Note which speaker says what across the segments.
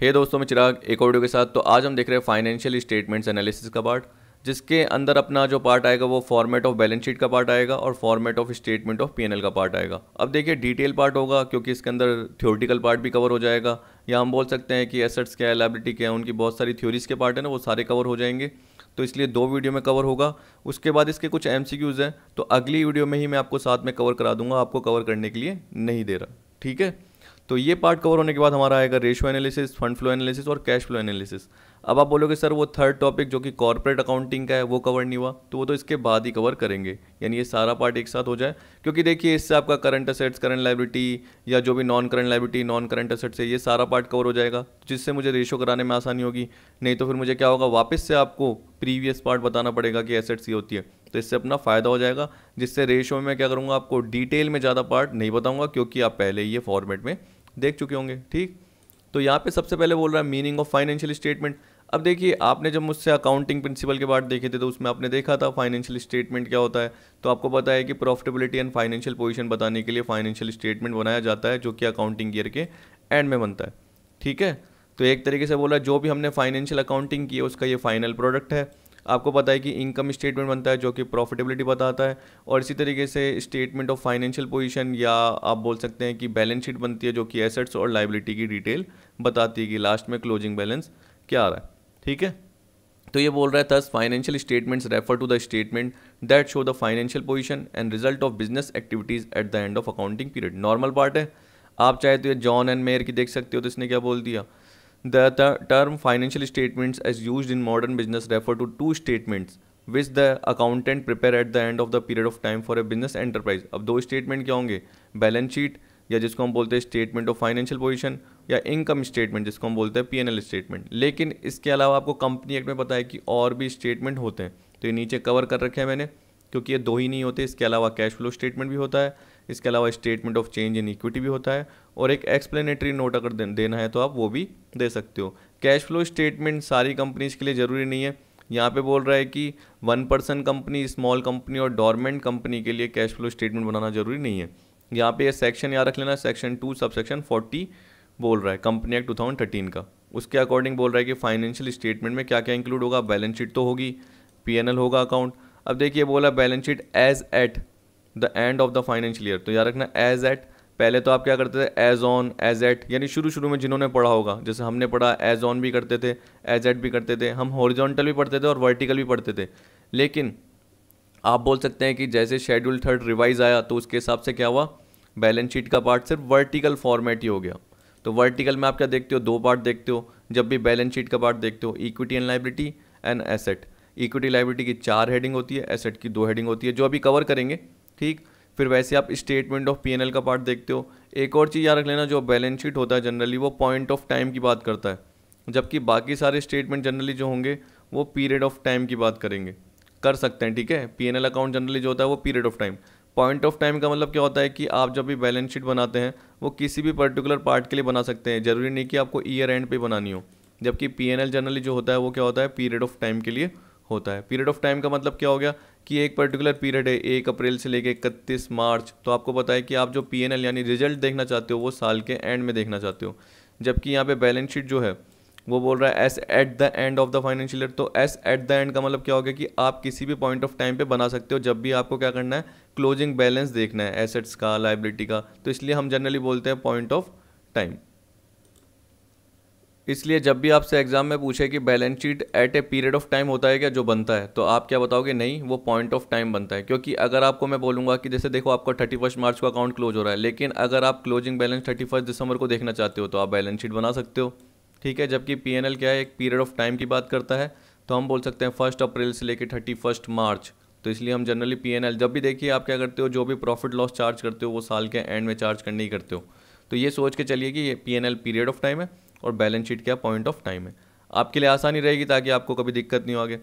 Speaker 1: हे hey दोस्तों मैं चिराग एक ऑडियो के साथ तो आज हम देख रहे हैं फाइनेंशियल स्टेटमेंट्स एनालिसिस का पार्ट जिसके अंदर अपना जो पार्ट आएगा वो फॉर्मेट ऑफ बैलेंस शीट का पार्ट आएगा और format of statement of PNL का पार्ट आएगा अब देखिए डिटेल पार्ट होगा क्योंकि इसके अंदर थ्योरिटिकल पार्ट भी कवर हो जाएगा या हम बोल सकते हैं कि एसेट्स क्या है लाइबिलिटी क्या है उनकी बहुत सारी थ्योरीज के पार्ट है ना वो सारे कवर हो जाएंगे तो इसलिए दो वीडियो में कवर होगा उसके बाद इसके कुछ एम हैं तो अगली वीडियो में ही मैं आपको साथ में कवर करा दूंगा आपको कवर करने के लिए नहीं दे रहा ठीक है तो ये पार्ट कवर होने के बाद हमारा आएगा ratio analysis fund flow analysis और कैश फ्लो एनालिसिस अब आप बोलोगे सर वो थर्ड टॉपिक जो कि कॉर्पोरेट अकाउंटिंग का है वो कवर नहीं हुआ तो वो तो इसके बाद ही कवर करेंगे यानी ये सारा पार्ट एक साथ हो जाए क्योंकि देखिए इससे आपका करंट असेट्स करंट लाइबिलिटी या जो भी non current liability non current assets है ये सारा पार्ट कवर हो जाएगा जिससे मुझे रेशो कराने में आसानी होगी नहीं तो फिर मुझे क्या होगा वापस से आपको प्रीवियस पार्ट बताना पड़ेगा कि एसेट्स ये होती है तो इससे अपना फ़ायदा हो जाएगा जिससे रेशो में मैं क्या करूँगा आपको डिटेल में ज़्यादा पार्ट नहीं बताऊँगा क्योंकि आप पहले ही ये फॉर्मेट में देख चुके होंगे ठीक तो यहाँ पे सबसे पहले बोल रहा है मीनिंग ऑफ फाइनेंशियल स्टेटमेंट अब देखिए आपने जब मुझसे अकाउंटिंग प्रिंसिपल के पार्ट देखे थे तो उसमें आपने देखा था फाइनेंशियल स्टेटमेंट क्या होता है तो आपको पता है कि प्रॉफिटेबिलिटी एंड फाइनेंशियल पोजिशन बताने के लिए फाइनेंशियल स्टेटमेंट बनाया जाता है जो कि अकाउंटिंग ईयर के एंड में बनता है ठीक है तो एक तरीके से बोला जो भी हमने फाइनेंशियल अकाउंटिंग की है उसका ये फाइनल प्रोडक्ट है आपको पता है कि इनकम स्टेटमेंट बनता है जो कि प्रॉफिटेबिलिटी बताता है और इसी तरीके से स्टेटमेंट ऑफ फाइनेंशियल पोजिशन या आप बोल सकते हैं कि बैलेंस शीट बनती है जो कि एसेट्स और लाइबिलिटी की डिटेल बताती है कि लास्ट में क्लोजिंग बैलेंस क्या आ रहा है ठीक है तो ये बोल रहा है thus financial statements refer to the statement that show the financial position and result of business activities at the end of accounting period normal part है आप चाहे तो ये जॉन एंड मेयर की देख सकते हो तो इसने क्या बोल दिया The term financial statements as used in modern business refer to two statements which the accountant prepare at the end of the period of time for a business enterprise अब दो स्टेटमेंट क्या होंगे बैलेंस शीट या जिसको हम बोलते हैं statement of financial position या इनकम स्टेटमेंट जिसको हम बोलते हैं पी एन एल स्टेटमेंट लेकिन इसके अलावा आपको कंपनी एक्ट में पता है कि और भी स्टेटमेंट होते हैं तो ये नीचे कवर कर रखे हैं मैंने क्योंकि ये दो ही नहीं होते इसके अलावा कैश फ्लो स्टेटमेंट भी होता है इसके अलावा statement of change in equity भी होता है और एक एक्सप्लेनेटरी नोट अगर देना है तो आप वो भी दे सकते हो कैश फ्लो स्टेटमेंट सारी कंपनीज के लिए ज़रूरी नहीं है यहाँ पे बोल रहा है कि one person company small company और डॉर्मेंट कंपनी के लिए कैश फ्लो स्टेटमेंट बनाना जरूरी नहीं है यहाँ पे ये सेक्शन याद रख लेना section two sub section forty बोल रहा है company act two thousand thirteen का उसके अकॉर्डिंग बोल रहा है कि फाइनेंशियल स्टेटमेंट में क्या क्या इंक्लूड होगा बैलेंस शीट तो होगी पी होगा अकाउंट अब देखिए बोला balance sheet as at the end of the financial year तो याद रखना एज एट पहले तो आप क्या करते थे एज ऑन एज एट यानी शुरू शुरू में जिन्होंने पढ़ा होगा जैसे हमने पढ़ा एज ऑन भी करते थे एज एट भी करते थे हम हॉरिजॉन्टल भी पढ़ते थे और वर्टिकल भी पढ़ते थे लेकिन आप बोल सकते हैं कि जैसे शेड्यूल थर्ड रिवाइज आया तो उसके हिसाब से क्या हुआ बैलेंस शीट का पार्ट सिर्फ वर्टिकल फॉर्मेट ही हो गया तो वर्टिकल में आप क्या देखते हो दो पार्ट देखते हो जब भी बैलेंस शीट का पार्ट देखते हो equity and liability and asset equity liability की चार हेडिंग होती है एसेट की दो हेडिंग होती है जो अभी कवर करेंगे ठीक फिर वैसे आप स्टेटमेंट ऑफ पीएनएल का पार्ट देखते हो एक और चीज़ याद रख लेना जो बैलेंस शीट होता है जनरली वो पॉइंट ऑफ टाइम की बात करता है जबकि बाकी सारे स्टेटमेंट जनरली जो होंगे वो पीरियड ऑफ टाइम की बात करेंगे कर सकते हैं ठीक है P N L account generally जो होता है वो period of time point of time का मतलब क्या होता है कि आप जब भी बैलेंस शीट बनाते हैं वो किसी भी पर्टिकुलर पार्ट के लिए बना सकते हैं जरूरी नहीं कि आपको ईयर एंड पे बनानी हो जबकि पी एन एल जनरली जो होता है वो क्या होता है पीरियड ऑफ टाइम के लिए होता है पीरियड ऑफ टाइम का मतलब क्या हो गया कि एक पर्टिकुलर पीरियड है एक अप्रैल से लेकर इकतीस मार्च तो आपको पता है कि आप जो पी यानी रिजल्ट देखना चाहते हो वो साल के एंड में देखना चाहते हो जबकि यहाँ पे बैलेंस शीट जो है वो बोल रहा है as at the end of the financial year तो एस एट द एंड का मतलब क्या हो गया कि आप किसी भी पॉइंट ऑफ टाइम पे बना सकते हो जब भी आपको क्या करना है क्लोजिंग बैलेंस देखना है एसेट्स का लाइबिलिटी का तो इसलिए हम जनरली बोलते हैं पॉइंट ऑफ टाइम इसलिए जब भी आपसे एग्ज़ाम में पूछे कि balance sheet at a period of time होता है क्या जो बनता है तो आप क्या बताओगे नहीं वो पॉइंट ऑफ टाइम बनता है क्योंकि अगर आपको मैं बोलूँगा कि जैसे देखो आपका थर्टी फर्स्ट मार्च को अकाउंट क्लोज हो रहा है लेकिन अगर आप closing balance thirty first December को देखना चाहते हो तो आप बैलेंस शीट बना सकते हो ठीक है जबकि पी एन एल क्या है एक पीरियड ऑफ टाइम की बात करता है तो हम बोल सकते हैं फर्स्ट अप्रैल से लेकर थर्टी फर्स्ट मार्च तो इसलिए हम जनरली पी एन एल जब भी देखिए आप क्या करते हो जो भी प्रॉफिट लॉस चार्ज करते हो वो साल के एंड में चार्ज करने ही करते हो तो ये सोच के चलिए कि ये P N L period of time है और बैलेंस शीट क्या पॉइंट ऑफ टाइम है आपके लिए आसानी रहेगी ताकि आपको कभी दिक्कत नहीं होगी आगे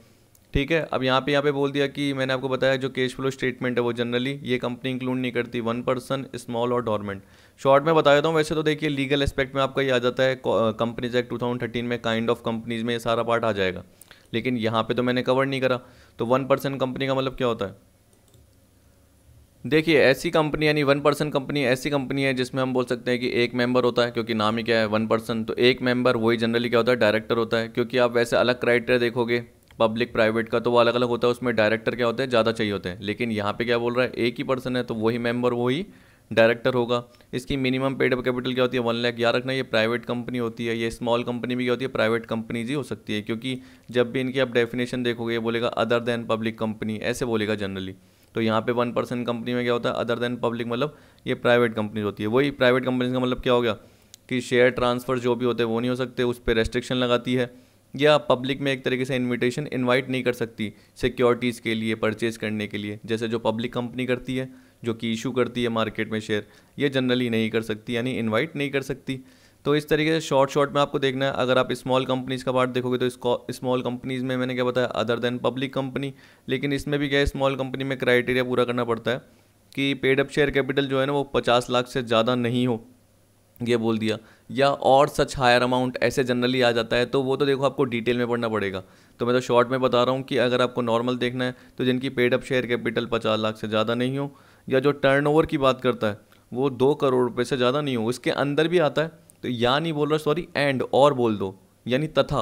Speaker 1: ठीक है अब यहाँ पे यहाँ पे बोल दिया कि मैंने आपको बताया जो कैश फ्लो स्टेटमेंट है वो जनरली ये कंपनी इंक्लूड नहीं करती वन पर्सन स्मॉल और डॉर्मेंट शॉर्ट में बता देता हूँ वैसे तो देखिए लीगल एस्पेक्ट में आपका ये आ जाता है कंपनीज एक्ट टू में काइंड ऑफ कंपनीज में ये सारा पार्ट आ जाएगा लेकिन यहाँ पे तो मैंने कवर नहीं करा तो वन पर्सन कंपनी का मतलब क्या होता है देखिए ऐसी कंपनी यानी वन पर्सन कंपनी ऐसी कंपनी है जिसमें हम बोल सकते हैं कि एक मेंबर होता है क्योंकि नाम ही क्या है वन पर्सन तो एक मेंबर वही जनरली क्या होता है डायरेक्टर होता है क्योंकि आप वैसे अलग क्राइटेरिया देखोगे पब्लिक प्राइवेट का तो वो अलग अलग होता है उसमें डायरेक्टर क्या होते हैं ज़्यादा चाहिए होते हैं लेकिन यहाँ पे क्या बोल रहा है एक ही पर्सन है तो वही मेंबर वही डायरेक्टर होगा इसकी मिनिमम पेड अप कैपिटल क्या होती है वन लाख याद रखना ये प्राइवेट कंपनी होती है ये स्मॉल कंपनी भी क्या होती है प्राइवेट कंपनीज ही हो सकती है क्योंकि जब भी इनकी आप डेफिनेशन देखोगे ये बोलेगा अदर देन पब्लिक कंपनी ऐसे बोलेगा जनरली तो यहाँ पे वन परसेंट कंपनी में क्या होता है अदर देन पब्लिक मतलब ये प्राइवेट कंपनीज होती है वही प्राइवेट कंपनीज का मतलब क्या हो गया कि शेयर ट्रांसफ़र जो भी होते हैं वो नहीं हो सकते उस पर रेस्ट्रिक्शन लगाती है या पब्लिक में एक तरीके से इन्विटेशन इन्वाइट नहीं कर सकती सिक्योरिटीज़ के लिए परचेज़ करने के लिए जैसे जो पब्लिक कंपनी करती है जो कि इशू करती है मार्केट में शेयर ये जनरली नहीं कर सकती यानी इन्वाइट नहीं कर सकती तो इस तरीके से शॉर्ट शॉर्ट में आपको देखना है अगर आप स्मॉल कंपनीज़ का पार्ट देखोगे तो स्मॉल कंपनीज़ में मैंने क्या बताया अदर देन पब्लिक कंपनी लेकिन इसमें भी क्या है स्मॉल कंपनी में क्राइटेरिया पूरा करना पड़ता है कि पेड अप शेयर कैपिटल जो है ना वो पचास लाख से ज़्यादा नहीं हो ये बोल दिया या और सच हायर अमाउंट ऐसे जनरली आ जाता है तो वो तो देखो आपको डिटेल में पढ़ना पड़ेगा तो मैं तो शॉर्ट में बता रहा हूँ कि अगर आपको नॉर्मल देखना है तो जिनकी पेड अप शेयर कैपिटल पचास लाख से ज़्यादा नहीं हो या जो टर्नओवर की बात करता है वो दो करोड़ रुपये से ज़्यादा नहीं हो उसके अंदर भी आता है तो या नहीं बोल रहा सॉरी एंड और बोल दो यानी तथा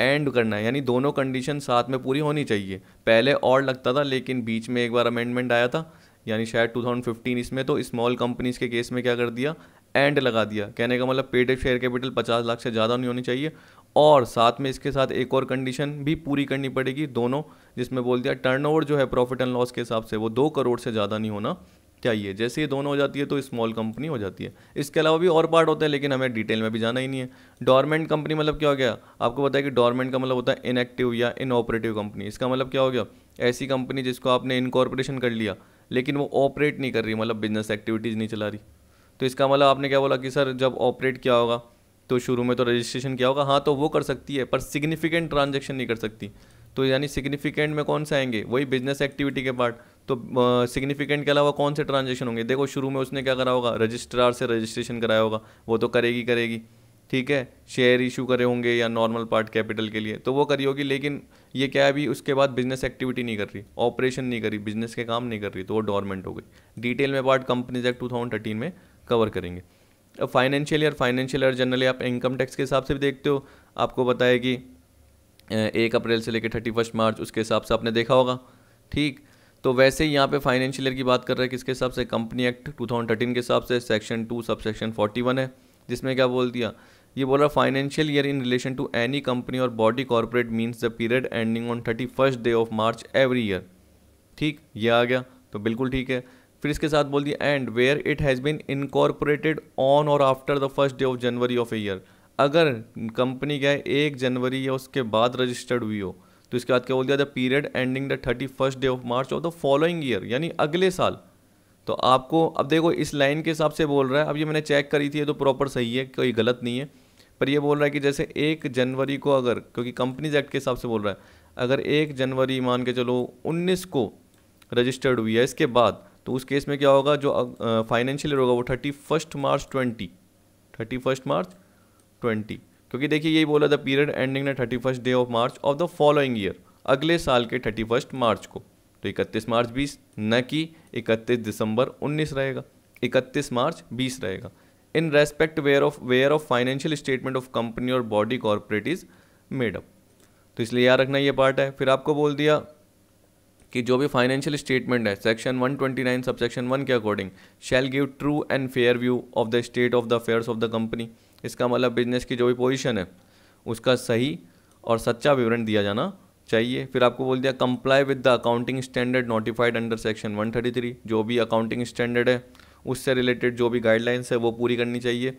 Speaker 1: एंड करना है यानी दोनों कंडीशन साथ में पूरी होनी चाहिए पहले और लगता था लेकिन बीच में एक बार अमेंडमेंट आया था यानी शायद 2015 इसमें तो स्मॉल कंपनीज़ के केस में क्या कर दिया एंड लगा दिया कहने का मतलब पेड शेयर कैपिटल 50 लाख से ज़्यादा नहीं होनी चाहिए और साथ में इसके साथ एक और कंडीशन भी पूरी करनी पड़ेगी दोनों जिसमें बोल दिया टर्नओवर जो है प्रॉफिट एंड लॉस के हिसाब से वो दो करोड़ से ज़्यादा नहीं होना क्या ये जैसे ये दोनों हो जाती है तो स्मॉल कंपनी हो जाती है इसके अलावा भी और पार्ट होते हैं लेकिन हमें डिटेल में भी जाना ही नहीं है डॉर्मेंट कंपनी मतलब क्या हो गया आपको पता है कि डॉर्मेंट का मतलब होता है इनएक्टिव या इनऑपरेटिव कंपनी इसका मतलब क्या हो गया ऐसी कंपनी जिसको आपने इनकॉर्पोरेशन कर लिया लेकिन वो ऑपरेट नहीं कर रही मतलब बिजनेस एक्टिविटीज़ नहीं चला रही तो इसका मतलब आपने क्या बोला कि सर जब ऑपरेट किया होगा तो शुरू में तो रजिस्ट्रेशन किया होगा हाँ तो वो कर सकती है पर सिग्निफिकेंट ट्रांजेक्शन नहीं कर सकती तो यानी सिग्निफिकेंट में कौन से आएंगे वही बिजनेस एक्टिविटी के पार्ट तो सिग्निफिकेंट uh, के अलावा कौन से ट्रांजेक्शन होंगे देखो शुरू में उसने क्या करा होगा रजिस्ट्रार से रजिस्ट्रेशन कराया होगा वो तो करेगी करेगी ठीक है शेयर इशू करे होंगे या नॉर्मल पार्ट कैपिटल के लिए तो वो करी होगी लेकिन ये क्या अभी उसके बाद बिजनेस एक्टिविटी नहीं कर रही ऑपरेशन नहीं करी बिजनेस के काम नहीं कर रही तो वो डॉर्मेंट हो गई डिटेल में पार्ट कंपनीज एक्ट टू में कवर करेंगे अब financial year financial year generally आप इनकम टैक्स के हिसाब से भी देखते हो आपको बताया कि एक अप्रैल से लेकर थर्टी मार्च उसके हिसाब से आपने देखा होगा ठीक तो वैसे ही यहाँ पे फाइनेंशियल ईयर की बात कर रहे हैं किसके हिसाब से कंपनी एक्ट 2013 के हिसाब से section two sub section forty है जिसमें क्या बोल दिया ये बोला financial year in relation to any company और body corporate means the period ending on thirty first day of March every year ठीक ये आ गया तो बिल्कुल ठीक है फिर इसके साथ बोल दिया and where it has been incorporated on और after the first day of January of a year अगर कंपनी क्या है एक जनवरी या उसके बाद रजिस्टर्ड हुई हो तो इसके बाद क्या बोल दिया the period ending the thirty first day of March of the following year यानी अगले साल तो आपको अब देखो इस लाइन के हिसाब से बोल रहा है अब ये मैंने चेक करी थी ये तो प्रॉपर सही है कोई गलत नहीं है पर ये बोल रहा है कि जैसे एक जनवरी को अगर क्योंकि कंपनीज एक्ट के हिसाब से बोल रहा है अगर एक जनवरी मान के चलो उन्नीस को रजिस्टर्ड हुई है इसके बाद तो उस केस में क्या होगा जो फाइनेंशियल ईयर होगा वो thirty first March twenty thirty first March twenty क्योंकि देखिए यही बोला the period ending the thirty first day of March of the following year अगले साल के थर्टी फर्स्ट मार्च को तो इकतीस मार्च बीस न कि इकतीस दिसंबर उन्नीस रहेगा इकतीस मार्च बीस रहेगा in respect where of where of financial statement of company और बॉडी कॉरपोरेट इज मेडअप तो इसलिए याद रखना ये पार्ट है फिर आपको बोल दिया कि जो भी फाइनेंशियल स्टेटमेंट है सेक्शन 129 नाइन सेक्शन 1 के according shall give true and fair view of the state of the affairs of the company इसका मतलब बिजनेस की जो भी पोजीशन है उसका सही और सच्चा विवरण दिया जाना चाहिए फिर आपको बोल दिया comply with the accounting standard notified under section 133 जो भी अकाउंटिंग स्टैंडर्ड है उससे रिलेटेड जो भी गाइडलाइंस है वो पूरी करनी चाहिए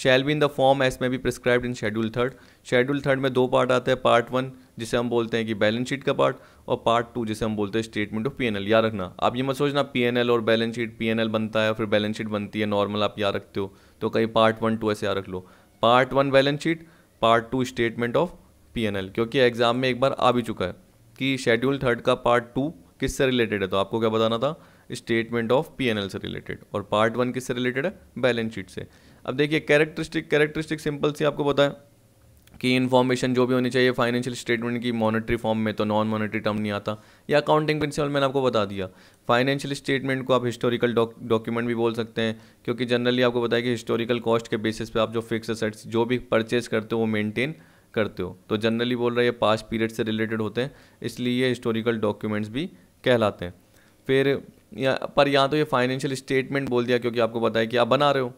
Speaker 1: shall be in the form as में भी prescribed in schedule third schedule third में दो पार्ट आते हैं पार्ट वन जिसे हम बोलते हैं कि बैलेंस शीट का पार्ट और पार्ट टू जिसे हम बोलते हैं स्टेटमेंट ऑफ एल याद रखना आप ये मत सोचना एल और बैलेंस शीट एल बनता है फिर बैलेंस शीट बनती है नॉर्मल आप याद रखते हो तो कहीं पार्ट वन टू ऐसे आ रख लो part one balance sheet part two statement of P क्योंकि एग्जाम में एक बार आ भी चुका है कि शेड्यूल थर्ड का पार्ट टू किस से रिलेटेड है तो आपको क्या बताना था स्टेटमेंट ऑफ पी से रिलेटेड और पार्ट वन किससे रिलेटेड है बैलेंस शीट से अब देखिए कैरेक्टरिस्टिक कैरेक्टरिस्टिक सिंपल सी आपको बताएं की इन्फॉर्मेशन जो भी होनी चाहिए फाइनेंशियल स्टेटमेंट की मॉनेटरी फॉर्म में तो नॉन मॉनेटरी टर्म नहीं आता या अकाउंटिंग प्रिंसिपल मैंने आपको बता दिया फाइनेंशियल स्टेटमेंट को आप हिस्टोरिकल डॉक्यूमेंट भी बोल सकते हैं क्योंकि जनरली आपको बताया कि हिस्टोरिकल कॉस्ट के बेसिस पे आप जो फिक्स असेट्स जो भी परचेज करते हो वो मेनटेन करते हो तो जनरली बोल रहे हैं पास पास्ट पीरियड से रिलेटेड होते हैं इसलिए ये हिस्टोरिकल डॉक्यूमेंट्स भी कहलाते हैं फिर या पर यहाँ तो ये फाइनेंशियल स्टेटमेंट बोल दिया क्योंकि आपको बताया कि आप बना रहे हो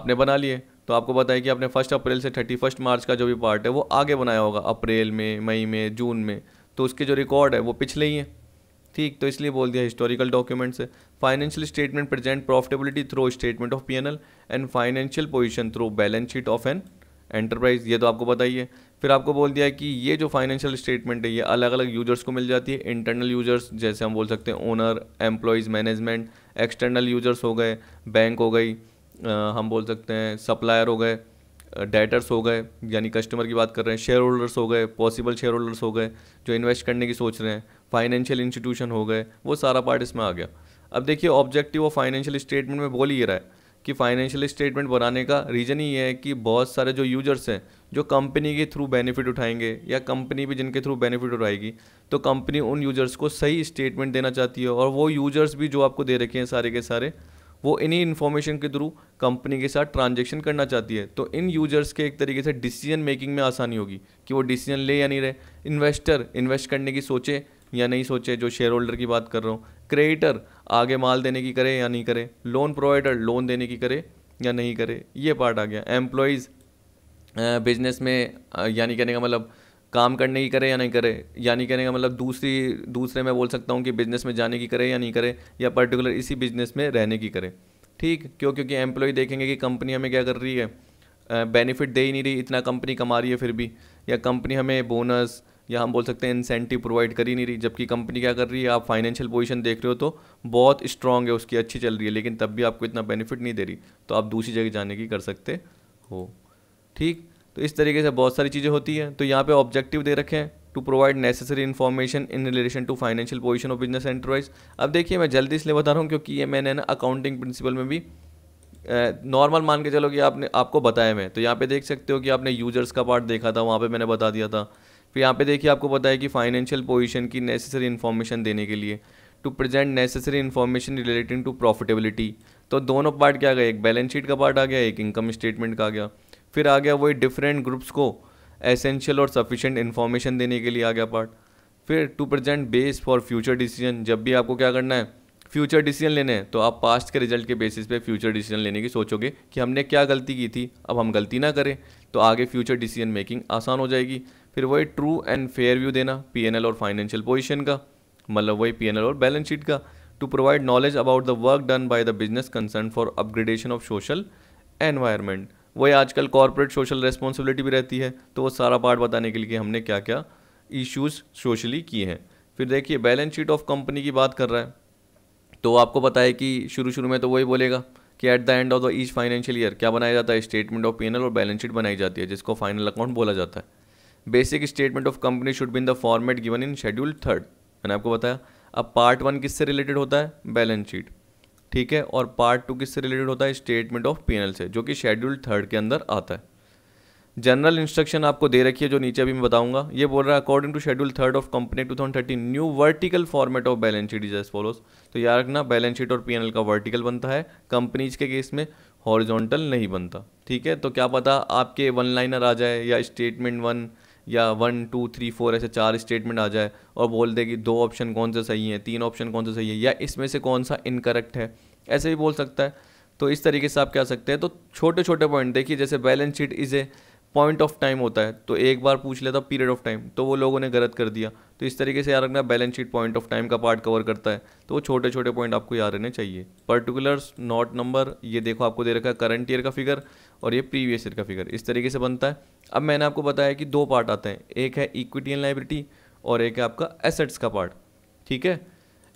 Speaker 1: आपने बना लिए तो आपको पता है कि आपने फर्स्ट अप्रैल से थर्टी फर्स्ट मार्च का जो भी पार्ट है वो आगे बनाया होगा अप्रैल में मई में जून में तो उसके जो रिकॉर्ड है वो पिछले ही हैं ठीक तो इसलिए बोल दिया हिस्टोरिकल डॉक्यूमेंट से financial statement present profitability through statement of P N L and financial position through balance sheet of an enterprise ये तो आपको बताइए फिर आपको बोल दिया कि ये जो फाइनेंशियल स्टेटमेंट है ये अलग अलग यूजर्स को मिल जाती है इंटरनल यूजर्स जैसे हम बोल सकते हैं owner employees management external users हो गए बैंक हो गई हम बोल सकते हैं सप्लायर हो गए डेटर्स हो गए यानी कस्टमर की बात कर रहे हैं शेयर होल्डर्स हो गए पॉसिबल शेयर होल्डर्स हो गए जो इन्वेस्ट करने की सोच रहे हैं फाइनेंशियल इंस्टीट्यूशन हो गए वो सारा पार्ट इसमें आ गया अब देखिए ऑब्जेक्टिव ऑफ फाइनेंशियल स्टेटमेंट में बोल ही रहा है कि फाइनेंशियल स्टेटमेंट बनाने का रीज़न ही है कि बहुत सारे जो यूजर्स हैं जो कंपनी के थ्रू बेनिफिट उठाएंगे या कंपनी भी जिनके थ्रू बेनिफिट उठाएगी तो कंपनी उन यूजर्स को सही स्टेटमेंट देना चाहती है और वो यूजर्स भी जो आपको दे रखे हैं सारे के सारे वो इन्हीं इन्फॉर्मेशन के थ्रू कंपनी के साथ ट्रांजेक्शन करना चाहती है तो इन यूजर्स के एक तरीके से डिसीजन मेकिंग में आसानी होगी कि वो डिसीजन ले या नहीं रहे इन्वेस्टर इन्वेस्ट करने की सोचे या नहीं सोचे जो शेयर होल्डर की बात कर रहा हूँ क्रेडिटर आगे माल देने की करे या नहीं करे लोन प्रोवाइडर लोन देने की करे या नहीं करे ये पार्ट आ गया एम्प्लॉयज़ बिजनेस में यानी कहने का मतलब काम करने की करे या नहीं करे यानी कहने का मतलब दूसरी दूसरे मैं बोल सकता हूँ कि बिज़नेस में जाने की करे या नहीं करे या पर्टिकुलर इसी बिज़नेस में रहने की करे ठीक क्यों क्योंकि एम्प्लॉय देखेंगे कि कंपनी हमें क्या कर रही है बेनिफिट दे ही नहीं रही इतना कंपनी कमा रही है फिर भी या कंपनी हमें बोनस या हम बोल सकते हैं इंसेंटिव प्रोवाइड कर ही नहीं रही जबकि कंपनी क्या कर रही है आप फाइनेंशियल पोजीशन देख रहे हो तो बहुत स्ट्रांग है उसकी अच्छी चल रही है लेकिन तब भी आपको इतना बेनिफिट नहीं दे रही तो आप दूसरी जगह जाने की कर सकते हो ठीक तो इस तरीके से बहुत सारी चीज़ें होती हैं तो यहाँ पे ऑब्जेक्टिव दे रखे हैं to provide necessary information in relation to financial position of business enterprise अब देखिए मैं जल्दी इसलिए बता रहा हूँ क्योंकि ये मैंने ना अकाउंटिंग प्रिंसिपल में भी नॉर्मल मान के चलो कि आपने आपको बताया मैं तो यहाँ पे देख सकते हो कि आपने यूजर्स का पार्ट देखा था वहाँ पे मैंने बता दिया था फिर यहाँ पे देखिए आपको पता है कि फाइनेंशियल पोजीशन की नेसेसरी इन्फॉर्मेशन देने के लिए to present necessary information relating to profitability तो दोनों पार्ट क्या गए एक बैलेंस शीट का पार्ट आ गया एक इनकम स्टेटमेंट का आ गया फिर आ गया वही डिफरेंट ग्रुप्स को एसेंशियल और सफिशेंट इन्फॉर्मेशन देने के लिए आ गया पार्ट फिर to present base for future decision जब भी आपको क्या करना है फ्यूचर डिसीजन लेने हैं तो आप पास्ट के रिजल्ट के बेसिस पे फ्यूचर डिसीजन लेने की सोचोगे कि हमने क्या गलती की थी अब हम गलती ना करें तो आगे फ्यूचर डिसीजन मेकिंग आसान हो जाएगी फिर वही ट्रू एंड फेयर व्यू देना पी और फाइनेंशियल पोजिशन का मतलब वही पी और बैलेंस शीट का to provide knowledge about the work done by the business concern for upgradation of social environment वही आजकल कॉरपोरेट सोशल रेस्पॉन्सिबिलिटी भी रहती है तो वो सारा पार्ट बताने के लिए हमने क्या क्या इश्यूज़ सोशली किए हैं फिर देखिए बैलेंस शीट ऑफ कंपनी की बात कर रहा है तो आपको पता है कि शुरू शुरू में तो वही बोलेगा कि at the end of the each financial year क्या बनाया जाता है स्टेटमेंट ऑफ पी और बैलेंस शीट बनाई जाती है जिसको फाइनल अकाउंट बोला जाता है basic statement of company should be in the format given in schedule third मैंने आपको बताया अब पार्ट वन किससे रिलेटेड होता है बैलेंस शीट ठीक है और पार्ट टू किससे रिलेटेड होता है स्टेटमेंट ऑफ पीएनएल से जो कि शेड्यूल थर्ड के अंदर आता है जनरल इंस्ट्रक्शन आपको दे रखी है जो नीचे अभी मैं बताऊंगा ये बोल रहा है according to schedule third of company two thousand thirteen new vertical format of balance sheet is as follows तो याद रखना बैलेंस शीट और पीएनएल का वर्टिकल बनता है कंपनीज के केस में हॉरिजॉन्टल नहीं बनता ठीक है तो क्या पता आपके वन लाइनर आ जाए या स्टेटमेंट वन या वन टू थ्री फोर ऐसे चार स्टेटमेंट आ जाए और बोल दे कि दो ऑप्शन कौन सा सही है तीन ऑप्शन कौन सा सही है या इसमें से कौन सा इनकरेक्ट है ऐसे भी बोल सकता है तो इस तरीके से आप क्या सकते हैं तो छोटे छोटे पॉइंट देखिए जैसे balance sheet is a point of time होता है तो एक बार पूछ लेता पीरियड ऑफ टाइम तो वो लोगों ने गलत कर दिया तो इस तरीके से याद रखना balance sheet point of time का पार्ट कवर करता है तो वो छोटे छोटे पॉइंट आपको याद रहने चाहिए पर्टिकुलर्स नॉट नंबर ये देखो आपको दे रखा है करंट ईयर का फिगर और ये प्रीवियस ईयर का फिगर इस तरीके से बनता है अब मैंने आपको बताया कि दो पार्ट आते हैं एक है इक्विटी एंड लाइब्रिटी और एक है आपका एसेट्स का पार्ट ठीक है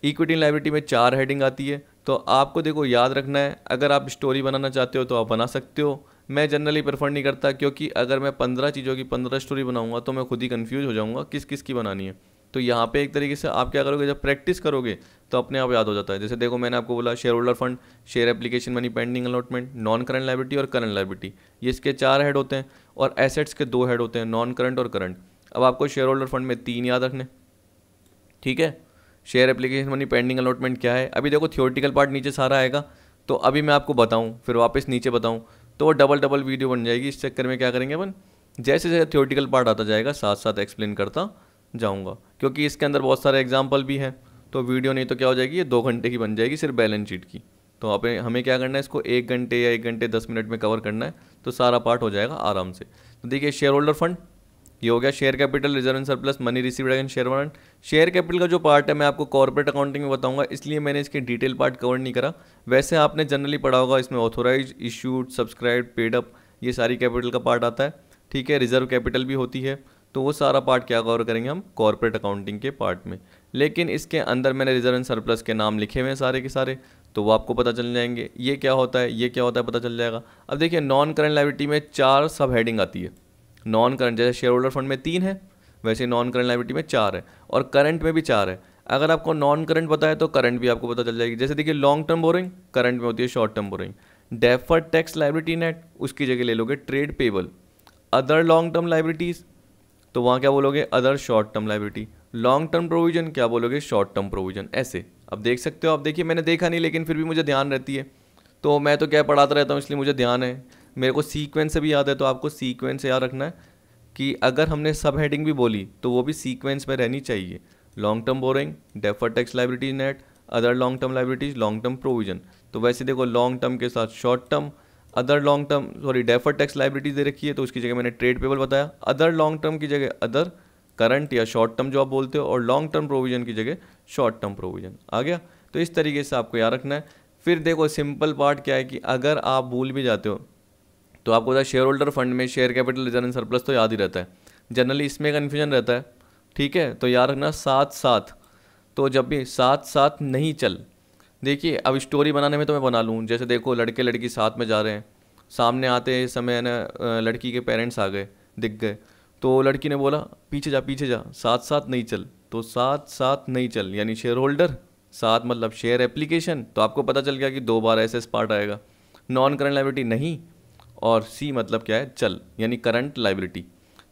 Speaker 1: इक्विटी एंड लाइब्रिटी में चार हेडिंग आती है तो आपको देखो याद रखना है अगर आप स्टोरी बनाना चाहते हो तो आप बना सकते हो मैं जनरली प्रेफर नहीं करता क्योंकि अगर मैं पंद्रह चीज़ों की पंद्रह स्टोरी बनाऊंगा तो मैं खुद ही कन्फ्यूज हो जाऊंगा किस किस की बनानी है तो यहाँ पे एक तरीके से आप क्या करोगे जब प्रैक्टिस करोगे तो अपने आप याद हो जाता है जैसे देखो मैंने आपको बोला share holder fund share application money pending allotment non current liability और करंट लाइबिलिटी ये इसके चार हेड होते हैं और एसेट्स के दो हेड होते हैं नॉन करंट और करंट अब आपको शेयर होल्डर फंड में तीन याद रखने ठीक है share application money pending allotment क्या है अभी देखो थियोरटिकल पार्ट नीचे सारा आएगा तो अभी मैं आपको बताऊँ फिर वापस नीचे बताऊँ तो वो डबल डबल वीडियो बन जाएगी इस चक्कर में क्या करेंगे अपन जैसे जैसे थियोरटिकल पार्ट आता जाएगा साथ साथ एक्सप्लेन करता जाऊँगा क्योंकि इसके अंदर बहुत सारे एग्जाम्पल भी हैं तो वीडियो नहीं तो क्या हो जाएगी ये दो घंटे की बन जाएगी सिर्फ बैलेंस शीट की तो आप हमें क्या करना है इसको एक घंटे या एक घंटे दस मिनट में कवर करना है तो सारा पार्ट हो जाएगा आराम से तो देखिए शेयर होल्डर फंड ये हो गया share capital reserve and surplus money receive and share warrant share capital का जो पार्ट है मैं आपको कॉर्पोरेट अकाउंटिंग में बताऊंगा इसलिए मैंने इसके डिटेल पार्ट कवर नहीं करा वैसे आपने जनरली पढ़ा होगा इसमें ऑथोराइज इशूड सब्सक्राइब पेडअप ये सारी कैपिटल का पार्ट आता है ठीक है रिजर्व कैपिटल भी होती है तो वो सारा पार्ट क्या कवर करेंगे हम कॉरपोरेट अकाउंटिंग के पार्ट में लेकिन इसके अंदर मैंने रिजर्व एंड सरप्लस के नाम लिखे हुए हैं सारे के सारे तो वो आपको पता चल जाएंगे ये क्या होता है ये क्या होता है पता चल जाएगा अब देखिए नॉन करंट लाइबिलिटी में चार सब हेडिंग आती है नॉन करंट जैसे शेयर होल्डर फंड में तीन है वैसे नॉन करंट लाइबिलिटी में चार है और करंट में भी चार है अगर आपको नॉन करंट पता है तो करंट भी आपको पता चल जाएगी जैसे देखिए लॉन्ग टर्म बोरिंग करंट में होती है short term borrowing deferred tax liability net उसकी जगह ले लोगे trade payable other long term liabilities तो वहाँ क्या बोलोगे other short term liability long term provision क्या बोलोगे शॉर्ट टर्म प्रोविजन ऐसे अब देख सकते हो आप देखिए मैंने देखा नहीं लेकिन फिर भी मुझे ध्यान रहती है तो मैं तो क्या पढ़ाता रहता हूँ इसलिए मुझे ध्यान है मेरे को सीक्वेंस से भी याद है तो आपको सीक्वेंस से याद रखना है कि अगर हमने सब हेडिंग भी बोली तो वो भी सीक्वेंस में रहनी चाहिए long term borrowing deferred tax liabilities net other long term liabilities long term provision तो वैसे देखो लॉन्ग टर्म के साथ short term other long term sorry deferred tax liability दे रखी है तो उसकी जगह मैंने ट्रेड पेबल बताया अदर लॉन्ग टर्म की जगह अदर करंट या शॉर्ट टर्म जो आप बोलते हो और लॉन्ग टर्म प्रोविजन की जगह शॉर्ट टर्म प्रोविजन आ गया तो इस तरीके से आपको याद रखना है फिर देखो सिंपल पार्ट क्या है कि अगर आप भूल भी जाते हो तो आपको पता शेयर होल्डर फंड में शेयर कैपिटल रिजर्न सरप्लस तो याद ही रहता है जनरली इसमें कन्फ्यूजन रहता है ठीक है तो याद रखना साथ साथ तो जब भी साथ साथ नहीं चल देखिए अब स्टोरी बनाने में तो मैं बना लूँ जैसे देखो लड़के लड़की साथ में जा रहे हैं सामने आते समय ना लड़की के पेरेंट्स आ गए दिख गए तो लड़की ने बोला पीछे जा पीछे जा साथ साथ नहीं चल तो साथ साथ नहीं चल यानी शेयर होल्डर साथ मतलब शेयर एप्लीकेशन तो आपको पता चल गया कि दो बार ऐसे पार्ट आएगा नॉन करंट लाइबिलिटी नहीं और सी मतलब क्या है चल यानी करंट लाइबिलिटी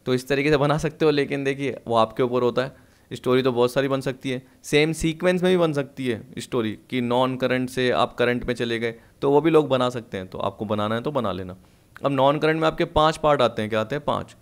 Speaker 1: तो इस तरीके से बना सकते हो लेकिन देखिए वो आपके ऊपर होता है स्टोरी तो बहुत सारी बन सकती है सेम सीक्वेंस में भी बन सकती है स्टोरी कि नॉन करंट से आप करंट में चले गए तो वो भी लोग बना सकते हैं तो आपको बनाना है तो बना लेना अब नॉन करंट में आपके पाँच पार्ट आते हैं क्या आते हैं पाँच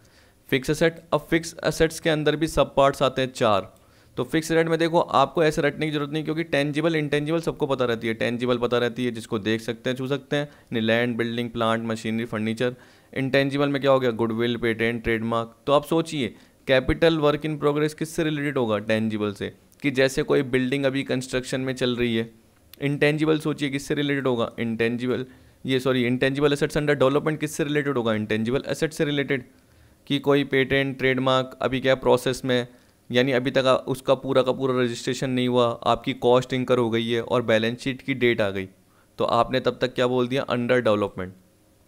Speaker 1: फिक्स असेट अब फिक्स असेट्स के अंदर भी सब पार्ट्स आते हैं चार तो फिक्स रेट में देखो आपको ऐसे रटने की जरूरत नहीं क्योंकि टेंजिबल इंटेंजिबल सबको पता रहती है टेंजिबल पता रहती है जिसको देख सकते हैं छू सकते हैं land building plant machinery furniture intangible में क्या हो गया गुडविल पेटेंट ट्रेडमार्क तो आप सोचिए कैपिटल वर्क इन प्रोग्रेस किससे रिलेटेड होगा टेंजिबल से कि जैसे कोई बिल्डिंग अभी कंस्ट्रक्शन में चल रही है इंटेंजिबल सोचिए किससे रिलेटेड होगा इंटेंजिबल ये sorry intangible assets under development किससे रिलेटेड होगा इंटेंजिबल एसेट से रिलेटेड कि कोई पेटेंट ट्रेडमार्क अभी क्या प्रोसेस में यानी अभी तक उसका पूरा का पूरा रजिस्ट्रेशन नहीं हुआ आपकी कॉस्ट इंकर हो गई है और बैलेंस शीट की डेट आ गई तो आपने तब तक क्या बोल दिया अंडर डेवलपमेंट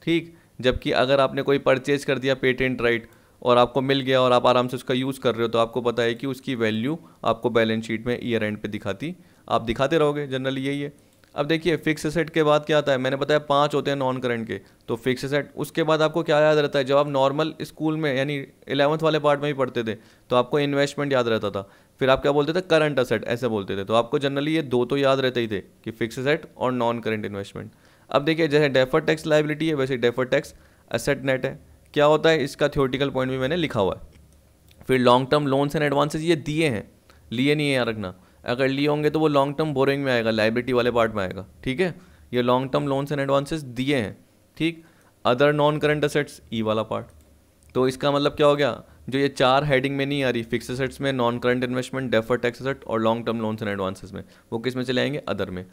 Speaker 1: ठीक जबकि अगर आपने कोई परचेज कर दिया पेटेंट राइट right, और आपको मिल गया और आप आराम से उसका यूज़ कर रहे हो तो आपको पता है कि उसकी वैल्यू आपको बैलेंस शीट में ईयर एंड पे दिखाती आप दिखाते रहोगे जनरली यही है अब देखिए फिक्स एसेट के बाद क्या आता है मैंने बताया पाँच होते हैं नॉन करंट के तो फिक्स एसेट उसके बाद आपको क्या याद रहता है जब आप नॉर्मल स्कूल में यानी इलेवंथ वाले पार्ट में ही पढ़ते थे तो आपको इन्वेस्टमेंट याद रहता था फिर आप क्या बोलते थे करंट असेट ऐसे बोलते थे तो आपको जनरली ये दो तो याद रहते ही थे कि फिक्स एसेट और नॉन करेंट इन्वेस्टमेंट अब देखिए जैसे डेफर टैक्स लाइबिलिटी है वैसे डेफर टैक्स असेट नेट है क्या होता है इसका थ्योरेटिकल पॉइंट भी मैंने लिखा हुआ है फिर long term loans and advances ये दिए हैं लिए नहीं है यहाँ रखना अगर लिए होंगे तो वो लॉन्ग टर्म बोरिंग में आएगा लाइब्रेटी वाले पार्ट में आएगा ठीक है ये long term loans and advances दिए हैं ठीक other non current assets E वाला पार्ट तो इसका मतलब क्या हो गया जो ये चार हेडिंग में नहीं आ रही फिक्स असेट्स में non current investment defer tax asset और long term loans and advances में वो किस में चले आएंगे अदर में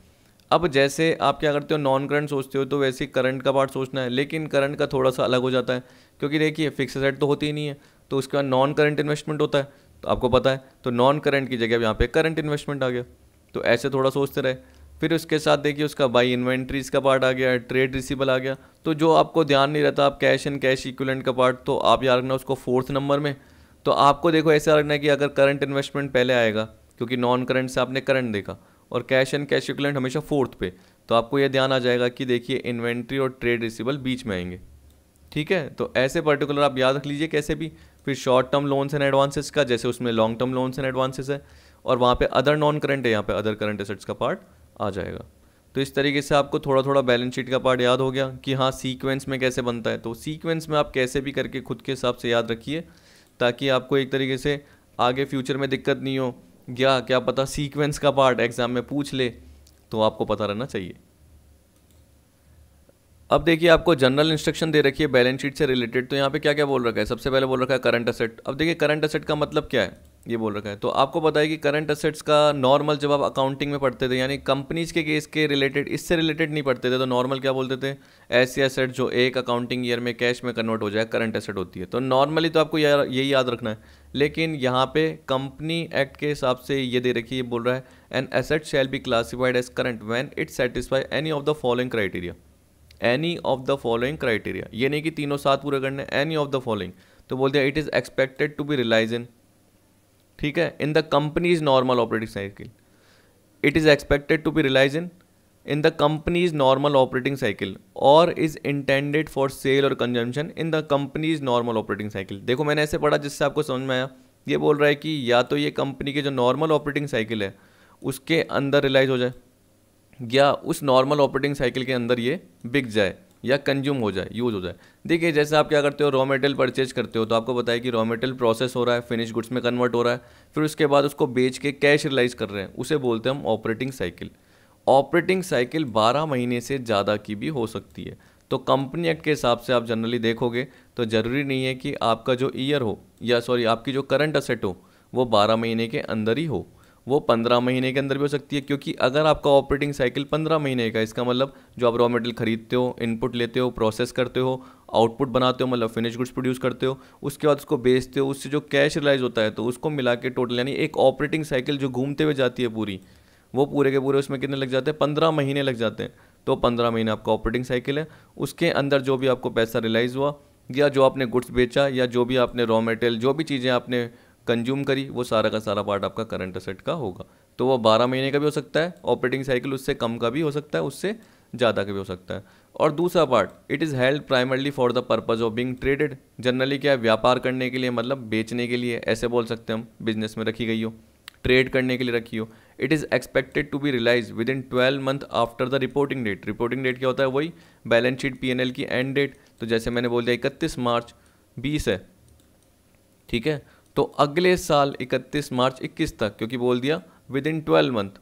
Speaker 1: अब जैसे आप क्या करते हो नॉन करंट सोचते हो तो वैसे करंट का पार्ट सोचना है लेकिन करंट का थोड़ा सा अलग हो जाता है क्योंकि देखिए फिक्स एसेट तो होती ही नहीं है तो उसके बाद नॉन करंट इन्वेस्टमेंट होता है तो आपको पता है तो नॉन करंट की जगह यहाँ पे करंट इन्वेस्टमेंट आ गया तो ऐसे थोड़ा सोचते रहे फिर उसके साथ देखिए उसका बाई इन्वेंट्रीज का पार्ट आ गया ट्रेड रिसीबल आ गया तो जो आपको ध्यान नहीं रहता आप कैश एंड कैश इक्वलेंट का पार्ट तो आप याद रखना उसको फोर्थ नंबर में तो आपको देखो ऐसा रखना है कि अगर करंट इन्वेस्टमेंट पहले आएगा क्योंकि नॉन करंट से आपने करंट देखा और कैश एंड कैश इक्वलेंट हमेशा फोर्थ पे तो आपको ये ध्यान आ जाएगा कि देखिए इन्वेंट्री और ट्रेड रिसिबल बीच में आएंगे ठीक है तो ऐसे पर्टिकुलर आप याद रख लीजिए कैसे भी फिर short term loans and advances का जैसे उसमें long term loans and advances है और वहाँ पे अदर नॉन करंट है यहाँ पे अदर करंट एसेट्स का पार्ट आ जाएगा तो इस तरीके से आपको थोड़ा थोड़ा बैलेंस शीट का पार्ट याद हो गया कि हाँ सीक्वेंस में कैसे बनता है तो सीक्वेंस में आप कैसे भी करके खुद के हिसाब से याद रखिए ताकि आपको एक तरीके से आगे फ्यूचर में दिक्कत नहीं हो या क्या पता सीक्वेंस का पार्ट एग्ज़ाम में पूछ ले तो आपको पता रहना चाहिए अब देखिए आपको जनरल इंस्ट्रक्शन दे रखी है बैलेंस शीट से रिलेटेड तो यहाँ पे क्या क्या बोल रखा है सबसे पहले बोल रखा है करंट असेट अब देखिए करंट असेट का मतलब क्या है ये बोल रखा है तो आपको पता है कि करंट असेट्स का नॉर्मल जब आप अकाउंटिंग में पढ़ते थे यानी कंपनीज के केस के रिलेटेड इससे रिलेटेड नहीं पढ़ते थे तो नॉर्मल क्या बोलते थे ऐसी असेट जो एक अकाउंटिंग ईयर में कैश में कन्वर्ट हो जाए करंट असेट होती है तो नॉर्मली तो आपको यही याद रखना है लेकिन यहाँ पे कंपनी एक्ट के हिसाब से ये दे रखी है बोल रहा है an asset shall be classified as current when it satisfy any of the following criteria any of the following criteria ये नहीं कि तीनों सात पूरे करने एनी ऑफ द फॉलोइंग तो बोलते हैं it is expected to be realise in ठीक है in the company's normal operating cycle it is expected to be realise in in the company's normal operating cycle और इज इंटेंडेड फॉर सेल और consumption in the company's normal operating cycle देखो मैंने ऐसे पढ़ा जिससे आपको समझ में आया ये बोल रहा है कि या तो ये कंपनी के जो नॉर्मल ऑपरेटिंग साइकिल है उसके अंदर रिलाइज हो जाए या उस नॉर्मल ऑपरेटिंग साइकिल के अंदर ये बिक जाए या कंज्यूम हो जाए यूज़ हो जाए देखिए जैसे आप क्या करते हो रॉ मेटेरियल परचेज करते हो तो आपको बताया कि रॉ मेटेरियल प्रोसेस हो रहा है फिनिश गुड्स में कन्वर्ट हो रहा है फिर उसके बाद उसको बेच के कैश रिलाइज कर रहे हैं उसे बोलते हैं हम ऑपरेटिंग साइकिल ऑपरेटिंग साइकिल 12 महीने से ज़्यादा की भी हो सकती है तो कंपनी एक्ट के हिसाब से आप जनरली देखोगे तो ज़रूरी नहीं है कि आपका जो ईयर हो या सॉरी आपकी जो करंट असेट हो वो 12 महीने के अंदर ही हो वो पंद्रह महीने के अंदर भी हो सकती है क्योंकि अगर आपका ऑपरेटिंग साइकिल पंद्रह महीने का इसका मतलब जो आप रॉ मटेरियल खरीदते हो इनपुट लेते हो प्रोसेस करते हो आउटपुट बनाते हो मतलब फिनिश गुड्स प्रोड्यूस करते हो उसके बाद उसको बेचते हो उससे जो कैश रिलाइज होता है तो उसको मिला के टोटल यानी एक ऑपरेटिंग साइकिल जो घूमते हुए जाती है पूरी वो पूरे के पूरे उसमें कितने लग जाते हैं पंद्रह महीने लग जाते हैं तो पंद्रह महीने आपका ऑपरेटिंग साइकिल है उसके अंदर जो भी आपको पैसा रिलाइज हुआ या जो आपने गुड्स बेचा या जो भी आपने रॉ मटेरियल जो भी चीज़ें आपने कंज्यूम करी वो सारा का सारा पार्ट आपका करंट असेट का होगा तो वो बारह महीने का भी हो सकता है ऑपरेटिंग साइकिल उससे कम का भी हो सकता है उससे ज़्यादा का भी हो सकता है और दूसरा part it is held primarily for the purpose of being traded generally क्या है व्यापार करने के लिए मतलब बेचने के लिए ऐसे बोल सकते हैं हम बिजनेस में रखी गई हो ट्रेड करने के लिए रखी हो it is expected to be realise within twelve month after the reporting date reporting date क्या होता है वही बैलेंस शीट पी की एंड डेट तो जैसे मैंने बोल दिया इकतीस मार्च बीस है ठीक है तो अगले साल 31 मार्च 21 तक क्योंकि बोल दिया विद इन ट्वेल्व मंथ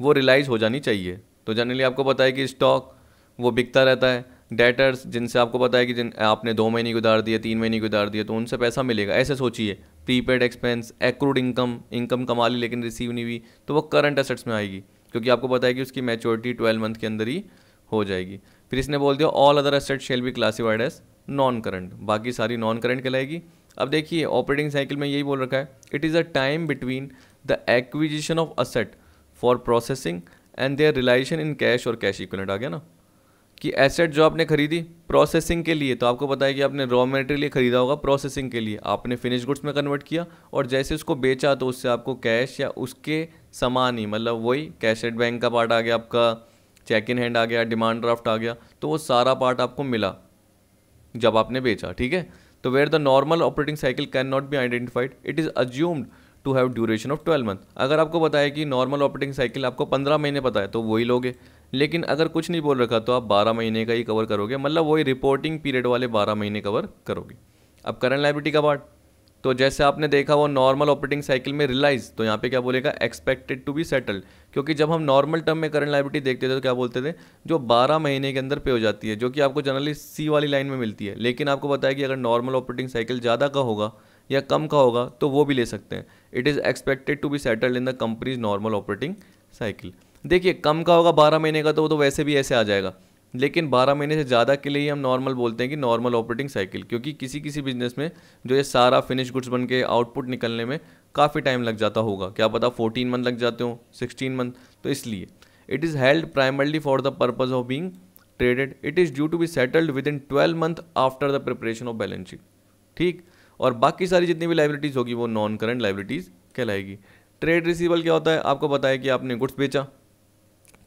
Speaker 1: वो रिलाइज हो जानी चाहिए तो जनरली आपको पता है कि स्टॉक वो बिकता रहता है डेटर्स जिनसे आपको पता है कि जिन आपने दो महीने की उधार दिए तीन महीने की उधार दिए तो उनसे पैसा मिलेगा ऐसे सोचिए prepaid expense accrued income income कमा ली लेकिन रिसीव नहीं हुई तो वो करंट असेट्स में आएगी क्योंकि आपको पता है कि उसकी मेच्योरिटी ट्वेल्व मंथ के अंदर ही हो जाएगी फिर इसने बोल दिया all other assets shall be classified as non current बाकी सारी नॉन करंट कहलाएगी अब देखिए ऑपरेटिंग साइकिल में यही बोल रखा है it is a time between the acquisition of asset for processing and their realisation in cash और कैश इक्विलेंट आ गया ना कि एसेट जो आपने खरीदी प्रोसेसिंग के लिए तो आपको पता है कि आपने रॉ मटेरियल खरीदा होगा प्रोसेसिंग के लिए आपने फिनिश गुड्स में कन्वर्ट किया और जैसे उसको बेचा तो उससे आपको कैश या उसके सामान ही मतलब वही कैश एट बैंक का पार्ट आ गया आपका चेक इन हैंड आ गया डिमांड ड्राफ्ट आ गया तो वो सारा पार्ट आपको मिला जब आपने बेचा ठीक है तो where the normal operating cycle can not be identified it is assumed to have duration of twelve month अगर आपको पता है कि नॉर्मल ऑपरेटिंग साइकिल आपको पंद्रह महीने पता है तो वही लोगे लेकिन अगर कुछ नहीं बोल रखा तो आप बारह महीने का ही कवर करोगे मतलब वही रिपोर्टिंग पीरियड वाले बारह महीने कवर करोगे अब करंट लाइबिलिटी का पार्ट तो जैसे आपने देखा वो नॉर्मल ऑपरेटिंग साइकिल में रिलाइज तो यहाँ पे क्या बोलेगा एक्सपेक्टेड टू बी सेटल्ड क्योंकि जब हम नॉर्मल टर्म में करंट लाइबिलिटी देखते थे तो क्या बोलते थे जो 12 महीने के अंदर पे हो जाती है जो कि आपको जनरली सी वाली लाइन में मिलती है लेकिन आपको बताया कि अगर नॉर्मल ऑपरेटिंग साइकिल ज़्यादा का होगा या कम का होगा तो वो भी ले सकते हैं it is expected to be settled in the company's normal operating cycle देखिए कम का होगा बारह महीने का तो वो तो वैसे भी ऐसे आ जाएगा लेकिन 12 महीने से ज़्यादा के लिए ही हम नॉर्मल बोलते हैं कि नॉर्मल ऑपरेटिंग साइकिल क्योंकि किसी किसी बिजनेस में जो ये सारा फिनिश गुड्स बन के आउटपुट निकलने में काफ़ी टाइम लग जाता होगा क्या पता 14 मंथ लग जाते हो 16 मंथ तो इसलिए it is held primarily for the purpose of being traded it is due to be settled within twelve month after the preparation of balance sheet ठीक और बाकी सारी जितनी भी लाइबिलिटीज़ होगी वो नॉन करेंट लाइबिलिटीज़ कहलाएगी ट्रेड रिसीवल क्या होता है आपको बताया कि आपने गुड्स बेचा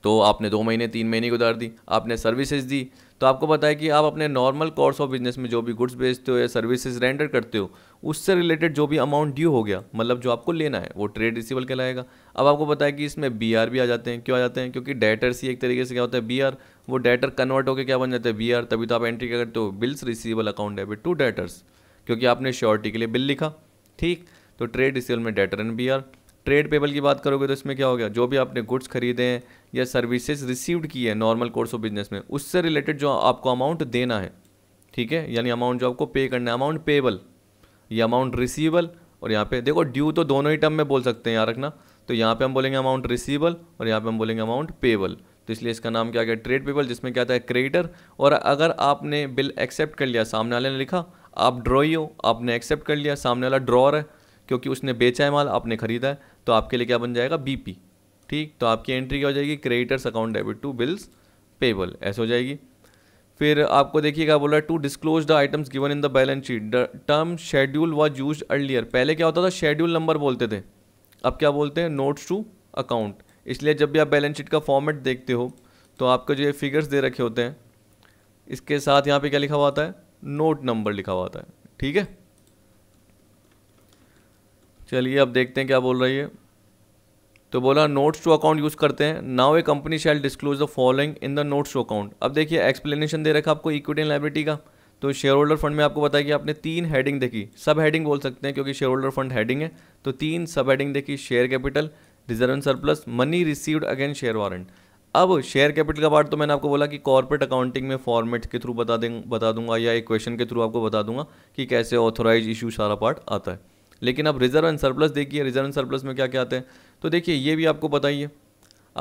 Speaker 1: तो आपने दो महीने तीन महीने की उधार दी आपने सर्विसेज दी तो आपको पता है कि आप अपने नॉर्मल कोर्स ऑफ बिजनेस में जो भी गुड्स बेचते हो या सर्विसेज रेंडर करते हो उससे रिलेटेड जो भी अमाउंट ड्यू हो गया मतलब जो आपको लेना है वो ट्रेड रिसीवल कहलाएगा अब आपको पता है कि इसमें बी आर भी आ जाते हैं क्यों आ जाते हैं क्योंकि डेटर्स ही एक तरीके से क्या होता है बी आर वो डेटर कन्वर्ट होकर क्या बन जाता है बी आर तभी तो आप एंट्री क्या करते हो bills receivable account debit to debtors क्योंकि आपने श्योरिटी के लिए बिल लिखा ठीक तो ट्रेड रिसीवल में debtor and B R trade payable की बात करोगे तो इसमें क्या हो गया जो भी आपने गुड्स खरीदे हैं या सर्विसेज रिसीव्ड की है नॉर्मल कोर्स ऑफ बिजनेस में उससे रिलेटेड जो आपको अमाउंट देना है ठीक है यानी अमाउंट जो आपको पे करना है अमाउंट पेबल ये अमाउंट रिसीवल और यहाँ पे देखो ड्यू तो दोनों ही टर्म में बोल सकते हैं यहाँ रखना तो यहाँ पे हम बोलेंगे अमाउंट रिसीवल और यहाँ पे हम बोलेंगे अमाउंट पेबल तो इसलिए इसका नाम क्या गया ट्रेड पेबल जिसमें क्या आता है क्रेडिटर और अगर आपने बिल एक्सेप्ट कर लिया सामने वाले ने लिखा आप ड्रॉ हो आपने एक्सेप्ट कर लिया सामने वाला ड्रॉर है क्योंकि उसने बेचा है माल आपने खरीदा है तो आपके लिए क्या बन जाएगा बीपी ठीक तो आपकी एंट्री क्या हो जाएगी creditors account debit to bills payable ऐसे हो जाएगी फिर आपको देखिए क्या बोल रहा है to disclose the items given in the balance sheet the term schedule was use earlier पहले क्या होता था शेड्यूल नंबर बोलते थे अब क्या बोलते हैं नोट्स टू अकाउंट इसलिए जब भी आप बैलेंस शीट का फॉर्मेट देखते हो तो आपको जो ये फिगर्स दे रखे होते हैं इसके साथ यहाँ पे क्या लिखा हुआ आता है नोट नंबर लिखा हुआ आता है ठीक है चलिए अब देखते हैं क्या बोल रही है तो बोला नोट्स टू अकाउंट यूज़ करते हैं now a company shall disclose the following in the notes to account अब देखिए एक्सप्लेनेशन दे रखा आपको इक्विटी एंड लाइबिलिटी का तो शेयर होल्डर फंड में आपको बताया कि आपने तीन हेडिंग देखी सब हेडिंग बोल सकते हैं क्योंकि शेयर होल्डर फंड हेडिंग है तो तीन सब हेडिंग देखी share capital reserve and surplus money received against share warrant अब शेयर कैपिटल का पार्ट तो मैंने आपको बोला कि कॉर्पोरेट अकाउंटिंग में फॉर्मेट के थ्रू बता दें बता दूंगा या एक के थ्रू आपको बता दूंगा कि कैसे ऑथोराइज इशू सारा पार्ट आता है लेकिन अब रिजर्व एंड सरप्लस देखिए रिजर्व एंड सरप्लस में क्या क्या आते हैं तो देखिए ये भी आपको बताइए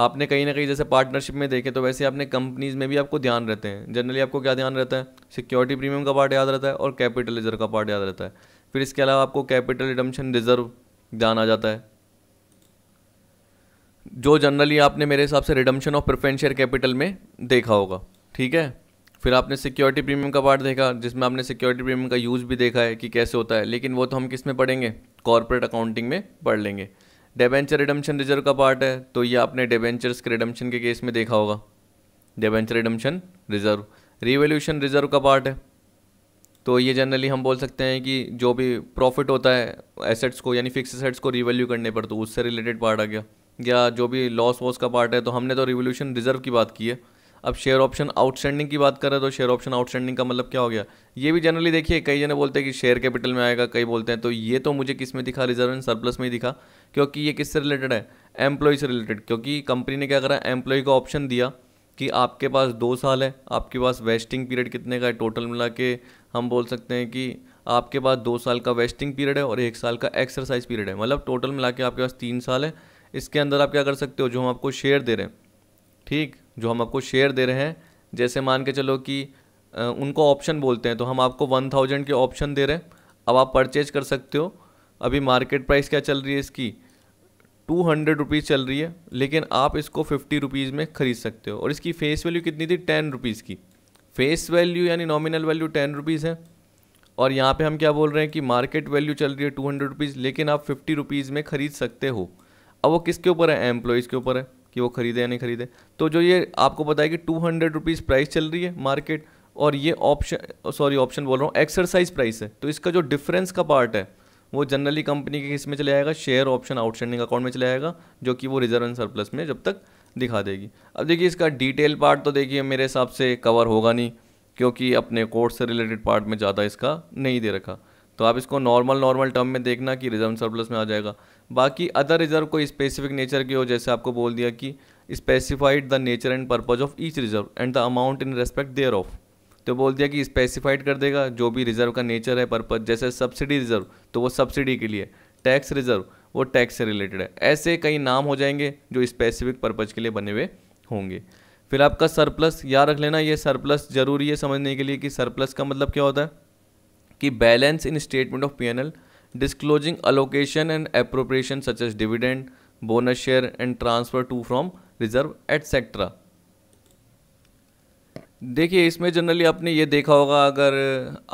Speaker 1: आपने कहीं ना कहीं जैसे पार्टनरशिप में देखे तो वैसे आपने कंपनीज़ में भी आपको ध्यान रहते हैं जनरली आपको क्या ध्यान रहता है सिक्योरिटी प्रीमियम का पार्ट याद रहता है और कैपिटल रिजर्व का पार्ट याद रहता है फिर इसके अलावा आपको कैपिटल रिडम्शन रिजर्व ध्यान आ जाता है जो जनरली आपने मेरे हिसाब से redemption of preferential share capital में देखा होगा ठीक है फिर आपने सिक्योरिटी प्रीमियम का पार्ट देखा जिसमें आपने सिक्योरिटी प्रीमियम का यूज़ भी देखा है कि कैसे होता है लेकिन वो तो हम किस में पढ़ेंगे कॉरपोरेट अकाउंटिंग में पढ़ लेंगे डेबेंचर रिडम्शन रिजर्व का पार्ट है तो ये आपने डेबेंचर्स के रिडम्शन के केस में देखा होगा debenture redemption reserve revaluation reserve का पार्ट है तो ये जनरली हम बोल सकते हैं कि जो भी प्रॉफिट होता है एसेट्स को यानी फिक्स एसेट्स को रिवेल्यू करने पर तो उससे रिलेटेड पार्ट आ गया या जो भी लॉस वॉस का पार्ट है तो हमने तो रिवोल्यूशन रिजर्व की बात की है अब शेयर ऑप्शन आउटस्टैंडिंग की बात करें तो शेयर ऑप्शन आउटस्टैंडिंग का मतलब क्या हो गया ये भी जनरली देखिए कई जने बोलते हैं कि शेयर कैपिटल में आएगा कई बोलते हैं तो ये तो मुझे किस में दिखा रिजर्व एंड सरप्लस में ही दिखा क्योंकि ये किससे रिलेटेड है एम्प्लॉय से रिलेटेड क्योंकि कंपनी ने क्या करा एम्प्लॉय को ऑप्शन दिया कि आपके पास दो साल है आपके पास वेस्टिंग पीरियड कितने का है टोटल मिला के हम बोल सकते हैं कि आपके पास दो साल का वेस्टिंग पीरियड है और एक साल का एक्सरसाइज पीरियड है मतलब टोटल मिला के आपके पास तीन साल है इसके अंदर आप क्या कर सकते हो जो हम आपको शेयर दे रहे हैं ठीक जो हम आपको शेयर दे रहे हैं जैसे मान के चलो कि उनको ऑप्शन बोलते हैं तो हम आपको वन थाउजेंड के ऑप्शन दे रहे हैं अब आप परचेज कर सकते हो अभी मार्केट प्राइस क्या चल रही है इसकी टू हंड्रेड रुपीज़ चल रही है लेकिन आप इसको फिफ्टी रुपीज़ में ख़रीद सकते हो और इसकी फेस वैल्यू कितनी थी टेन रुपीज़ की फेस वैल्यू यानी नॉमिनल वैल्यू टेन रुपीज़ है और यहाँ पे हम क्या बोल रहे हैं कि मार्केट वैल्यू चल रही है टू हंड्रेड रुपीज़ लेकिन आप फिफ्टी रुपीज़ में ख़रीद सकते हो अब वो किसके ऊपर है एम्प्लॉयज़ के ऊपर है कि वो ख़रीदे या नहीं ख़रीदे तो जो ये आपको पता है कि टू हंड्रेड रुपीज़ प्राइस चल रही है मार्केट और ये ऑप्शन सॉरी ऑप्शन बोल रहा हूँ एक्सरसाइज प्राइस है तो इसका जो डिफरेंस का पार्ट है वो जनरली कंपनी के किस में चले आएगा शेयर ऑप्शन आउटस्टैंडिंग अकाउंट में चले जाएगा जो कि वो रिजर्व एंड सरप्लस में जब तक दिखा देगी अब देखिए इसका डिटेल पार्ट तो देखिए मेरे हिसाब से कवर होगा नहीं क्योंकि अपने कोर्स से रिलेटेड पार्ट में ज़्यादा इसका नहीं दे रखा तो आप इसको नॉर्मल नॉर्मल टर्म में देखना कि रिजर्व सरप्लस में आ जाएगा बाकी अदर रिजर्व कोई स्पेसिफिक नेचर की हो जैसे आपको बोल दिया कि specified the nature and purpose of each reserve and the amount in respect thereof तो बोल दिया कि स्पेसिफाइड कर देगा जो भी रिजर्व का नेचर है पर्पज जैसे सब्सिडी रिजर्व तो वो सब्सिडी के लिए टैक्स रिजर्व वो टैक्स से रिलेटेड है ऐसे कई नाम हो जाएंगे जो स्पेसिफिक पर्पज के लिए बने हुए होंगे फिर आपका सरप्लस याद रख लेना ये सरप्लस जरूरी है समझने के लिए कि सरप्लस का मतलब क्या होता है कि balance in statement of P N L disclosing allocation and appropriation such as dividend bonus share and transfer to from reserve etcetera देखिए इसमें जनरली आपने ये देखा होगा अगर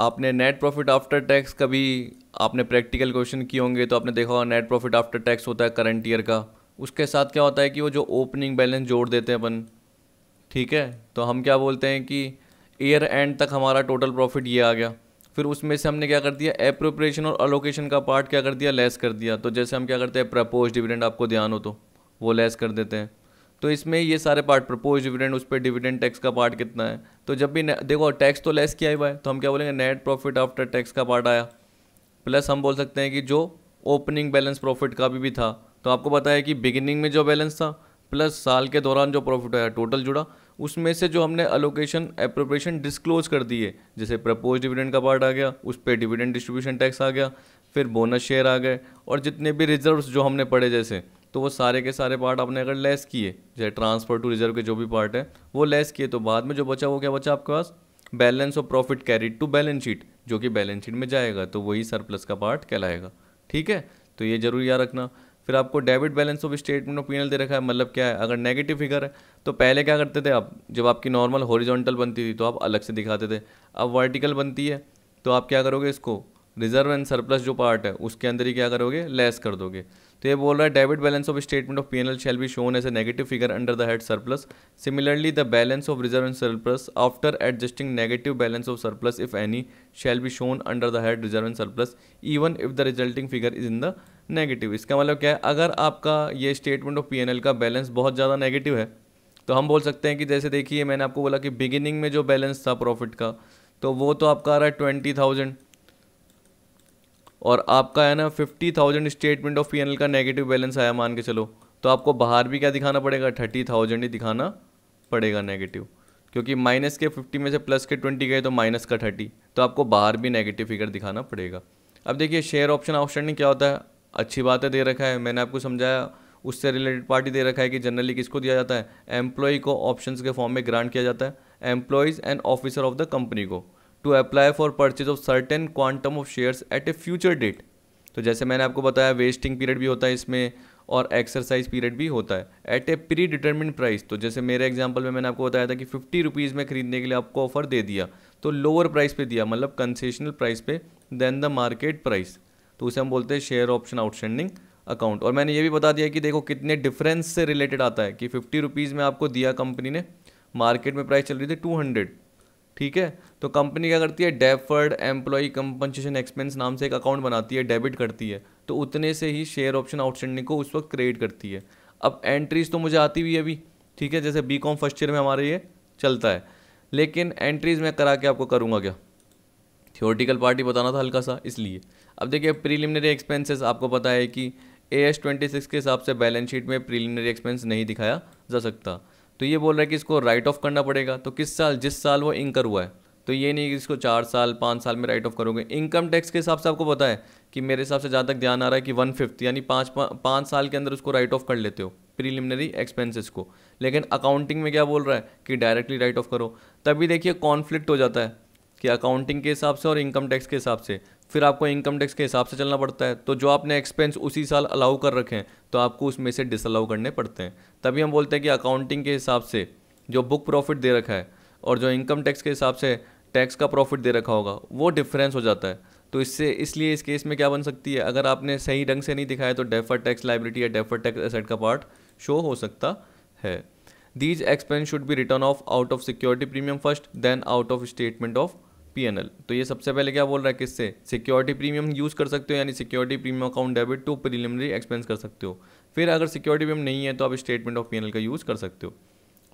Speaker 1: आपने नेट प्रॉफिट आफ्टर टैक्स का भी आपने प्रैक्टिकल क्वेश्चन किए होंगे तो आपने देखा होगा नेट प्रॉफिट आफ्टर टैक्स होता है करंट ईयर का उसके साथ क्या होता है कि वो जो ओपनिंग बैलेंस जोड़ देते हैं अपन ठीक है तो हम क्या बोलते हैं कि ईयर एंड तक हमारा टोटल प्रॉफिट ये आ गया फिर उसमें से हमने क्या कर दिया अप्रोप्रिएशन और अलोकेशन का पार्ट क्या कर दिया लेस कर दिया तो जैसे हम क्या करते हैं प्रपोज डिविडेंड आपको ध्यान हो तो वो लेस कर देते हैं तो इसमें ये सारे पार्ट प्रपोज डिविडेंड उस पर डिविडेंड टैक्स का पार्ट कितना है तो जब भी देखो टैक्स तो लेस किया हुआ है तो हम क्या बोलेंगे नेट प्रॉफिट आफ्टर टैक्स का पार्ट आया प्लस हम बोल सकते हैं कि जो ओपनिंग बैलेंस प्रॉफिट का भी, भी था तो आपको पता है कि बिगिनिंग में जो बैलेंस था प्लस साल के दौरान जो प्रॉफिट आया टोटल जुड़ा उसमें से जो हमने अलोकेशन अप्रोप्रिएशन डिस्क्लोज कर दिए जैसे प्रपोज डिविडेंड का पार्ट आ गया उस पर डिविडेंड डिस्ट्रीब्यूशन टैक्स आ गया फिर बोनस शेयर आ गए और जितने भी रिजर्व जो हमने पढ़े जैसे तो वो सारे के सारे पार्ट आपने अगर लेस किए जैसे ट्रांसफर टू रिजर्व के जो भी पार्ट है वो लेस किए तो बाद में जो बचा वो क्या बचा आपके पास balance of profit carried to balance sheet जो कि बैलेंस शीट में जाएगा तो वही सरप्लस का पार्ट कहलाएगा ठीक है तो ये जरूर याद रखना फिर आपको debit balance of statement of P दे रखा है मतलब क्या है अगर नेगेटिव फिगर है तो पहले क्या करते थे आप जब आपकी नॉर्मल हॉरिजॉन्टल बनती थी तो आप अलग से दिखाते थे अब वर्टिकल बनती है तो आप क्या करोगे इसको रिजर्व एंड सरप्लस जो पार्ट है उसके अंदर ही क्या करोगे लेस कर दोगे तो ये बोल रहा है debit balance of statement of L shall be shown as a negative figure under the head surplus similarly the balance of reserve and surplus after adjusting negative balance of surplus if any shall be shown under the head reserve and surplus even if the resulting figure is in the negative इसका मतलब क्या है अगर आपका ये statement of P का balance बहुत ज़्यादा नेगेटिव है तो हम बोल सकते हैं कि जैसे देखिए मैंने आपको बोला कि बिगिनिंग में जो बैलेंस था प्रॉफिट का तो वो तो आपका आ रहा है ट्वेंटी थाउजेंड और आपका है ना fifty thousand statement of P का नेगेटिव बैलेंस आया मान के चलो तो आपको बाहर भी क्या दिखाना पड़ेगा थर्टी थाउजेंड ही दिखाना पड़ेगा नेगेटिव क्योंकि माइनस के फिफ्टी में से प्लस के ट्वेंटी गए तो माइनस का थर्टी तो आपको बाहर भी नेगेटिव फिगर दिखाना पड़ेगा अब देखिए शेयर ऑप्शन ऑप्शन क्या होता है अच्छी बातें दे रखा है मैंने आपको समझाया उससे रिलेटेड पार्टी दे रखा है कि जनरली किसको दिया जाता है एम्प्लॉय को ऑप्शन के फॉर्म में ग्रांट किया जाता है employees and officer of the company को to apply for purchase of certain quantum of shares at a future date तो जैसे मैंने आपको बताया वेस्टिंग पीरियड भी होता है इसमें और एक्सरसाइज पीरियड भी होता है at a pre determine price तो जैसे मेरे एग्जाम्पल में मैंने आपको बताया था कि फिफ्टी रुपीज़ में खरीदने के लिए आपको ऑफर दे दिया तो लोअर प्राइस पे दिया मतलब कंसेशनल प्राइस पे देन द मार्केट प्राइस तो उसे हम बोलते हैं शेयर ऑप्शन आउटस्टैंडिंग अकाउंट और मैंने ये भी बता दिया कि देखो कितने डिफरेंस से रिलेटेड आता है कि फिफ्टी रुपीज़ में आपको दिया कंपनी ने मार्केट में प्राइस चल रही थी टू हंड्रेड ठीक है तो कंपनी क्या करती है डेफर्ड एम्प्लॉई कंपनसेशन एक्सपेंस नाम से एक अकाउंट बनाती है डेबिट करती है तो उतने से ही शेयर ऑप्शन आउटस्टैंडिंग को उस वक्त क्रिएट करती है अब एंट्रीज तो मुझे आती हुई है अभी ठीक है जैसे बी कॉम फर्स्ट ईयर में हमारे ये चलता है लेकिन एंट्रीज मैं करा के आपको करूँगा क्या थियोरटिकल पार्टी बताना था हल्का सा इसलिए अब देखिए प्रीलिमिनरी एक्सपेंसेस आपको पता है कि ए एस ट्वेंटी सिक्स के हिसाब से बैलेंस शीट में प्रीलिमिनरी एक्सपेंस नहीं दिखाया जा सकता तो ये बोल रहा है कि इसको राइट ऑफ करना पड़ेगा तो किस साल जिस साल वो इंकर हुआ है तो ये नहीं कि इसको चार साल पाँच साल में राइट ऑफ करोगे इनकम टैक्स के हिसाब से आपको पता है कि मेरे हिसाब से जहाँ तक ध्यान आ रहा है कि वन फिफ्थ यानी पाँच पाँच साल के अंदर उसको राइट ऑफ कर लेते हो प्रीलिमिनरी एक्सपेंसेस को लेकिन अकाउंटिंग में क्या बोल रहा है कि डायरेक्टली राइट ऑफ करो तभी देखिए कॉन्फ्लिक्ट हो जाता है कि अकाउंटिंग के हिसाब से और इनकम टैक्स के हिसाब से फिर आपको इनकम टैक्स के हिसाब से चलना पड़ता है तो जो आपने एक्सपेंस उसी साल अलाउ कर रखे हैं तो आपको उसमें से डिसअलाउ करने पड़ते हैं तभी हम बोलते हैं कि अकाउंटिंग के हिसाब से जो बुक प्रॉफिट दे रखा है और जो इनकम टैक्स के हिसाब से टैक्स का प्रॉफिट दे रखा होगा वो डिफरेंस हो जाता है तो इससे इसलिए इस केस में क्या बन सकती है अगर आपने सही ढंग से नहीं दिखाया तो डेफर टैक्स लाइबिलिटी या डेफर टैक्स एसेट का पार्ट शो हो सकता है these expense should be written off out of security premium first then out of statement of P तो ये सबसे पहले क्या बोल रहा है किससे सिक्योरिटी प्रीमियम यूज़ कर सकते हो यानी security premium account debit to preliminary expense कर सकते हो फिर अगर सिक्योरिटी प्रीमियम नहीं है तो आप स्टेटमेंट ऑफ पी का यूज़ कर सकते हो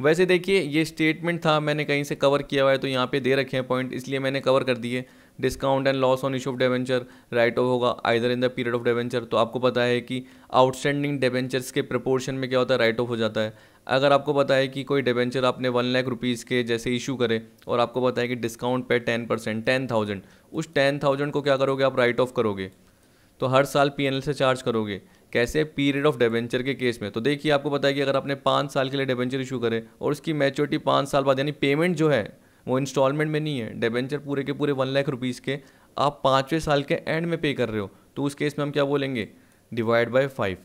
Speaker 1: वैसे देखिए ये स्टेटमेंट था मैंने कहीं से कवर किया हुआ है तो यहाँ पे दे रखे हैं पॉइंट इसलिए मैंने कवर कर दिए discount and loss on issue of debenture write off होगा either in the period of debenture तो आपको पता है कि आउटस्टैंडिंग डेवेंचर्स के प्रपोर्शन में क्या होता है राइट ऑफ हो जाता है अगर आपको पता है कि कोई डेवेंचर आपने वन लाख रुपीज़ के जैसे इशू करे और आपको पता है कि डिस्काउंट पे टेन परसेंट टेन थाउजेंड उस टेन थाउजेंड को क्या करोगे आप राइट ऑफ करोगे तो हर साल पी से चार्ज करोगे कैसे पीरियड ऑफ डेवेंचर के केस में तो देखिए आपको पता है कि अगर आपने पाँच साल के लिए डेवेंचर इशू करे और उसकी मैच्योरिटी पाँच साल बाद यानी पेमेंट जो है वो इंस्टॉलमेंट में नहीं है डेबेंचर पूरे के पूरे वन लाख रुपीज़ के आप पाँचवें साल के एंड में पे कर रहे हो तो उस केस में हम क्या बोलेंगे डिवाइड बाई फाइव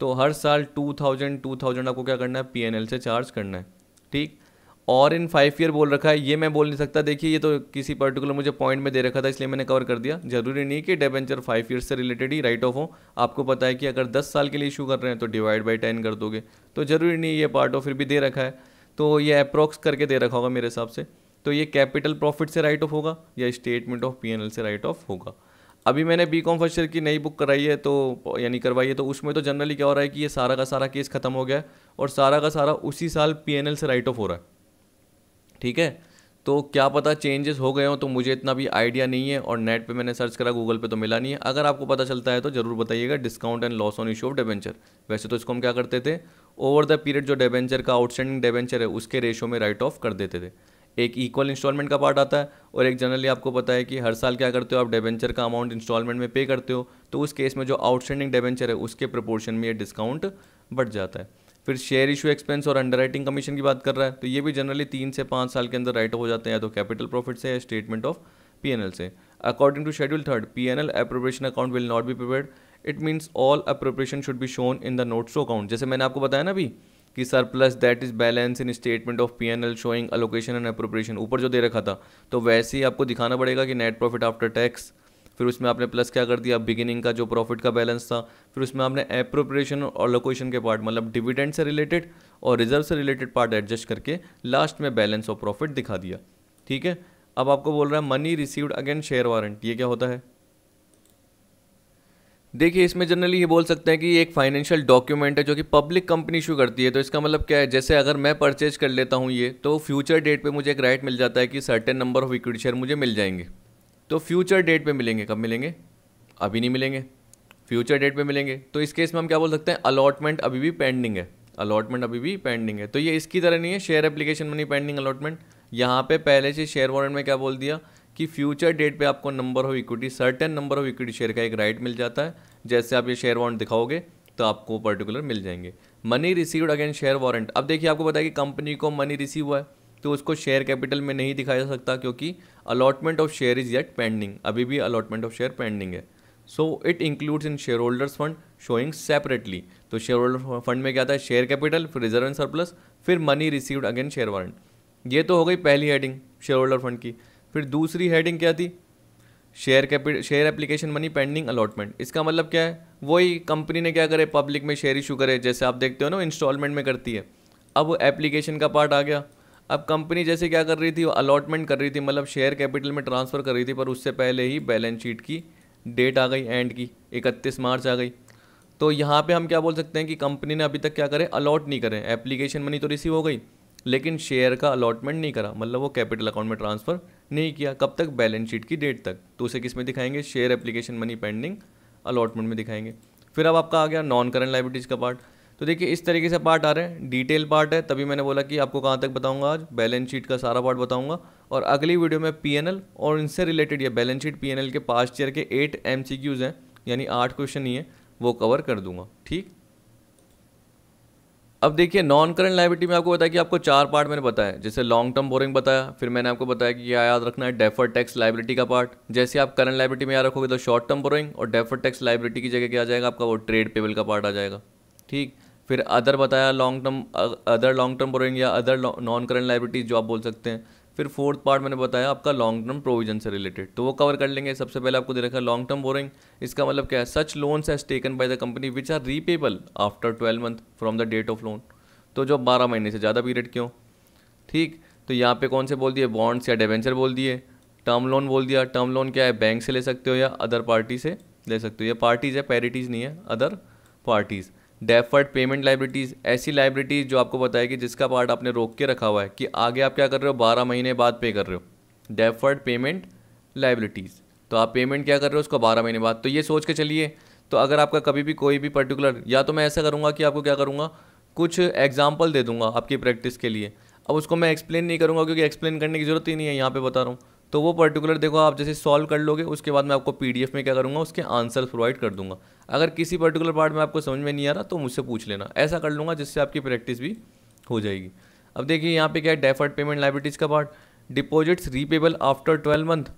Speaker 1: तो हर साल टू थाउजेंड टू थाउजेंड आपको क्या करना है पी एन एल से चार्ज करना है ठीक और इन फाइव ईयर बोल रखा है ये मैं बोल नहीं सकता देखिए ये तो किसी पर्टिकुलर मुझे पॉइंट में दे रखा था इसलिए मैंने कवर कर दिया जरूरी नहीं कि डेबेंचर फाइव ईयर से रिलेटेड ही राइट ऑफ हो आपको पता है कि अगर दस साल के लिए इशू कर रहे हैं तो डिवाइड बाई टेन कर दोगे तो जरूरी नहीं ये पार्ट ऑफ फिर भी दे रखा है तो ये अप्रोक्स करके दे रखा होगा मेरे हिसाब से तो ये कैपिटल प्रॉफिट से राइट ऑफ होगा या स्टेटमेंट ऑफ पी से राइट ऑफ होगा अभी मैंने बी कॉम फर्स्ट ईयर की नई बुक कराई है तो यानी करवाई है तो उसमें तो जनरली क्या हो रहा है कि ये सारा का सारा केस खत्म हो गया है और सारा का सारा उसी साल पी से राइट ऑफ हो रहा है ठीक है तो क्या पता चेंजेस हो गए हो तो मुझे इतना भी आइडिया नहीं है और नेट पे मैंने सर्च करा गूगल पे तो मिला नहीं है अगर आपको पता चलता है तो ज़रूर बताइएगा discount and loss on issue of debenture वैसे तो इसको हम क्या करते थे ओवर द पीरियड जो डेबेंचर का आउटस्टैंडिंग डेवेंचर है उसके रेशो में राइट ऑफ कर देते थे एक इक्वल इंस्टॉलमेंट का पार्ट आता है और एक जनरली आपको पता है कि हर साल क्या करते हो आप डेवेंचर का अमाउंट इंस्टॉलमेंट में पे करते हो तो उस केस में जो आउटस्टैंडिंग डेवेंचर है उसके प्रपोर्शन में ये डिस्काउंट बढ़ जाता है फिर शेयर इशू एक्सपेंस और अंडर राइटिंग कमीशन की बात कर रहा है तो ये भी जनरली तीन से पाँच साल के अंदर राइट हो जाते हैं या तो कैपिटल प्रॉफिट से या स्टेटमेंट ऑफ पी से according to schedule third P N L appropriation account will not be prepared it means all appropriation should be shown in the notes to account जैसे मैंने आपको बताया ना अभी कि surplus that is balance in statement of P N L showing allocation and appropriation ऊपर जो दे रखा था तो वैसे ही आपको दिखाना पड़ेगा कि नेट प्रॉफिट आफ्टर टैक्स फिर उसमें आपने प्लस क्या कर दिया बिगिनिंग का जो प्रॉफिट का बैलेंस था फिर उसमें आपने अप्रोप्रिएशन और लोकेशन के पार्ट मतलब डिविडेंड से रिलेटेड और रिजर्व से रिलेटेड पार्ट एडजस्ट करके लास्ट में बैलेंस ऑफ प्रॉफिट दिखा दिया ठीक है अब आपको बोल रहा है money received against share warrant ये क्या होता है देखिए इसमें जनरली ये बोल सकते हैं कि एक फाइनेंशियल डॉक्यूमेंट है जो कि पब्लिक कंपनी इशू करती है तो इसका मतलब क्या है जैसे अगर मैं परचेज कर लेता हूँ ये तो फ्यूचर डेट पे मुझे एक राइट मिल जाता है कि certain number of equity share मुझे मिल जाएंगे तो फ्यूचर डेट पे मिलेंगे कब मिलेंगे अभी नहीं मिलेंगे फ्यूचर डेट पे मिलेंगे तो इस केस में हम क्या बोल सकते हैं अलॉटमेंट अभी भी पेंडिंग है अलॉटमेंट अभी भी पेंडिंग है तो ये इसकी तरह नहीं है शेयर एप्लीकेशन में नहीं पेंडिंग अलॉटमेंट यहाँ पे पहले से शेयर वारंट में क्या बोल दिया कि फ्यूचर डेट पे आपको number of equity certain number of equity share का एक राइट मिल जाता है जैसे आप ये शेयर वारंट दिखाओगे तो आपको पर्टिकुलर मिल जाएंगे money received against share warrant अब देखिए आपको बताया कि कंपनी को मनी रिसीव हुआ है तो उसको शेयर कैपिटल में नहीं दिखाया जा सकता क्योंकि allotment of share is yet pending अभी भी अलॉटमेंट ऑफ शेयर पेंडिंग है so it includes in shareholders fund showing separately तो शेयर होल्डर फंड में क्या था शेयर कैपिटल फिर रिजर्व एंड सरप्लस फिर money received against share warrant ये तो हो गई पहली हेडिंग शेयर होल्डर फंड की फिर दूसरी हेडिंग क्या थी share capital share application money pending allotment इसका मतलब क्या है वही कंपनी ने क्या करे पब्लिक में शेयर इशू करे जैसे आप देखते हो ना इंस्टॉलमेंट में करती है अब एप्लीकेशन का पार्ट आ गया अब कंपनी जैसे क्या कर रही थी अलॉटमेंट कर रही थी मतलब शेयर कैपिटल में ट्रांसफ़र कर रही थी पर उससे पहले ही बैलेंस शीट की डेट आ गई एंड की इकतीस मार्च आ गई तो यहाँ पे हम क्या बोल सकते हैं कि कंपनी ने अभी तक क्या करें अलॉट नहीं करें एप्लीकेशन मनी तो रिसीव हो गई लेकिन शेयर का अलॉटमेंट नहीं करा मतलब वो कैपिटल अकाउंट में ट्रांसफ़र नहीं किया कब तक बैलेंस शीट की डेट तक तो उसे किस में दिखाएंगे share application money pending allotment में दिखाएंगे फिर अब आपका आ गया नॉन करंट लाइबिलिटीज़ का पार्ट तो देखिए इस तरीके से पार्ट आ रहे हैं डिटेल पार्ट है तभी मैंने बोला कि आपको कहाँ तक बताऊंगा आज बैलेंस शीट का सारा पार्ट बताऊंगा और अगली वीडियो में पी और इनसे रिलेटेड यह बैलेंस शीट पी के पास्ट ईयर के एट एम हैं यानी आठ क्वेश्चन ही हैं वो कवर कर दूंगा ठीक अब देखिए नॉन करंट लाइबिलिटी में आपको बताया कि आपको चार पार्ट मैंने बताया जैसे लॉन्ग टर्म बोरिंग बताया फिर मैंने आपको बताया कि क्या याद रखना है डेफर टैक्स लाइबिलिटी का पार्ट जैसे आप करंट लाइबिलिटी में याद रखोगे तो शॉर्ट टर्म बोरिंग और डेफर टैक्स लाइबिलिटी की जगह क्या आ जाएगा आपका वो ट्रेड पेबल का पार्ट आ जाएगा ठीक फिर अदर बताया long term other long term borrowing या अदर नॉन करंट लाइबिलिटीज जो आप बोल सकते हैं फिर फोर्थ पार्ट मैंने बताया आपका लॉन्ग टर्म प्रोविजन से रिलेटेड तो वो कवर कर लेंगे सबसे पहले आपको दे रखा है लॉन्ग टर्म बोरिंग इसका मतलब क्या है such loans as taken by the company which are repayable after twelve month from the date of loan तो जो बारह महीने से ज़्यादा पीरियड क्यों ठीक तो यहाँ पे कौन से बोल दिए बॉन्ड्स या डेवेंचर बोल दिए टर्म लोन बोल दिया टर्म लोन क्या है बैंक से ले सकते हो या अदर पार्टी से ले सकते हो या पार्टीज़ है पैरिटीज़ नहीं है other parties deferred payment liabilities ऐसी लाइब्रिटीज़ जो आपको बताएगी जिसका पार्ट आपने रोक के रखा हुआ है कि आगे आप क्या कर रहे हो बारह महीने बाद पे कर रहे हो डेफर्ड पेमेंट लाइब्रिटीज़ तो आप पेमेंट क्या कर रहे हो उसको बारह महीने बाद तो ये सोच के चलिए तो अगर आपका कभी भी कोई भी पर्टिकुलर या तो मैं ऐसा करूँगा कि आपको क्या करूँगा कुछ एग्जाम्पल दे दूँगा आपकी प्रैक्टिस के लिए अब उसको मैं एक्सप्लेन नहीं करूँगा क्योंकि एक्सप्लेन करने की ज़रूरत ही नहीं है यहाँ पर बता रहा हूँ तो वो पर्टिकुलर देखो आप जैसे सॉल्व कर लोगे उसके बाद मैं आपको पी में क्या करूँगा उसके आंसर प्रोवाइड कर दूंगा अगर किसी पर्टिकुलर पार्ट में आपको समझ में नहीं आ रहा तो मुझसे पूछ लेना ऐसा कर लूँगा जिससे आपकी प्रैक्टिस भी हो जाएगी अब देखिए यहाँ पे क्या है डेफर्ड पेमेंट लाइबिलिटीज़ का part deposits repayable after twelve month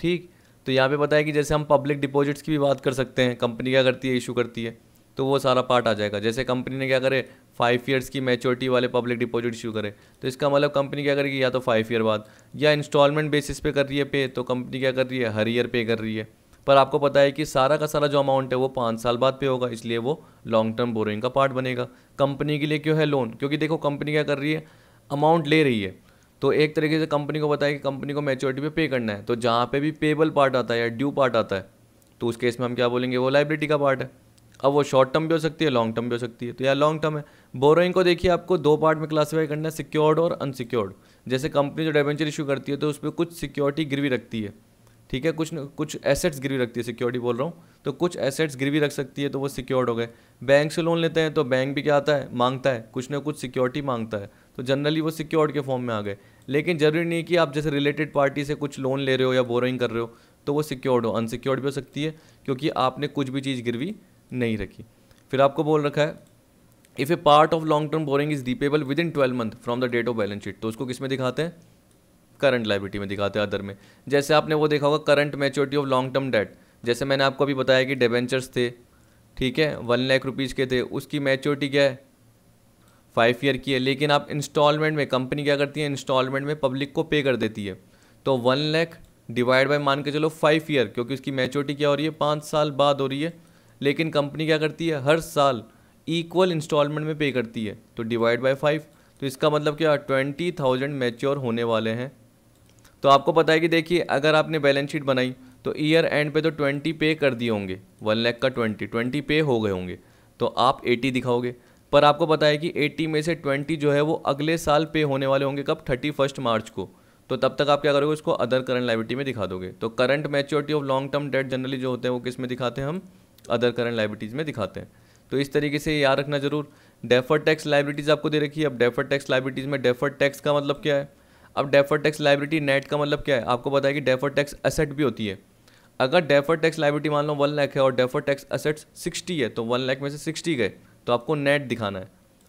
Speaker 1: ठीक तो यहाँ पे बताया कि जैसे हम पब्लिक डिपॉजिट्स की भी बात कर सकते हैं कंपनी क्या करती है इशू करती है तो वो सारा पार्ट आ जाएगा जैसे कंपनी ने क्या करे फाइव ईयर्स की मेच्योरिटी वाले पब्लिक डिपॉजिट इशू करे तो इसका मतलब कंपनी क्या करेगी या तो फाइव ईयर बाद या इंस्टॉलमेंट बेसिस पे कर रही है पे तो कंपनी क्या कर रही है हर ईयर पे कर रही है पर आपको पता है कि सारा का सारा जो अमाउंट है वो पाँच साल बाद पे होगा इसलिए वो लॉन्ग टर्म बोरिंग का पार्ट बनेगा कंपनी के लिए क्यों है लोन क्योंकि देखो कंपनी क्या कर रही है अमाउंट ले रही है तो एक तरीके से कंपनी को पता है कि कंपनी को मेच्योरिटी पे पे करना है तो जहाँ पे भी पेबल पार्ट आता है या ड्यू पार्ट आता है तो उस केस में हम क्या बोलेंगे वो लाइब्रेटी का पार्ट है अब वो शॉर्ट टर्म भी हो सकती है लॉन्ग टर्म भी हो सकती है तो यार लॉन्ग टर्म है बोरोइंग को देखिए आपको दो पार्ट में क्लासीफाई करना है सिक्योर्ड और अनसिक्योर्ड जैसे कंपनी जो डेवेंचर इशू करती है तो उस पर कुछ सिक्योरिटी गिरवी रखती है ठीक है कुछ कुछ एसेट्स गिरवी रखती है सिक्योरिटी बोल रहा हूँ तो कुछ एसेट्स गिरवी रख सकती है तो वो सिक्योर्ड हो गए बैंक से लोन लेते हैं तो बैंक भी क्या आता है मांगता है कुछ ना कुछ सिक्योरिटी मांगता है तो जनरली वो सिक्योर्ड के फॉर्म में आ गए लेकिन ज़रूरी नहीं कि आप जैसे रिलेटेड पार्टी से कुछ लोन ले रहे हो या बोरोइंग कर रहे हो तो वो सिक्योर्ड हो अनसिक्योर्ड भी हो सकती है क्योंकि आपने कुछ भी चीज़ गिरवी नहीं रखी फिर आपको बोल रखा है if a part of long term borrowing is payable within twelve month from the date of balance sheet तो उसको किस में दिखाते हैं करंट लाइबिलिटी में दिखाते हैं अदर में जैसे आपने वो देखा होगा current maturity of long term debt जैसे मैंने आपको अभी बताया कि डेबेंचर्स थे ठीक है वन लाख रुपीज़ के थे उसकी मैच्योरिटी क्या है फाइव ईयर की है लेकिन आप इंस्टॉलमेंट में कंपनी क्या करती है इंस्टॉलमेंट में पब्लिक को पे कर देती है तो वन लैख डिवाइड बाई मान के चलो फाइव ईयर क्योंकि उसकी मैच्योरिटी क्या हो रही है पाँच साल बाद हो रही है लेकिन कंपनी क्या करती है हर साल इक्वल इंस्टॉलमेंट में पे करती है तो डिवाइड बाई फाइव तो इसका मतलब क्या ट्वेंटी थाउजेंड मेच्योर होने वाले हैं तो आपको पता है कि देखिए अगर आपने बैलेंस शीट बनाई तो ईयर एंड पे तो ट्वेंटी पे कर दिए होंगे वन लैख का ट्वेंटी ट्वेंटी पे हो गए होंगे तो आप एटी दिखाओगे पर आपको पता है कि एटी में से ट्वेंटी जो है वो अगले साल पे होने वाले होंगे कब थर्टी फर्स्ट मार्च को तो तब तक आप क्या करोगे उसको अदर करंट लाइबिलिटी में दिखा दोगे तो current maturity of long term debt generally जो होते हैं वो किस में दिखाते हैं हम अदर करंट लाइबिलिटीज़ में दिखाते हैं तो इस तरीके से याद रखना जरूर डेफर टैक्स लाइबिलिटीज़ आपको दे रखी है अब डेफर टैक्स लाइबिलिटीज़ में डेफर टैक्स का मतलब क्या है अब डेफर टैक्स लाइबिलिटी नेट का मतलब क्या है आपको पता है कि डेफर टैक्स असेट भी होती है अगर डेफर टैक्स लाइबिलिटी मान लो वन लाख है और डेफर टैक्स असेट्स सिक्सटी है तो वन लाख में से सिक्सटी गए तो आपको नेट दिखाना है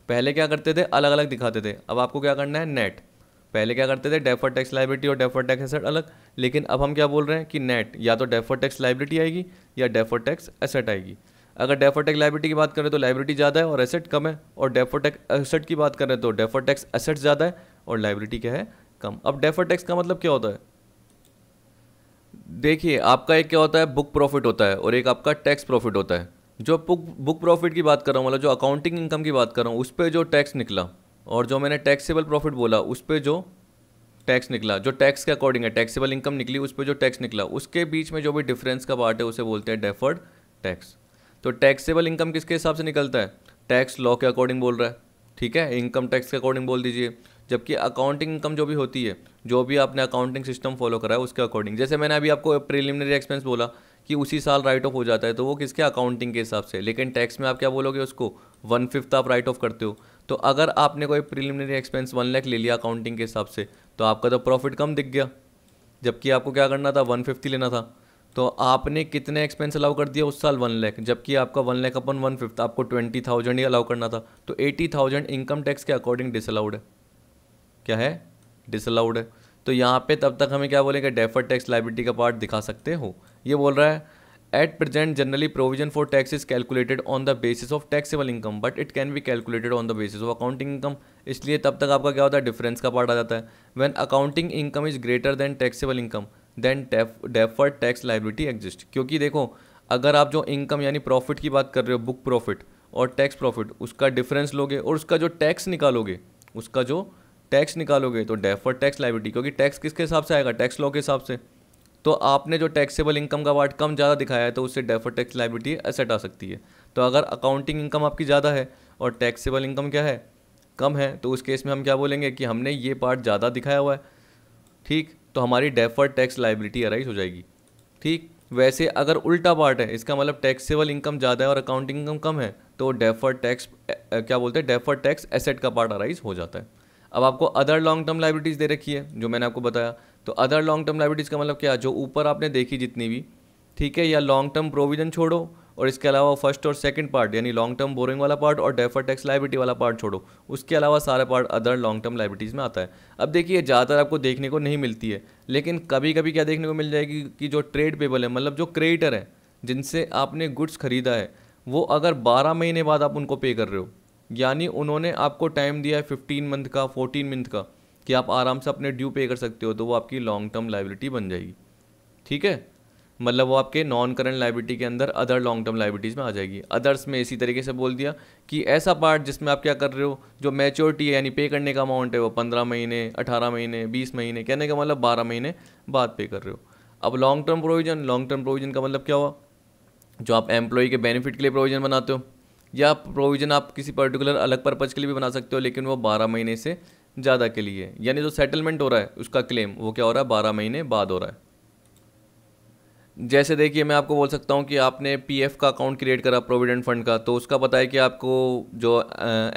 Speaker 1: पहले क्या करते थे अलग अलग दिखाते थे अब आपको क्या करना है नेट पहले क्या करते थे डेफर टैक्स लाइबिलिटी और डेफर टैक्स असेट अलग लेकिन अब हम क्या बोल रहे हैं कि नेट या तो डेफर टैक्स लाइबिलिटी आएगी या डेफर टैक्स एसेट आएगी अगर डेफर टैक्स लाइबिलिटी की बात करें तो लाइबिलिटी ज़्यादा है और एसेट कम है और डेफर टैक्स एसेट की बात करें तो डेफर टैक्स एसेट ज़्यादा है और लाइबिलिटी क्या है कम अब डेफर टैक्स का मतलब क्या होता है देखिए आपका एक क्या होता है बुक प्रॉफिट होता है और एक आपका टैक्स प्रॉफिट होता है जो बुक बुक प्रॉफिट की बात कर रहा हूँ मतलब जो अकाउंटिंग इनकम की बात कर रहा हूँ उस पर जो टैक्स निकला और जो मैंने टैक्सेबल प्रॉफिट बोला उस पर जो टैक्स निकला जो टैक्स के अकॉर्डिंग है टैक्सेबल इनकम निकली उस पर जो टैक्स निकला उसके बीच में जो भी डिफरेंस का पार्ट है उसे बोलते हैं डेफर्ड टैक्स तो टैक्सेबल इनकम किसके हिसाब से निकलता है टैक्स लॉ के अकॉर्डिंग बोल रहा है ठीक है इनकम टैक्स के अकॉर्डिंग बोल दीजिए जबकि अकाउंटिंग इनकम जो भी होती है जो भी आपने अकाउंटिंग सिस्टम फॉलो करा है उसके अकॉर्डिंग जैसे मैंने अभी आपको प्रिलिमिनरी एक्सपेंस बोला कि उसी साल राइट ऑफ हो जाता है तो वो किसके अकाउंटिंग के हिसाब से लेकिन टैक्स में आप क्या बोलोगे उसको वन फिफ्थ आप राइट ऑफ करते हो तो अगर आपने कोई प्रिलिमिनरी एक्सपेंस वन लैख ले लिया अकाउंटिंग के हिसाब से तो आपका तो प्रॉफिट कम दिख गया जबकि आपको क्या करना था वन फिफ्टी लेना था तो आपने कितने एक्सपेंस अलाउ कर दिया उस साल वन लैख जबकि आपका वन लैख अपन वन फिफ्थ आपको ट्वेंटी थाउजेंड ही अलाउ करना था तो एटी थाउजेंड इनकम टैक्स के अकॉर्डिंग डिसअलाउड है क्या है डिसअलाउड है तो यहाँ पे तब तक हमें क्या बोलेंगे डेफर टैक्स लाइबिलिटी का पार्ट दिखा सकते हो ये बोल रहा है at present generally provision for tax is calculated on the basis of taxable income but it can be calculated on the basis of accounting income इसलिए तब तक आपका क्या होता है डिफरेंस का पार्ट आ जाता है when accounting income is greater than taxable income then defer tax liability exist क्योंकि देखो अगर आप जो इनकम यानी प्रॉफिट की बात कर रहे हो बुक प्रॉफिट और टैक्स प्रॉफिट उसका डिफरेंस लोगे और उसका जो टैक्स निकालोगे उसका जो टैक्स निकालोगे तो डेफर टैक्स लाइबिलिटी क्योंकि टैक्स किसके हिसाब से आएगा टैक्स लॉ के हिसाब से तो आपने जो टैक्सेबल इनकम का वाट कम ज़्यादा दिखाया है तो उससे डेफर टैक्स लाइबिलिटी एसेट आ सकती है तो अगर अकाउंटिंग इनकम आपकी ज़्यादा है और टैक्सेबल इनकम क्या है कम है तो उस केस में हम क्या बोलेंगे कि हमने ये पार्ट ज़्यादा दिखाया हुआ है ठीक तो हमारी डेफर्ड टैक्स लाइबिलिटी अराइज हो जाएगी ठीक वैसे अगर उल्टा पार्ट है इसका मतलब टैक्सेबल इनकम ज़्यादा है और अकाउंटिंग इनकम कम है तो डेफर्ड टैक्स क्या बोलते हैं डेफर्ड टैक्स एसेट का पार्ट अराइज हो जाता है अब आपको अदर लॉन्ग टर्म लाइबिलिटीज़ दे रखी है जो मैंने आपको बताया तो अदर लॉन्ग टर्म लाइबिलिटीज़ का मतलब क्या जो ऊपर आपने देखी जितनी भी ठीक है या लॉन्ग टर्म प्रोविजन छोड़ो और इसके अलावा फर्स्ट और सेकंड पार्ट यानी लॉन्ग टर्म बोरिंग वाला पार्ट और डेफर टैक्स लाइबिलिटी वाला पार्ट छोड़ो उसके अलावा सारा part other long term liabilities में आता है अब देखिए ज़्यादातर आपको देखने को नहीं मिलती है लेकिन कभी कभी क्या देखने को मिल जाएगी कि जो ट्रेड पेबल है मतलब जो क्रेडिटर है जिनसे आपने गुड्स खरीदा है वो अगर बारह महीने बाद आप उनको पे कर रहे हो यानी उन्होंने आपको टाइम दिया है फिफ्टीन मंथ का फोर्टीन मंथ का कि आप आराम से अपने ड्यू पे कर सकते हो तो वो आपकी लॉन्ग टर्म लाइबिलिटी बन जाएगी ठीक है मतलब वो आपके नॉन करंट लाइबिलिटी के अंदर अदर लॉन्ग टर्म लाइबिलिटीज़ में आ जाएगी अदर्स में इसी तरीके से बोल दिया कि ऐसा पार्ट जिसमें आप क्या कर रहे हो जो मैच्योरिटी है यानी पे करने का अमाउंट है वो पंद्रह महीने अठारह महीने बीस महीने कहने का मतलब बारह महीने बाद पे कर रहे हो अब long term provision long term provision का मतलब क्या हुआ जो आप एम्प्लॉय के बेनिफिट के लिए प्रोविज़न बनाते हो या प्रोविज़न आप किसी पर्टिकुलर अलग पर्पज़ के लिए भी बना सकते हो लेकिन वो बारह महीने से ज़्यादा के लिए यानी जो सेटलमेंट हो रहा है उसका क्लेम वो क्या हो रहा है बारह महीने बाद हो रहा है जैसे देखिए मैं आपको बोल सकता हूँ कि आपने पीएफ का अकाउंट क्रिएट करा प्रोविडेंट फंड का तो उसका पता है कि आपको जो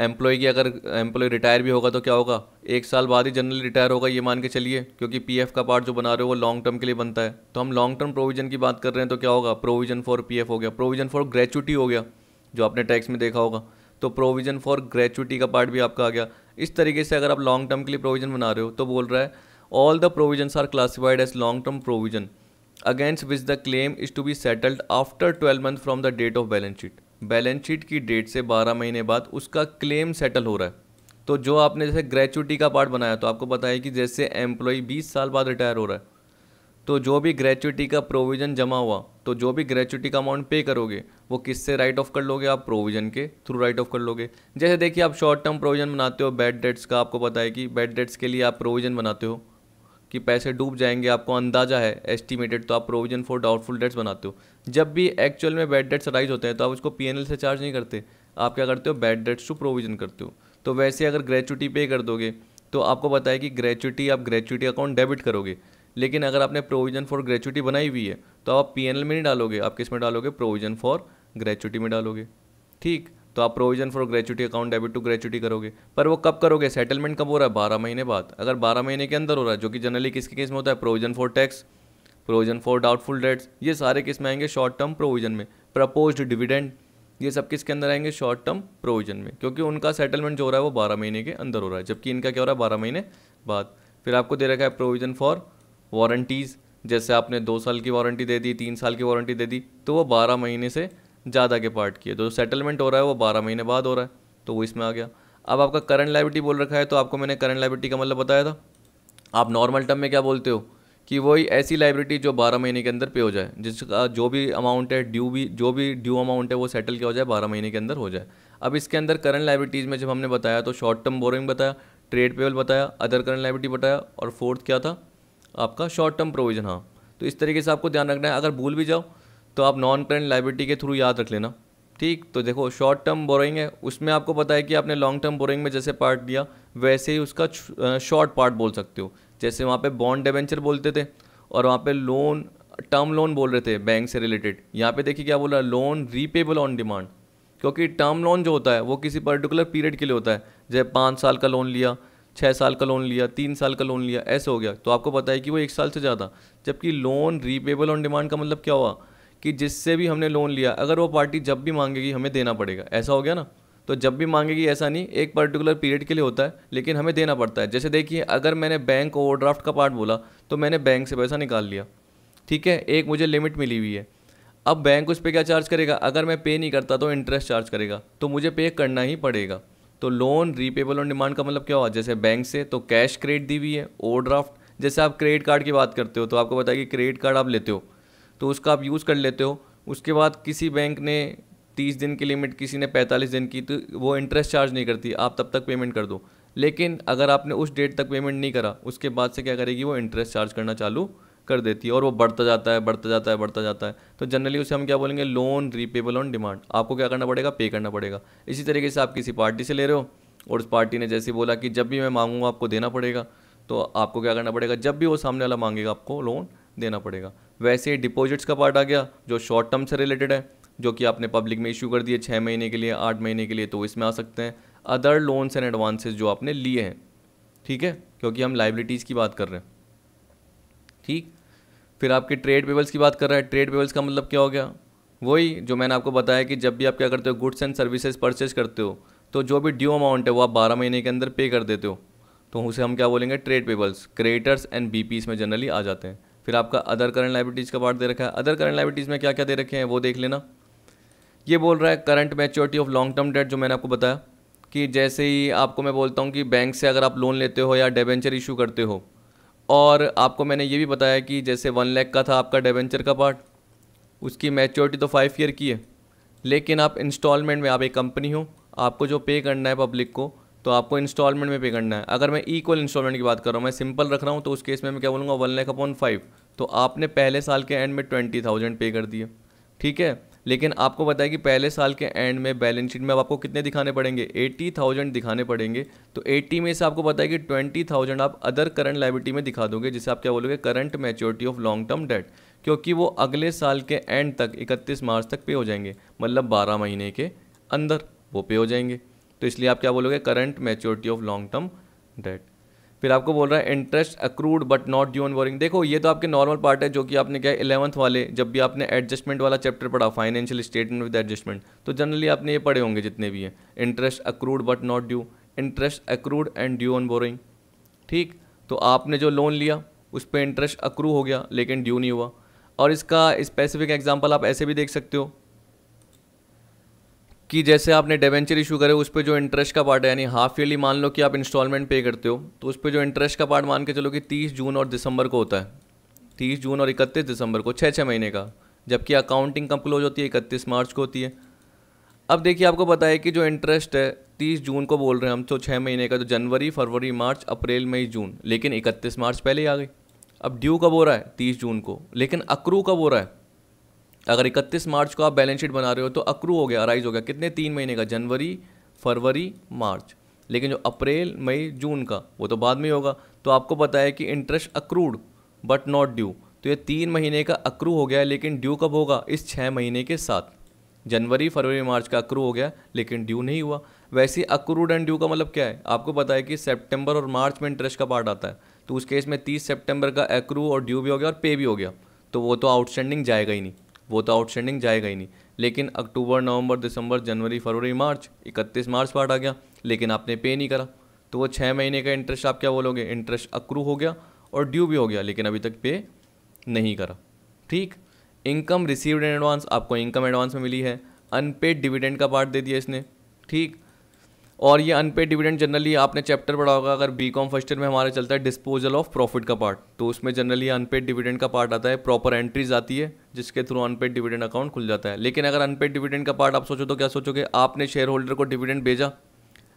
Speaker 1: एम्प्लॉय की अगर एम्प्लॉय रिटायर भी होगा तो क्या होगा एक साल बाद ही जनरली रिटायर होगा ये मान के चलिए क्योंकि पीएफ का पार्ट जो बना रहे हो वो लॉन्ग टर्म के लिए बनता है तो हम लॉन्ग टर्म प्रोविजन की बात कर रहे हैं तो क्या होगा प्रोविजन फॉर पी हो गया प्रोविजन फॉर ग्रेचुटी हो गया जो आपने टैक्स में देखा होगा तो प्रोविजन फॉर ग्रेचुटी का पार्ट भी आपका आ गया इस तरीके से अगर आप लॉन्ग टर्म के लिए प्रोविजन बना रहे हो तो बोल रहा है all the provisions are classified as long term provision against which the claim is to be settled after twelve month from the date of balance sheet balance sheet की डेट से बारह महीने बाद उसका क्लेम सेटल हो रहा है तो जो आपने जैसे ग्रेचुटी का पार्ट बनाया तो आपको पता है कि जैसे एम्प्लॉय बीस साल बाद रिटायर हो रहा है तो जो भी ग्रेचुटी का प्रोविज़न जमा हुआ तो जो भी ग्रेचुटी का अमाउंट पे करोगे वो किससे राइट ऑफ कर लोगे आप प्रोविज़न के थ्रू राइट ऑफ कर लोगे जैसे देखिए आप शॉर्ट टर्म प्रोविज़न बनाते हो बैड डेट्स का आपको पता है कि बैड डेट्स के लिए आप प्रोविज़न बनाते हो कि पैसे डूब जाएंगे आपको अंदाज़ा है एस्टिमेटेड तो आप प्रोविजन फॉर डाउटफुल डेट्स बनाते हो जब भी एक्चुअल में बैड डेट्स राइज होते हैं तो आप उसको पी से चार्ज नहीं करते आप क्या करते हो बैड डेट्स टू प्रोविजन करते हो तो वैसे अगर ग्रेचुटी पे कर दोगे तो आपको पता है कि ग्रेचुटी आप ग्रेचुटी अकाउंट डेबिट करोगे लेकिन अगर आपने प्रोविजन फॉर ग्रेचुटी बनाई हुई है तो आप पी में नहीं डालोगे आप किस में डालोगे प्रोविजन फॉर ग्रेचुटी में डालोगे ठीक तो आप provision for gratuity account debit to gratuity करोगे पर वो कब करोगे सेटलमेंट कब हो रहा है बारह महीने बाद अगर बारह महीने के अंदर हो रहा है जो कि जनरली किसके केस में होता है provision for tax provision for doubtful debts ये सारे किस में आएंगे शॉर्ट टर्म प्रोविजन में प्रपोज डिविडेंड ये सब किसके अंदर आएंगे शॉर्ट टर्म प्रोविजन में क्योंकि उनका सेटलमेंट जो हो रहा है वो बारह महीने के अंदर हो रहा है जबकि इनका क्या हो रहा है बारह महीने बाद फिर आपको दे रखा है प्रोविजन फॉर वारंटीज़ जैसे आपने दो साल की वारंटी दे दी तीन साल की वारंटी दे दी तो वो बारह महीने से ज़्यादा के पार्ट की है तो सेटलमेंट हो रहा है वो बारह महीने बाद हो रहा है तो वो इसमें आ गया अब आपका करंट लाइबिलिटी बोल रखा है तो आपको मैंने करंट लाइबिलिटी का मतलब बताया था आप नॉर्मल टर्म में क्या बोलते हो कि वही ऐसी लाइबिलिटी जो बारह महीने के अंदर पे हो जाए जिसका जो भी अमाउंट है ड्यू भी जो भी ड्यू अमाउंट है वो सेटल क्या हो जाए बारह महीने के अंदर हो जाए अब इसके अंदर करंट लाइबिलिटीज़ में जब हमने बताया तो शॉर्ट टर्म बोरिंग बताया ट्रेड पेबल बताया अदर करंट लाइबिलिटी बताया और फोर्थ क्या था आपका शॉर्ट टर्म प्रोविजन हाँ तो इस तरीके से आपको ध्यान रखना है अगर भूल भी जाओ तो आप नॉन करेंट लाइबिलिटी के थ्रू याद रख लेना ठीक तो देखो शॉर्ट टर्म बोरिंग है उसमें आपको पता है कि आपने लॉन्ग टर्म बोरिंग में जैसे पार्ट दिया वैसे ही उसका शॉर्ट पार्ट बोल सकते हो जैसे वहाँ पे बॉन्ड डिवेंचर बोलते थे और वहाँ पे लोन टर्म लोन बोल रहे थे बैंक से रिलेटेड यहाँ पे देखिए क्या बोल रहा है लोन रीपेबल ऑन डिमांड क्योंकि टर्म लोन जो होता है वो किसी पर्टिकुलर पीरियड के लिए होता है जैसे पाँच साल का लोन लिया छः साल का लोन लिया तीन साल का लोन लिया ऐसे हो गया तो आपको पता है कि वो एक साल से ज़्यादा जबकि लोन रीपेबल ऑन डिमांड का मतलब क्या हुआ कि जिससे भी हमने लोन लिया अगर वो पार्टी जब भी मांगेगी हमें देना पड़ेगा ऐसा हो गया ना तो जब भी मांगेगी ऐसा नहीं एक पर्टिकुलर पीरियड के लिए होता है लेकिन हमें देना पड़ता है जैसे देखिए अगर मैंने बैंक ओवरड्राफ्ट का पार्ट बोला तो मैंने बैंक से पैसा निकाल लिया ठीक है एक मुझे लिमिट मिली हुई है अब बैंक उस पर क्या चार्ज करेगा अगर मैं पे नहीं करता तो इंटरेस्ट चार्ज करेगा तो मुझे पे करना ही पड़ेगा तो लोन रीपेबल ऑन डिमांड का मतलब क्या हुआ जैसे बैंक से तो कैश क्रेडिट दी हुई है ओवरड्राफ्ट जैसे आप क्रेडिट कार्ड की बात करते हो तो आपको बताया कि क्रेडिट कार्ड आप लेते हो तो उसका आप यूज़ कर लेते हो उसके बाद किसी बैंक ने तीस दिन की लिमिट किसी ने पैंतालीस दिन की तो वो इंटरेस्ट चार्ज नहीं करती आप तब तक पेमेंट कर दो लेकिन अगर आपने उस डेट तक पेमेंट नहीं करा उसके बाद से क्या करेगी वो इंटरेस्ट चार्ज करना चालू कर देती है और वो बढ़ता जाता है बढ़ता जाता है बढ़ता जाता है तो जनरली उसे हम क्या बोलेंगे लोन रीपेबल ऑन डिमांड आपको क्या करना पड़ेगा पे करना पड़ेगा इसी तरीके से आप किसी पार्टी से ले रहे हो और उस पार्टी ने जैसे बोला कि जब भी मैं मांगूंगा आपको देना पड़ेगा तो आपको क्या करना पड़ेगा जब भी वो सामने वाला मांगेगा आपको लोन देना पड़ेगा वैसे ही डिपॉजिट्स का पार्ट आ गया जो शॉर्ट टर्म से रिलेटेड है जो कि आपने पब्लिक में इशू कर दिए छः महीने के लिए आठ महीने के लिए तो इसमें आ सकते हैं अदर लोन्स एंड एडवांसेस जो आपने लिए हैं ठीक है क्योंकि हम लाइबिलिटीज़ की बात कर रहे हैं ठीक फिर आपके ट्रेड पेबल्स की बात कर रहा है ट्रेड पेबल्स का मतलब क्या हो गया वही जो मैंने आपको बताया कि जब भी आप क्या करते हो गुड्स एंड सर्विसेज परचेज करते हो तो जो भी ड्यू अमाउंट है वो आप बारह महीने के अंदर पे कर देते हो तो उसे हम क्या बोलेंगे trade payables creditors and B में जनरली आ जाते हैं फिर आपका अदर करंट लाइबिलिटीज़ का पार्ट दे रखा है अदर करंट लाइबिलिटीज़ में क्या क्या दे रखे हैं वो देख लेना ये बोल रहा है current maturity of long term debt जो मैंने आपको बताया कि जैसे ही आपको मैं बोलता हूँ कि बैंक से अगर आप लोन लेते हो या डेबेंचर इशू करते हो और आपको मैंने ये भी बताया कि जैसे वन लैख का था आपका डेबेंचर का पार्ट उसकी मैच्योरिटी तो फाइव ईयर की है लेकिन आप इंस्टॉलमेंट में आप एक कंपनी हो आपको जो पे करना है पब्लिक को तो आपको इंस्टॉलमेंट में पे करना है अगर मैं इक्वल इंस्टॉलमेंट की बात कर रहा हूँ मैं सिंपल रख रहा हूँ तो उस केस में मैं क्या बोलूँगा वन लैख अपॉन फाइव तो आपने पहले साल के एंड में ट्वेंटी थाउजेंड पे कर दिए ठीक है लेकिन आपको बताया कि पहले साल के एंड में बैलेंस शीट में अब आपको कितने दिखाने पड़ेंगे एट्टी थाउजेंड दिखाने पड़ेंगे तो एट्टी में से आपको बताया कि ट्वेंटी थाउजेंड आप अदर करंट लाइबिलिटी में दिखा दोगे जिसे आप क्या बोलोगे current maturity of long term debt क्योंकि वो अगले साल के एंड तक इकतीस मार्च तक पे हो जाएंगे मतलब बारह महीने के अंदर वो पे हो जाएंगे तो इसलिए आप क्या बोलोगे current maturity of long term debt फिर आपको बोल रहा है interest accrued but not due on borrowing देखो ये तो आपके नॉर्मल पार्ट है जो कि आपने क्या है इलेवंथ वाले जब भी आपने एडजस्टमेंट वाला चैप्टर पढ़ा फाइनेंशियल स्टेटमेंट विद एडजस्टमेंट तो जनरली आपने ये पढ़े होंगे जितने भी हैं interest accrued but not due interest accrued and due on borrowing ठीक तो आपने जो लोन लिया उस पर इंटरेस्ट अक्रू हो गया लेकिन ड्यू नहीं हुआ और इसका स्पेसिफिक एग्जाम्पल आप ऐसे भी देख सकते हो कि जैसे आपने डेवेंचर इशू करे उस पर जो इंटरेस्ट का पार्ट है यानी हाफ ईयरली मान लो कि आप इंस्टॉलमेंट पे करते हो तो उस पर जो इंटरेस्ट का पार्ट मान के चलो कि तीस जून और दिसंबर को होता है तीस जून और इकतीस दिसंबर को छः छः महीने का जबकि अकाउंटिंग कब क्लोज होती है इकतीस मार्च को होती है अब देखिए आपको पता है कि जो इंटरेस्ट है तीस जून को बोल रहे हैं हम तो छः महीने का तो जनवरी फरवरी मार्च अप्रैल मई जून लेकिन इकतीस मार्च पहले ही आ गई अब ड्यू कब हो रहा है तीस जून को लेकिन अक्रू कब हो रहा है अगर 31 मार्च को आप बैलेंस शीट बना रहे हो तो अक्रू हो गया अराइज हो गया कितने तीन महीने का जनवरी फरवरी मार्च लेकिन जो अप्रैल मई जून का वो तो बाद में होगा तो आपको पता है कि interest accrued but not due तो ये तीन महीने का अक्रू हो गया लेकिन ड्यू कब होगा इस छः महीने के साथ जनवरी फरवरी मार्च का अक्रू हो गया लेकिन ड्यू नहीं हुआ वैसे अक्रूड एंड ड्यू का मतलब क्या है आपको पता है कि सेप्टेम्बर और मार्च में इंटरेस्ट का पार्ट आता है तो उस केस में तीस सेप्टेम्बर का अक्रू और ड्यू भी हो गया और पे भी हो गया तो वो तो आउटस्टैंडिंग जाएगा ही नहीं वो तो आउटस्टैंडिंग जाएगा ही नहीं लेकिन अक्टूबर नवंबर दिसंबर जनवरी फरवरी मार्च इकतीस मार्च पार्ट आ गया लेकिन आपने पे नहीं करा तो वो छः महीने का इंटरेस्ट आप क्या बोलोगे इंटरेस्ट अक्रू हो गया और ड्यू भी हो गया लेकिन अभी तक पे नहीं करा ठीक इनकम रिसीव्ड इन एडवांस आपको इनकम एडवांस में मिली है अनपेड डिविडेंड का पार्ट दे दिया इसने ठीक और ये अनपेड डिविडेंड जनरली आपने चैप्टर पढ़ा होगा अगर बी कॉम फर्स्ट ईयर में हमारा चलता है डिस्पोजल ऑफ प्रॉफिट का पार्ट तो उसमें जनरली अनपेड डिविडेंड का पार्ट आता है प्रॉपर एंट्रीज आती है जिसके थ्रू अनपेड डिविडेंड अकाउंट खुल जाता है लेकिन अगर अनपेड डिविडेंड का पार्ट आप सोचो तो क्या सोचोगे आपने शेयर होल्डर को डिविडेंड भेजा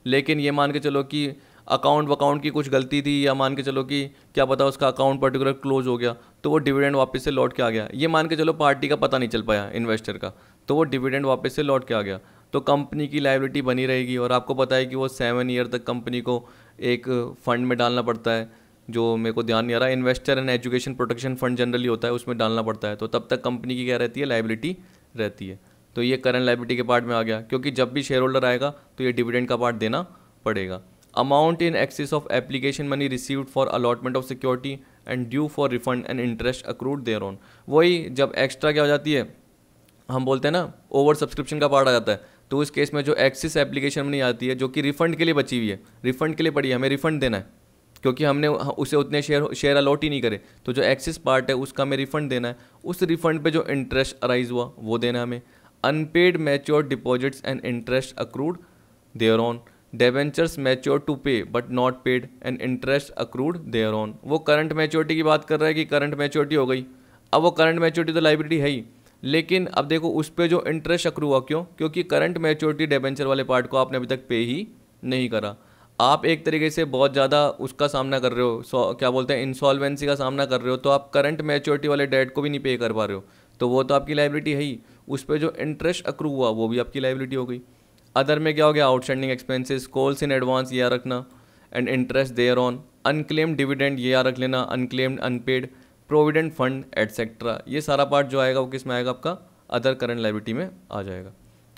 Speaker 1: लेकिन ये मान के चलो कि अकाउंट वकाउंट की कुछ गलती थी या मान के चलो कि क्या पता उसका अकाउंट पर्टिकुलर क्लोज हो गया तो वो डिविडेंड वापस से लौट के आ गया ये मान के चलो पार्टी का पता नहीं चल पाया इन्वेस्टर का तो वो डिविडेंड वापस से लौट के आ गया तो कंपनी की लाइबिलिटी बनी रहेगी और आपको पता है कि वो सेवन ईयर तक कंपनी को एक फ़ंड में डालना पड़ता है जो मेरे को ध्यान नहीं आ रहा investor and education protection fund generally होता है उसमें डालना पड़ता है तो तब तक कंपनी की क्या रहती है लाइबिलिटी रहती है तो ये करंट लाइबिलिटी के पार्ट में आ गया क्योंकि जब भी शेयर होल्डर आएगा तो ये डिविडेंड का पार्ट देना पड़ेगा amount in excess of application money received for allotment of security and due for refund and interest accrued thereon वही जब एक्स्ट्रा क्या हो जाती है हम बोलते हैं ना ओवर सब्सक्रिप्शन का पार्ट आ जाता है तो उस केस में जो एक्सिस एप्लीकेशन मनी आती है जो कि रिफंड के लिए बची हुई है रिफंड के लिए पड़ी है हमें रिफंड देना है क्योंकि हमने उसे उतने शेयर शेयर अलॉट ही नहीं करे तो जो एक्सिस पार्ट है उसका हमें रिफंड देना है उस रिफंड पे जो इंटरेस्ट अराइज हुआ वो देना हमें unpaid mature deposits and interest accrued thereon debentures mature to pay but not paid and interest accrued thereon वो करंट मैच्योरिटी की बात कर रहा है कि करंट मैच्योरिटी हो गई अब वो करंट मैच्योरिटी तो लाइब्रेरी है ही लेकिन अब देखो उस पर जो इंटरेस्ट अक्रू हुआ क्यों क्योंकि करंट मैच्योरिटी डेबेंचर वाले पार्ट को आपने अभी तक पे ही नहीं करा आप एक तरीके से बहुत ज़्यादा उसका सामना कर रहे हो क्या बोलते हैं इंसॉल्वेंसी का सामना कर रहे हो तो आप करंट मैच्योरिटी वाले डेट को भी नहीं पे कर पा रहे हो तो वो तो आपकी लाइबिलिटी है ही उस पर जो इंटरेस्ट अक्रू हुआ वो भी आपकी लाइबिलिटी हो गई अदर में क्या हो गया outstanding expenses calls in advance ये रखना and interest thereon unclaimed dividend ये रख लेना unclaimed unpaid provident fund etcetera ये सारा पार्ट जो आएगा वो किस में आएगा आपका अदर करंट लाइबिलिटी में आ जाएगा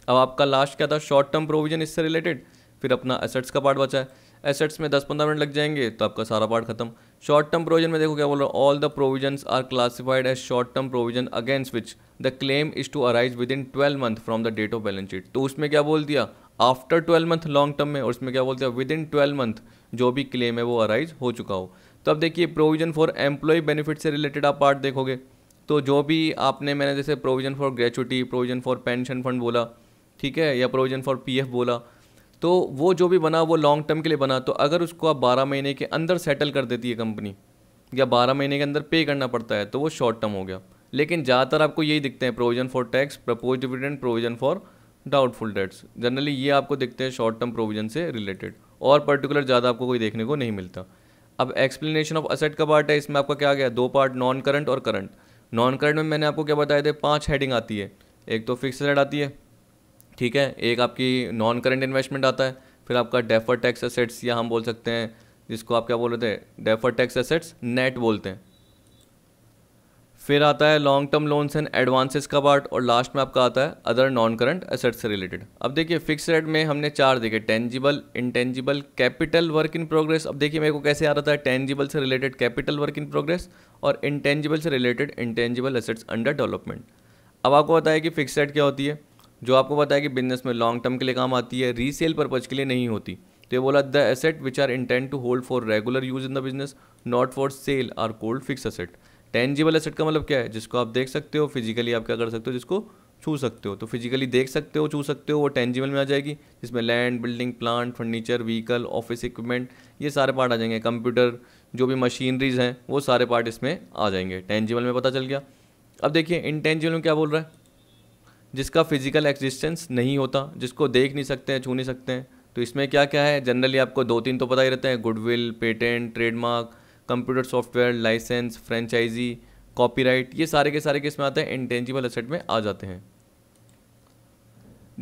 Speaker 1: अब आपका लास्ट क्या था शॉर्ट टर्म प्रोविजन इससे रिलेटेड फिर अपना एसेट्स का पार्ट बचा है एसेट्स में दस पंद्रह मिनट लग जाएंगे तो आपका सारा पार्ट खत्म शॉर्ट टर्म प्रोविजन में देखो क्या बोल रहा हूँ all the provisions are classified as short term provision against which the claim is to arise within twelve month from the date of balance sheet तो उसमें क्या बोल दिया after twelve month long term में और उसमें क्या बोलते हैं विद इन ट्वेल्व मंथ जो भी क्लेम है वो अराइज हो चुका हो तो अब देखिए प्रोविज़न फॉर एम्प्लॉय बेनिफिट से रिलेटेड आप पार्ट देखोगे तो जो भी आपने मैंने जैसे provision for gratuity provision for pension fund बोला ठीक है या प्रोविज़न फॉर पी बोला तो वो जो भी बना वो लॉन्ग टर्म के लिए बना तो अगर उसको आप बारह महीने के अंदर सेटल कर देती है कंपनी या बारह महीने के अंदर पे करना पड़ता है तो वो शॉर्ट टर्म हो गया लेकिन ज़्यादातर आपको यही दिखते हैं provision for tax propose dividend provision for doubtful debts generally ये आपको दिखते हैं शॉर्ट टर्म प्रोविज़न से रिलेटेड और पर्टिकुलर ज़्यादा आपको कोई देखने को नहीं मिलता अब एक्सप्लेनेशन ऑफ असेट का पार्ट है इसमें आपका क्या गया दो पार्ट नॉन करंट और करंट नॉन करंट में मैंने आपको क्या बताया थे पाँच हेडिंग आती है एक तो फिक्स रेड आती है ठीक है एक आपकी नॉन करंट इन्वेस्टमेंट आता है फिर आपका डेफर टैक्स असेट्स या हम बोल सकते हैं जिसको आप क्या बोल रहे थे डेफर टैक्स असेट्स नेट बोलते हैं फिर आता है long term loans and advances का पार्ट और लास्ट में आपका आता है अदर नॉन करंट एसेट्स से रिलेटेड अब देखिए फिक्स रेट में हमने चार देखे tangible intangible capital work in progress अब देखिए मेरे को कैसे आ रहा था टेंजिबल से related capital work in progress और इंटेंजिबल से related intangible assets under development अब आपको बताया कि फिक्स रेट क्या होती है जो आपको पता है कि बिजनेस में लॉन्ग टर्म के लिए काम आती है रीसेल पर्पज के लिए नहीं होती तो ये बोला the asset which are intent to hold for regular use in the business not for sale are called fixed asset tangible asset का मतलब क्या है जिसको आप देख सकते हो फिजिकली आप क्या कर सकते हो जिसको छू सकते हो तो फिजिकली देख सकते हो छू सकते हो वो टेंजिबल में आ जाएगी जिसमें land building plant furniture vehicle office equipment ये सारे पार्ट आ जाएंगे कंप्यूटर जो भी मशीनरीज हैं वो सारे पार्ट इसमें आ जाएंगे टेंजिबल में पता चल गया अब देखिए इनटेंजिबल में क्या बोल रहा है जिसका फिजिकल एक्जिस्टेंस नहीं होता जिसको देख नहीं सकते हैं छू नहीं सकते हैं तो इसमें क्या क्या है जनरली आपको दो तीन तो पता ही रहते हैं goodwill patent trademark computer software licence franchisee copyright ये सारे के सारे किस में आते हैं इंटेंजिबल असेट में आ जाते हैं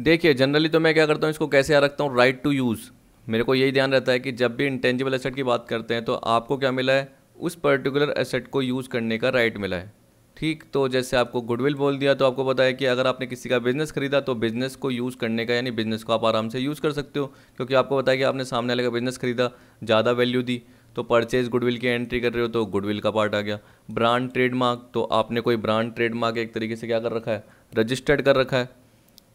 Speaker 1: देखिए जनरली तो मैं क्या करता हूँ इसको कैसे याद रखता हूँ राइट टू यूज़ मेरे को यही ध्यान रहता है कि जब भी इंटेंजिबल एसेट की बात करते हैं तो आपको क्या मिला है उस पर्टिकुलर एसेट को यूज़ करने का राइट मिला है ठीक तो जैसे आपको गुडविल बोल दिया तो आपको पता है कि अगर आपने किसी का बिज़नेस खरीदा तो बिज़नेस को यूज़ करने का यानी बिज़नेस को आप आराम से यूज़ कर सकते हो क्योंकि आपको पता है कि आपने सामने वाले का बिज़नेस खरीदा ज़्यादा वैल्यू दी तो परचेज गुडविल की एंट्री कर रहे हो तो गुडविल का पार्ट आ गया ब्रांड ट्रेडमार्क तो आपने कोई ब्रांड ट्रेडमार्क एक तरीके से क्या कर रखा है रजिस्टर्ड कर रखा है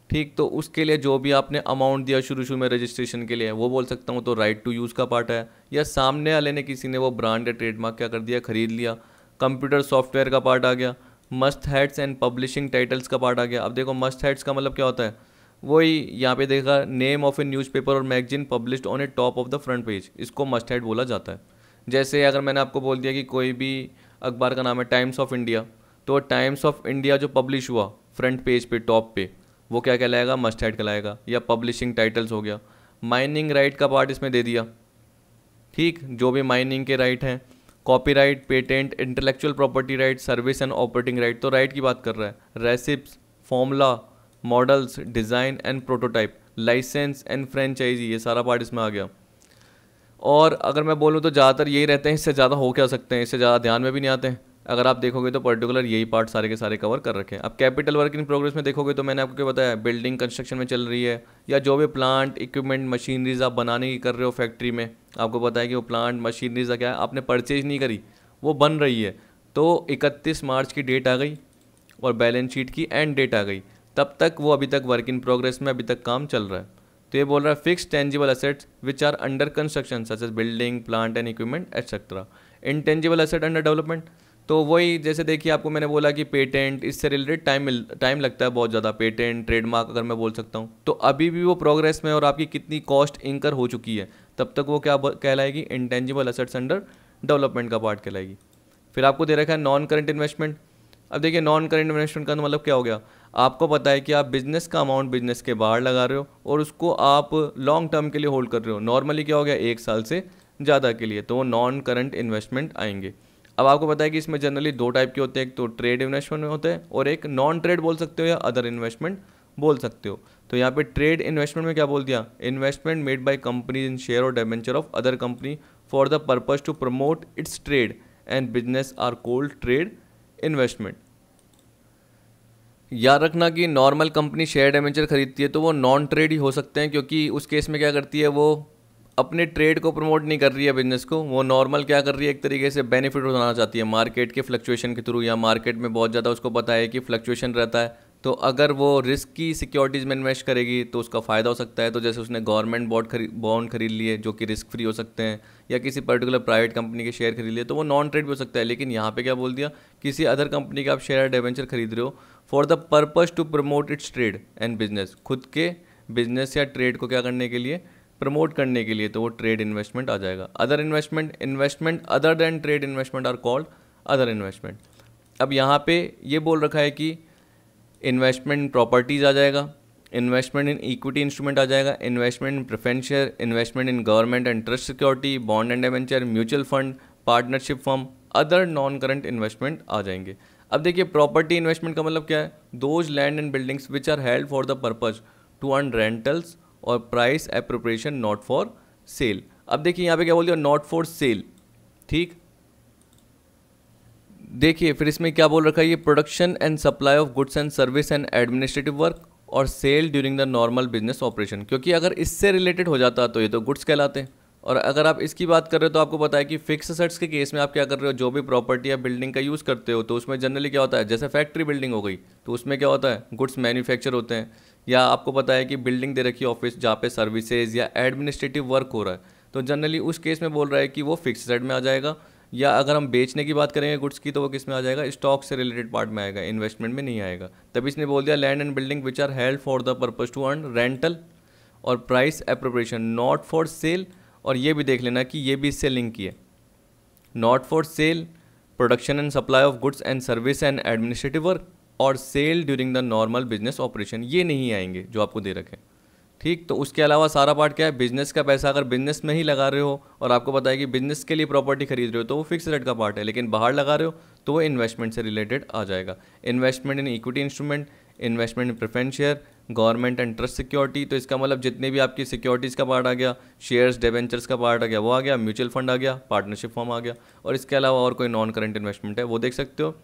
Speaker 1: ठीक तो उसके लिए जो भी आपने अमाउंट दिया शुरू शुरू में रजिस्ट्रेशन के लिए वो बोल सकता हूँ तो राइट टू यूज़ का पार्ट है या सामने वाले ने किसी ने वो ब्रांड या ट्रेडमार्क क्या कर दिया खरीद लिया कंप्यूटर सॉफ्टवेयर का पार्ट आ गया mastheads and publishing titles का पार्ट आ गया अब देखो मस्ट हैड्स का मतलब क्या होता है वही यहाँ पे देखा नेम ऑफ ए न्यूज़पेपर और magazine published on a top of the front page इसको मस्ट हैड बोला जाता है जैसे अगर मैंने आपको बोल दिया कि कोई भी अखबार का नाम है टाइम्स ऑफ इंडिया तो टाइम्स ऑफ इंडिया जो पब्लिश हुआ फ्रंट पेज पे टॉप पे वो क्या कहलाएगा मस्ट हेड कहलाएगा या पब्लिशिंग टाइटल्स हो गया माइनिंग राइट का पार्ट इसमें दे दिया ठीक जो भी माइनिंग के राइट हैं copyright patent intellectual property right service and operating right तो राइट की बात कर रहा है recipes formula models design and prototype licence and franchisee ये सारा पार्ट इसमें आ गया और अगर मैं बोलूँ तो ज़्यादातर यही रहते हैं इससे ज़्यादा हो क्या सकते हैं इससे ज़्यादा ध्यान में भी नहीं आते हैं अगर आप देखोगे तो पर्टिकुलर यही पार्ट सारे के सारे कवर कर रखे हैं अब कैपिटल वर्क इन प्रोग्रेस में देखोगे तो मैंने आपको क्या बताया बिल्डिंग कंस्ट्रक्शन में चल रही है या जो भी प्लांट इक्विपमेंट मशीनरीज आप बनाने की कर रहे हो फैक्ट्री में आपको पता है कि वो प्लांट मशीनरीज क्या है आपने परचेज नहीं करी वो बन रही है तो इकतीस मार्च की डेट आ गई और बैलेंस शीट की एंड डेट आ गई तब तक वो अभी तक वर्क इन प्रोग्रेस में अभी तक काम चल रहा है तो ये बोल रहा है fixed tangible assets which are under construction such as building plant and equipment etcetera intangible asset under development तो वही जैसे देखिए आपको मैंने बोला कि पेटेंट इससे रिलेटेड टाइम मिल टाइम लगता है बहुत ज़्यादा पेटेंट ट्रेडमार्क अगर मैं बोल सकता हूँ तो अभी भी वो प्रोग्रेस में और आपकी कितनी कॉस्ट इंकर हो चुकी है तब तक वो क्या कहलाएगी इंटेंजिबल असेट्स अंडर डेवलपमेंट का पार्ट कहलाएगी फिर आपको दे रखा है नॉन करेंट इन्वेस्टमेंट अब देखिए नॉन करेंट इन्वेस्टमेंट का तो मतलब क्या हो गया आपको पता है कि आप बिज़नेस का अमाउंट बिज़नेस के बाहर लगा रहे हो और उसको आप लॉन्ग टर्म के लिए होल्ड कर रहे हो नॉर्मली क्या हो गया एक साल से ज़्यादा के लिए तो वो नॉन करंट इन्वेस्टमेंट आएंगे अब आपको पता है कि इसमें जनरली दो टाइप के होते हैं एक तो ट्रेड इन्वेस्टमेंट होते हैं और एक नॉन ट्रेड बोल सकते हो या अदर इन्वेस्टमेंट बोल सकते हो तो यहाँ पे ट्रेड इन्वेस्टमेंट में क्या बोल दिया investment made by companies in share और debenture of other company for the purpose to promote its trade and business are called trade investment याद रखना कि नॉर्मल कंपनी शेयर डेवेंचर खरीदती है तो वो नॉन ट्रेड ही हो सकते हैं क्योंकि उस केस में क्या करती है वो अपने ट्रेड को प्रमोट नहीं कर रही है बिजनेस को वो नॉर्मल क्या कर रही है एक तरीके से बेनिफिट उठाना चाहती है मार्केट के फ्लक्चुएशन के थ्रू या मार्केट में बहुत ज़्यादा उसको पता है कि फ्लक्चुएशन रहता है तो अगर वो रिस्क की सिक्योरिटीज़ में इन्वेस्ट करेगी तो उसका फ़ायदा हो सकता है तो जैसे उसने गवर्नमेंट बॉन्ड खरी बॉन्ड खरीद लिए जो कि रिस्क फ्री हो सकते हैं या किसी पर्टिकुलर प्राइवेट कंपनी के शेयर खरीद लिए तो वो नॉन ट्रेड भी हो सकता है लेकिन यहाँ पे क्या बोल दिया किसी अदर कंपनी का आप शेयर डेवेंचर खरीद रहे हो for the purpose to promote its trade and business खुद के बिजनेस या ट्रेड को क्या करने के लिए प्रमोट करने के लिए तो वो ट्रेड इन्वेस्टमेंट आ जाएगा other investment investment other than trade investment are called other investment अब यहाँ पे ये बोल रखा है कि इन्वेस्टमेंट प्रॉपर्टीज़ आ जाएगा इन्वेस्टमेंट इन इक्विटी इंस्ट्रूमेंट आ जाएगा investment in preferential investment in government and trust security bond and debenture mutual fund partnership firm other non current investment आ जाएंगे अब देखिए प्रॉपर्टी इन्वेस्टमेंट का मतलब क्या है those land and buildings which are held for the purpose to earn rentals और price appropriation not for sale अब देखिए यहाँ पे क्या बोल दिया नॉट फॉर सेल ठीक देखिए फिर इसमें क्या बोल रखा है ये production and supply of goods and service and administrative work और sale during the normal business operation क्योंकि अगर इससे रिलेटेड हो जाता तो ये तो गुड्स कहलाते हैं और अगर आप इसकी बात कर रहे हो तो आपको पता है कि फिक्स असेट्स के केस में आप क्या कर रहे हो जो भी प्रॉपर्टी या बिल्डिंग का यूज़ करते हो तो उसमें जनरली क्या होता है जैसे फैक्ट्री बिल्डिंग हो गई तो उसमें क्या होता है गुड्स मैन्युफैक्चर होते हैं या आपको पता है कि बिल्डिंग दे रखी ऑफिस जहाँ पे सर्विसेज या एडमिनिस्ट्रेटिव वर्क हो रहा है तो जनरली उस केस में बोल रहा है कि वो फिक्स असेट में आ जाएगा या अगर हम बेचने की बात करेंगे गुड्स की तो वो किस में आ जाएगा स्टॉक से रिलेटेड पार्ट में आएगा इन्वेस्टमेंट में नहीं आएगा तभी इसने बोल दिया land and building which are held for the purpose to earn rental और price appropriation not for sale और ये भी देख लेना कि ये भी इससे लिंक है not for sale production and supply of goods and service and administrative work और sale during the normal business operation ये नहीं आएंगे जो आपको दे रखे ठीक तो उसके अलावा सारा पार्ट क्या है बिजनेस का पैसा अगर बिजनेस में ही लगा रहे हो और आपको पता है कि बिजनेस के लिए प्रॉपर्टी खरीद रहे हो तो वो फिक्स रेट का पार्ट है लेकिन बाहर लगा रहे हो तो वो इन्वेस्टमेंट से रिलेटेड आ जाएगा investment in equity instrument investment in preference share government and trust security तो इसका मतलब जितने भी आपकी सिक्योरिटीज़ का पार्ट आ गया शेयर्स डेवेंचर्स का पार्ट आ गया वो आ गया म्यूचुअल फंड आ गया पार्टनरशिप फॉर्म आ गया और इसके अलावा और कोई नॉन करेंट इन्वेस्टमेंट है वो देख सकते हो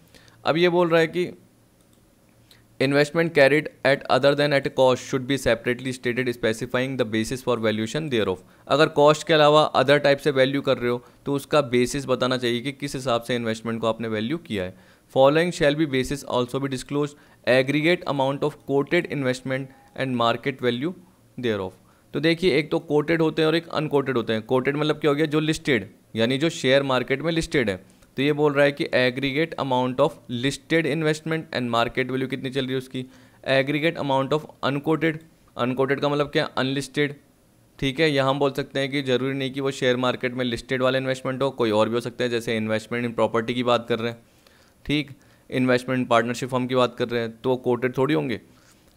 Speaker 1: अब ये बोल रहा है कि investment carried at other than at cost should be separately stated specifying the basis for valuation thereof अगर कॉस्ट के अलावा अदर टाइप से वैल्यू कर रहे हो तो उसका बेसिस बताना चाहिए कि किस हिसाब से इन्वेस्टमेंट को आपने वैल्यू किया है following shall be basis also be disclose aggregate amount of quoted investment and market value thereof तो देखिए एक तो कोटेड होते हैं और एक अनकोटेड होते हैं कोटेड मतलब क्या हो गया जो लिस्टेड यानी जो शेयर मार्केट में लिस्टेड है तो ये बोल रहा है कि aggregate amount of listed investment and market value कितनी चल रही है उसकी aggregate amount of unquoted unquoted का मतलब क्या अनलिस्टेड ठीक है यहाँ हम बोल सकते हैं कि जरूरी नहीं कि वो शेयर मार्केट में लिस्टेड वाला इन्वेस्टमेंट हो कोई और भी हो सकता है जैसे इन्वेस्टमेंट इन प्रॉपर्टी की बात कर रहे हैं ठीक इन्वेस्टमेंट पार्टनरशिप फॉर्म की बात कर रहे हैं तो वो कोटेड थोड़ी होंगे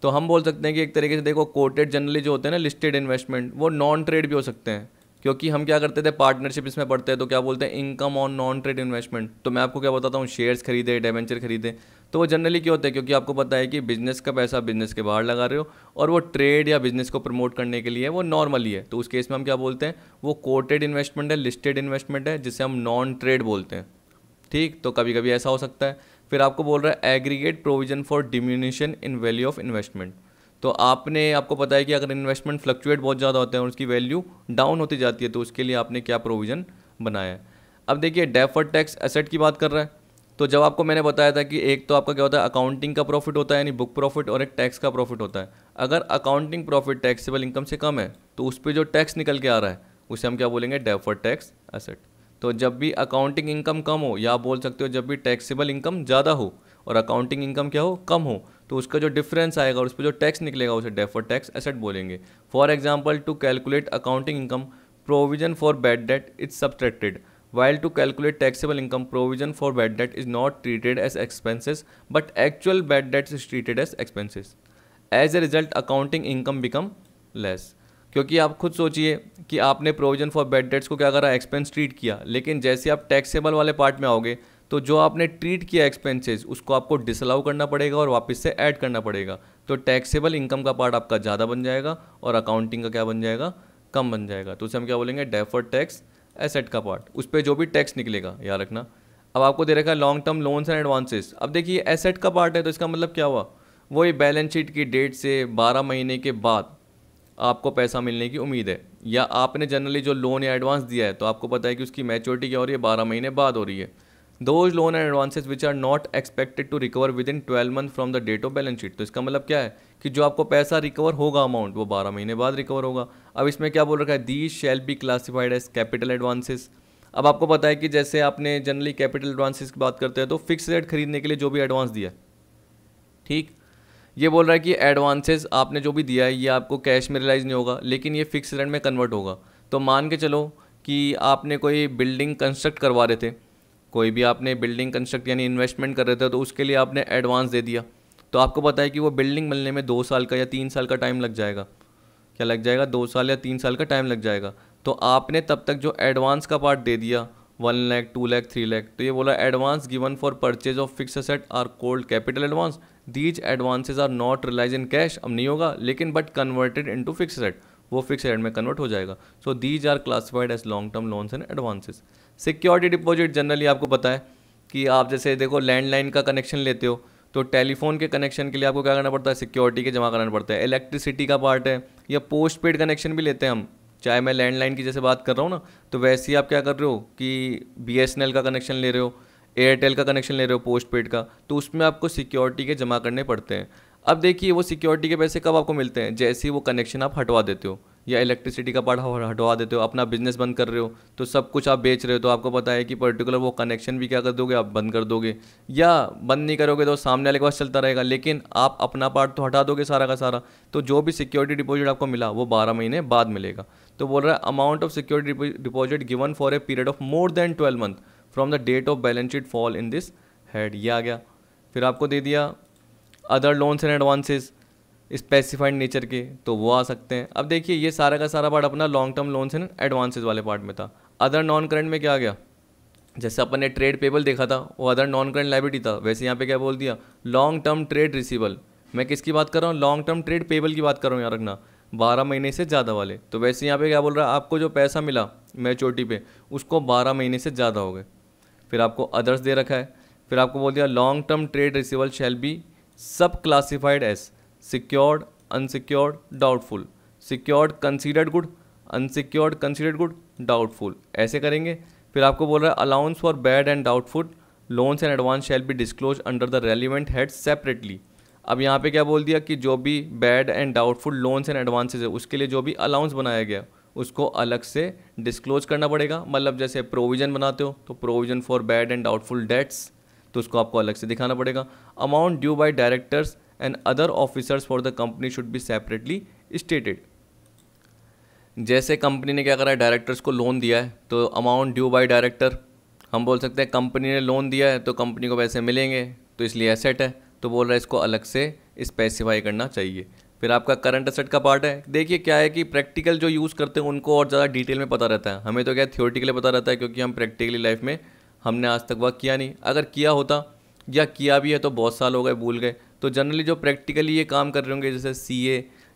Speaker 1: तो हम बोल सकते हैं कि एक तरीके से देखो कोटेड जनरली जो होते हैं ना लिस्टेड इन्वेस्टमेंट वो नॉन ट्रेड भी हो सकते हैं क्योंकि हम क्या करते थे पार्टनरशिप इसमें पढ़ते हैं तो क्या बोलते हैं income on non trade investment तो मैं आपको क्या बताता हूँ शेयर्स खरीदे डेवेंचर खरीदे तो वो जनरली क्यों होते हैं क्योंकि आपको पता है कि बिजनेस का पैसा बिजनेस के बाहर लगा रहे हो और वो ट्रेड या बिजनेस को प्रमोट करने के लिए वो नॉर्मली है तो उस केस में हम क्या बोलते हैं वो कोटेड इन्वेस्टमेंट है लिस्टेड इन्वेस्टमेंट है जिसे हम नॉन ट्रेड बोलते हैं ठीक तो कभी कभी ऐसा हो सकता है फिर आपको बोल रहा है aggregate provision for diminution in value of investment तो आपने आपको पता है कि अगर इन्वेस्टमेंट फ्लक्चुएट बहुत ज़्यादा होते हैं और उसकी वैल्यू डाउन होती जाती है तो उसके लिए आपने क्या प्रोविज़न बनाया है अब देखिए डेफर टैक्स एसेट की बात कर रहा है तो जब आपको मैंने बताया था कि एक तो आपका क्या होता है अकाउंटिंग का प्रॉफिट होता है यानी बुक प्रॉफिट और एक टैक्स का प्रॉफिट होता है अगर अकाउंटिंग प्रॉफिट टैक्सेबल इनकम से कम है तो उस पर जो टैक्स निकल के आ रहा है उसे हम क्या बोलेंगे डेफर टैक्स एसेट तो जब भी अकाउंटिंग इनकम कम हो या बोल सकते हो जब भी टैक्सेबल इनकम ज़्यादा हो और अकाउंटिंग इनकम क्या हो कम हो तो उसका जो डिफरेंस आएगा और उस पर जो टैक्स निकलेगा उसे डेफर टैक्स एसेट बोलेंगे for example to calculate accounting income provision for bad debt is subtracted while to calculate taxable income provision for bad debt is not treated as expenses but actual bad debt is treated as expenses as a result accounting income become less क्योंकि आप खुद सोचिए कि आपने provision for bad debts को क्या करा expense treat किया लेकिन जैसे आप टैक्सेबल वाले पार्ट में आओगे तो जो आपने ट्रीट किया एक्सपेंसेस उसको आपको डिसअलाउ करना पड़ेगा और वापस से ऐड करना पड़ेगा तो टैक्सेबल इनकम का पार्ट आपका ज़्यादा बन जाएगा और अकाउंटिंग का क्या बन जाएगा कम बन जाएगा तो उसे हम क्या बोलेंगे डेफर्ड टैक्स एसेट का पार्ट उस पर जो भी टैक्स निकलेगा याद रखना अब आपको दे रखा है long term loans and advances अब देखिए एसेट का पार्ट है तो इसका मतलब क्या हुआ वही बैलेंस शीट की डेट से बारह महीने के बाद आपको पैसा मिलने की उम्मीद है या आपने जनरली जो लोन या एडवांस दिया है तो आपको पता है कि उसकी मैच्योरिटी क्या हो रही है बारह महीने बाद हो रही है those loan and advances which are not expected to recover within twelve month from the date of balance sheet तो इसका मतलब क्या है कि जो आपको पैसा रिकवर होगा अमाउंट वो बारह महीने बाद रिकवर होगा अब इसमें क्या बोल रखा है the shall be classified as capital advances अब आपको पता है कि जैसे आपने जनरली कैपिटल एडवांसेज की बात करते हैं तो फिक्स रेट खरीदने के लिए जो भी एडवांस दिया ठीक ये बोल रहा है कि एडवांसेस आपने जो भी दिया है ये आपको कैश में रिलाइज़ नहीं होगा लेकिन ये फिक्स रेंट में कन्वर्ट होगा तो मान के चलो कि आपने कोई बिल्डिंग कंस्ट्रक्ट करवा रहे थे कोई भी आपने बिल्डिंग कंस्ट्रक्ट यानी इन्वेस्टमेंट कर रहे थे तो उसके लिए आपने एडवांस दे दिया तो आपको पता है कि वो बिल्डिंग मिलने में दो साल का या तीन साल का टाइम लग जाएगा क्या लग जाएगा दो साल या तीन साल का टाइम लग जाएगा तो आपने तब तक जो एडवांस का पार्ट दे दिया one lakh two lakh three lakh तो ये बोला advance given for purchase of fixed asset are called capital advance these advances are not realise in cash अब नहीं होगा लेकिन but converted into fixed asset वो फिक्स रेट में कन्वर्ट हो जाएगा so these are classified as long term loans and advances security deposit generally आपको पता है कि आप जैसे देखो लैंडलाइन का कनेक्शन लेते हो तो टेलीफोन के कनेक्शन के लिए आपको क्या करना पड़ता है सिक्योरिटी के जमा कराना पड़ता है इलेक्ट्रिसिटी का पार्ट है या पोस्ट पेड कनेक्शन भी लेते हैं हम चाहे मैं लैंडलाइन की जैसे बात कर रहा हूँ ना तो वैसे ही आप क्या कर रहे हो कि बी का कनेक्शन ले रहे हो एयरटेल का कनेक्शन ले रहे हो पोस्ट पेड का तो उसमें आपको सिक्योरिटी के जमा करने पड़ते हैं अब देखिए वो सिक्योरिटी के पैसे कब आपको मिलते हैं जैसे ही वो कनेक्शन आप हटवा देते हो या इलेक्ट्रिसिटी का पार्ट हटवा देते हो अपना बिजनेस बंद कर रहे हो तो सब कुछ आप बेच रहे हो तो आपको पता है कि पर्टिकुलर वो कनेक्शन भी क्या कर दोगे आप बंद कर दोगे या बंद नहीं करोगे तो सामने वाले के पास चलता रहेगा लेकिन आप अपना पार्ट तो हटा दोगे सारा का सारा तो जो भी सिक्योरिटी डिपॉजिट आपको मिला वो बारह महीने बाद मिलेगा तो बोल रहा है amount of security deposit given for a period of more than twelve month from the date of balance sheet fall in this head ये आ गया फिर आपको दे दिया other loans and advances specified nature के तो वो आ सकते हैं अब देखिए ये सारा का सारा पार्ट अपना long term loans and advances वाले पार्ट में था अदर नॉन करंट में क्या आ गया जैसे अपन ने ट्रेड पेबल देखा था वो अदर नॉन करंट लाइबिलिटी था वैसे यहाँ पे क्या बोल दिया लॉन्ग टर्म ट्रेड रिसीबल मैं किसकी बात कर रहा हूँ लॉन्ग टर्म ट्रेड पेबल की बात कर रहा हूँ यहाँ रखना बारह महीने से ज़्यादा वाले तो वैसे यहाँ पे क्या बोल रहा है आपको जो पैसा मिला मैच्योरिटी पे उसको बारह महीने से ज़्यादा हो गए फिर आपको अदर्स दे रखा है फिर आपको बोल दिया long term trade receivable shall be sub classified as secured unsecured doubtful secured considered good unsecured considered good doubtful ऐसे करेंगे फिर आपको बोल रहा है allowance for bad and doubtful loans and advance shall be disclose under the relevant head separately अब यहाँ पे क्या बोल दिया कि जो भी bad and doubtful loans and advances है उसके लिए जो भी अलाउंस बनाया गया उसको अलग से डिस्क्लोज करना पड़ेगा मतलब जैसे प्रोविज़न बनाते हो तो provision for bad and doubtful debts तो उसको आपको अलग से दिखाना पड़ेगा amount due by directors and other officers for the company should be separately stated जैसे कंपनी ने क्या करा है डायरेक्टर्स को लोन दिया है तो अमाउंट ड्यू बाई डायरेक्टर हम बोल सकते हैं कंपनी ने लोन दिया है तो कंपनी को पैसे मिलेंगे तो इसलिए एसेट है तो बोल रहा है इसको अलग से स्पेसिफाई करना चाहिए फिर आपका करंट असेट का पार्ट है देखिए क्या है कि प्रैक्टिकल जो यूज़ करते हैं उनको और ज़्यादा डिटेल में पता रहता है हमें तो क्या थियोरटिकली पता रहता है क्योंकि हम प्रैक्टिकली लाइफ में हमने आज तक वर्क किया नहीं अगर किया होता या किया भी है तो बहुत साल हो गए भूल गए तो जनरली जो प्रैक्टिकली ये काम कर रहे होंगे जैसे सी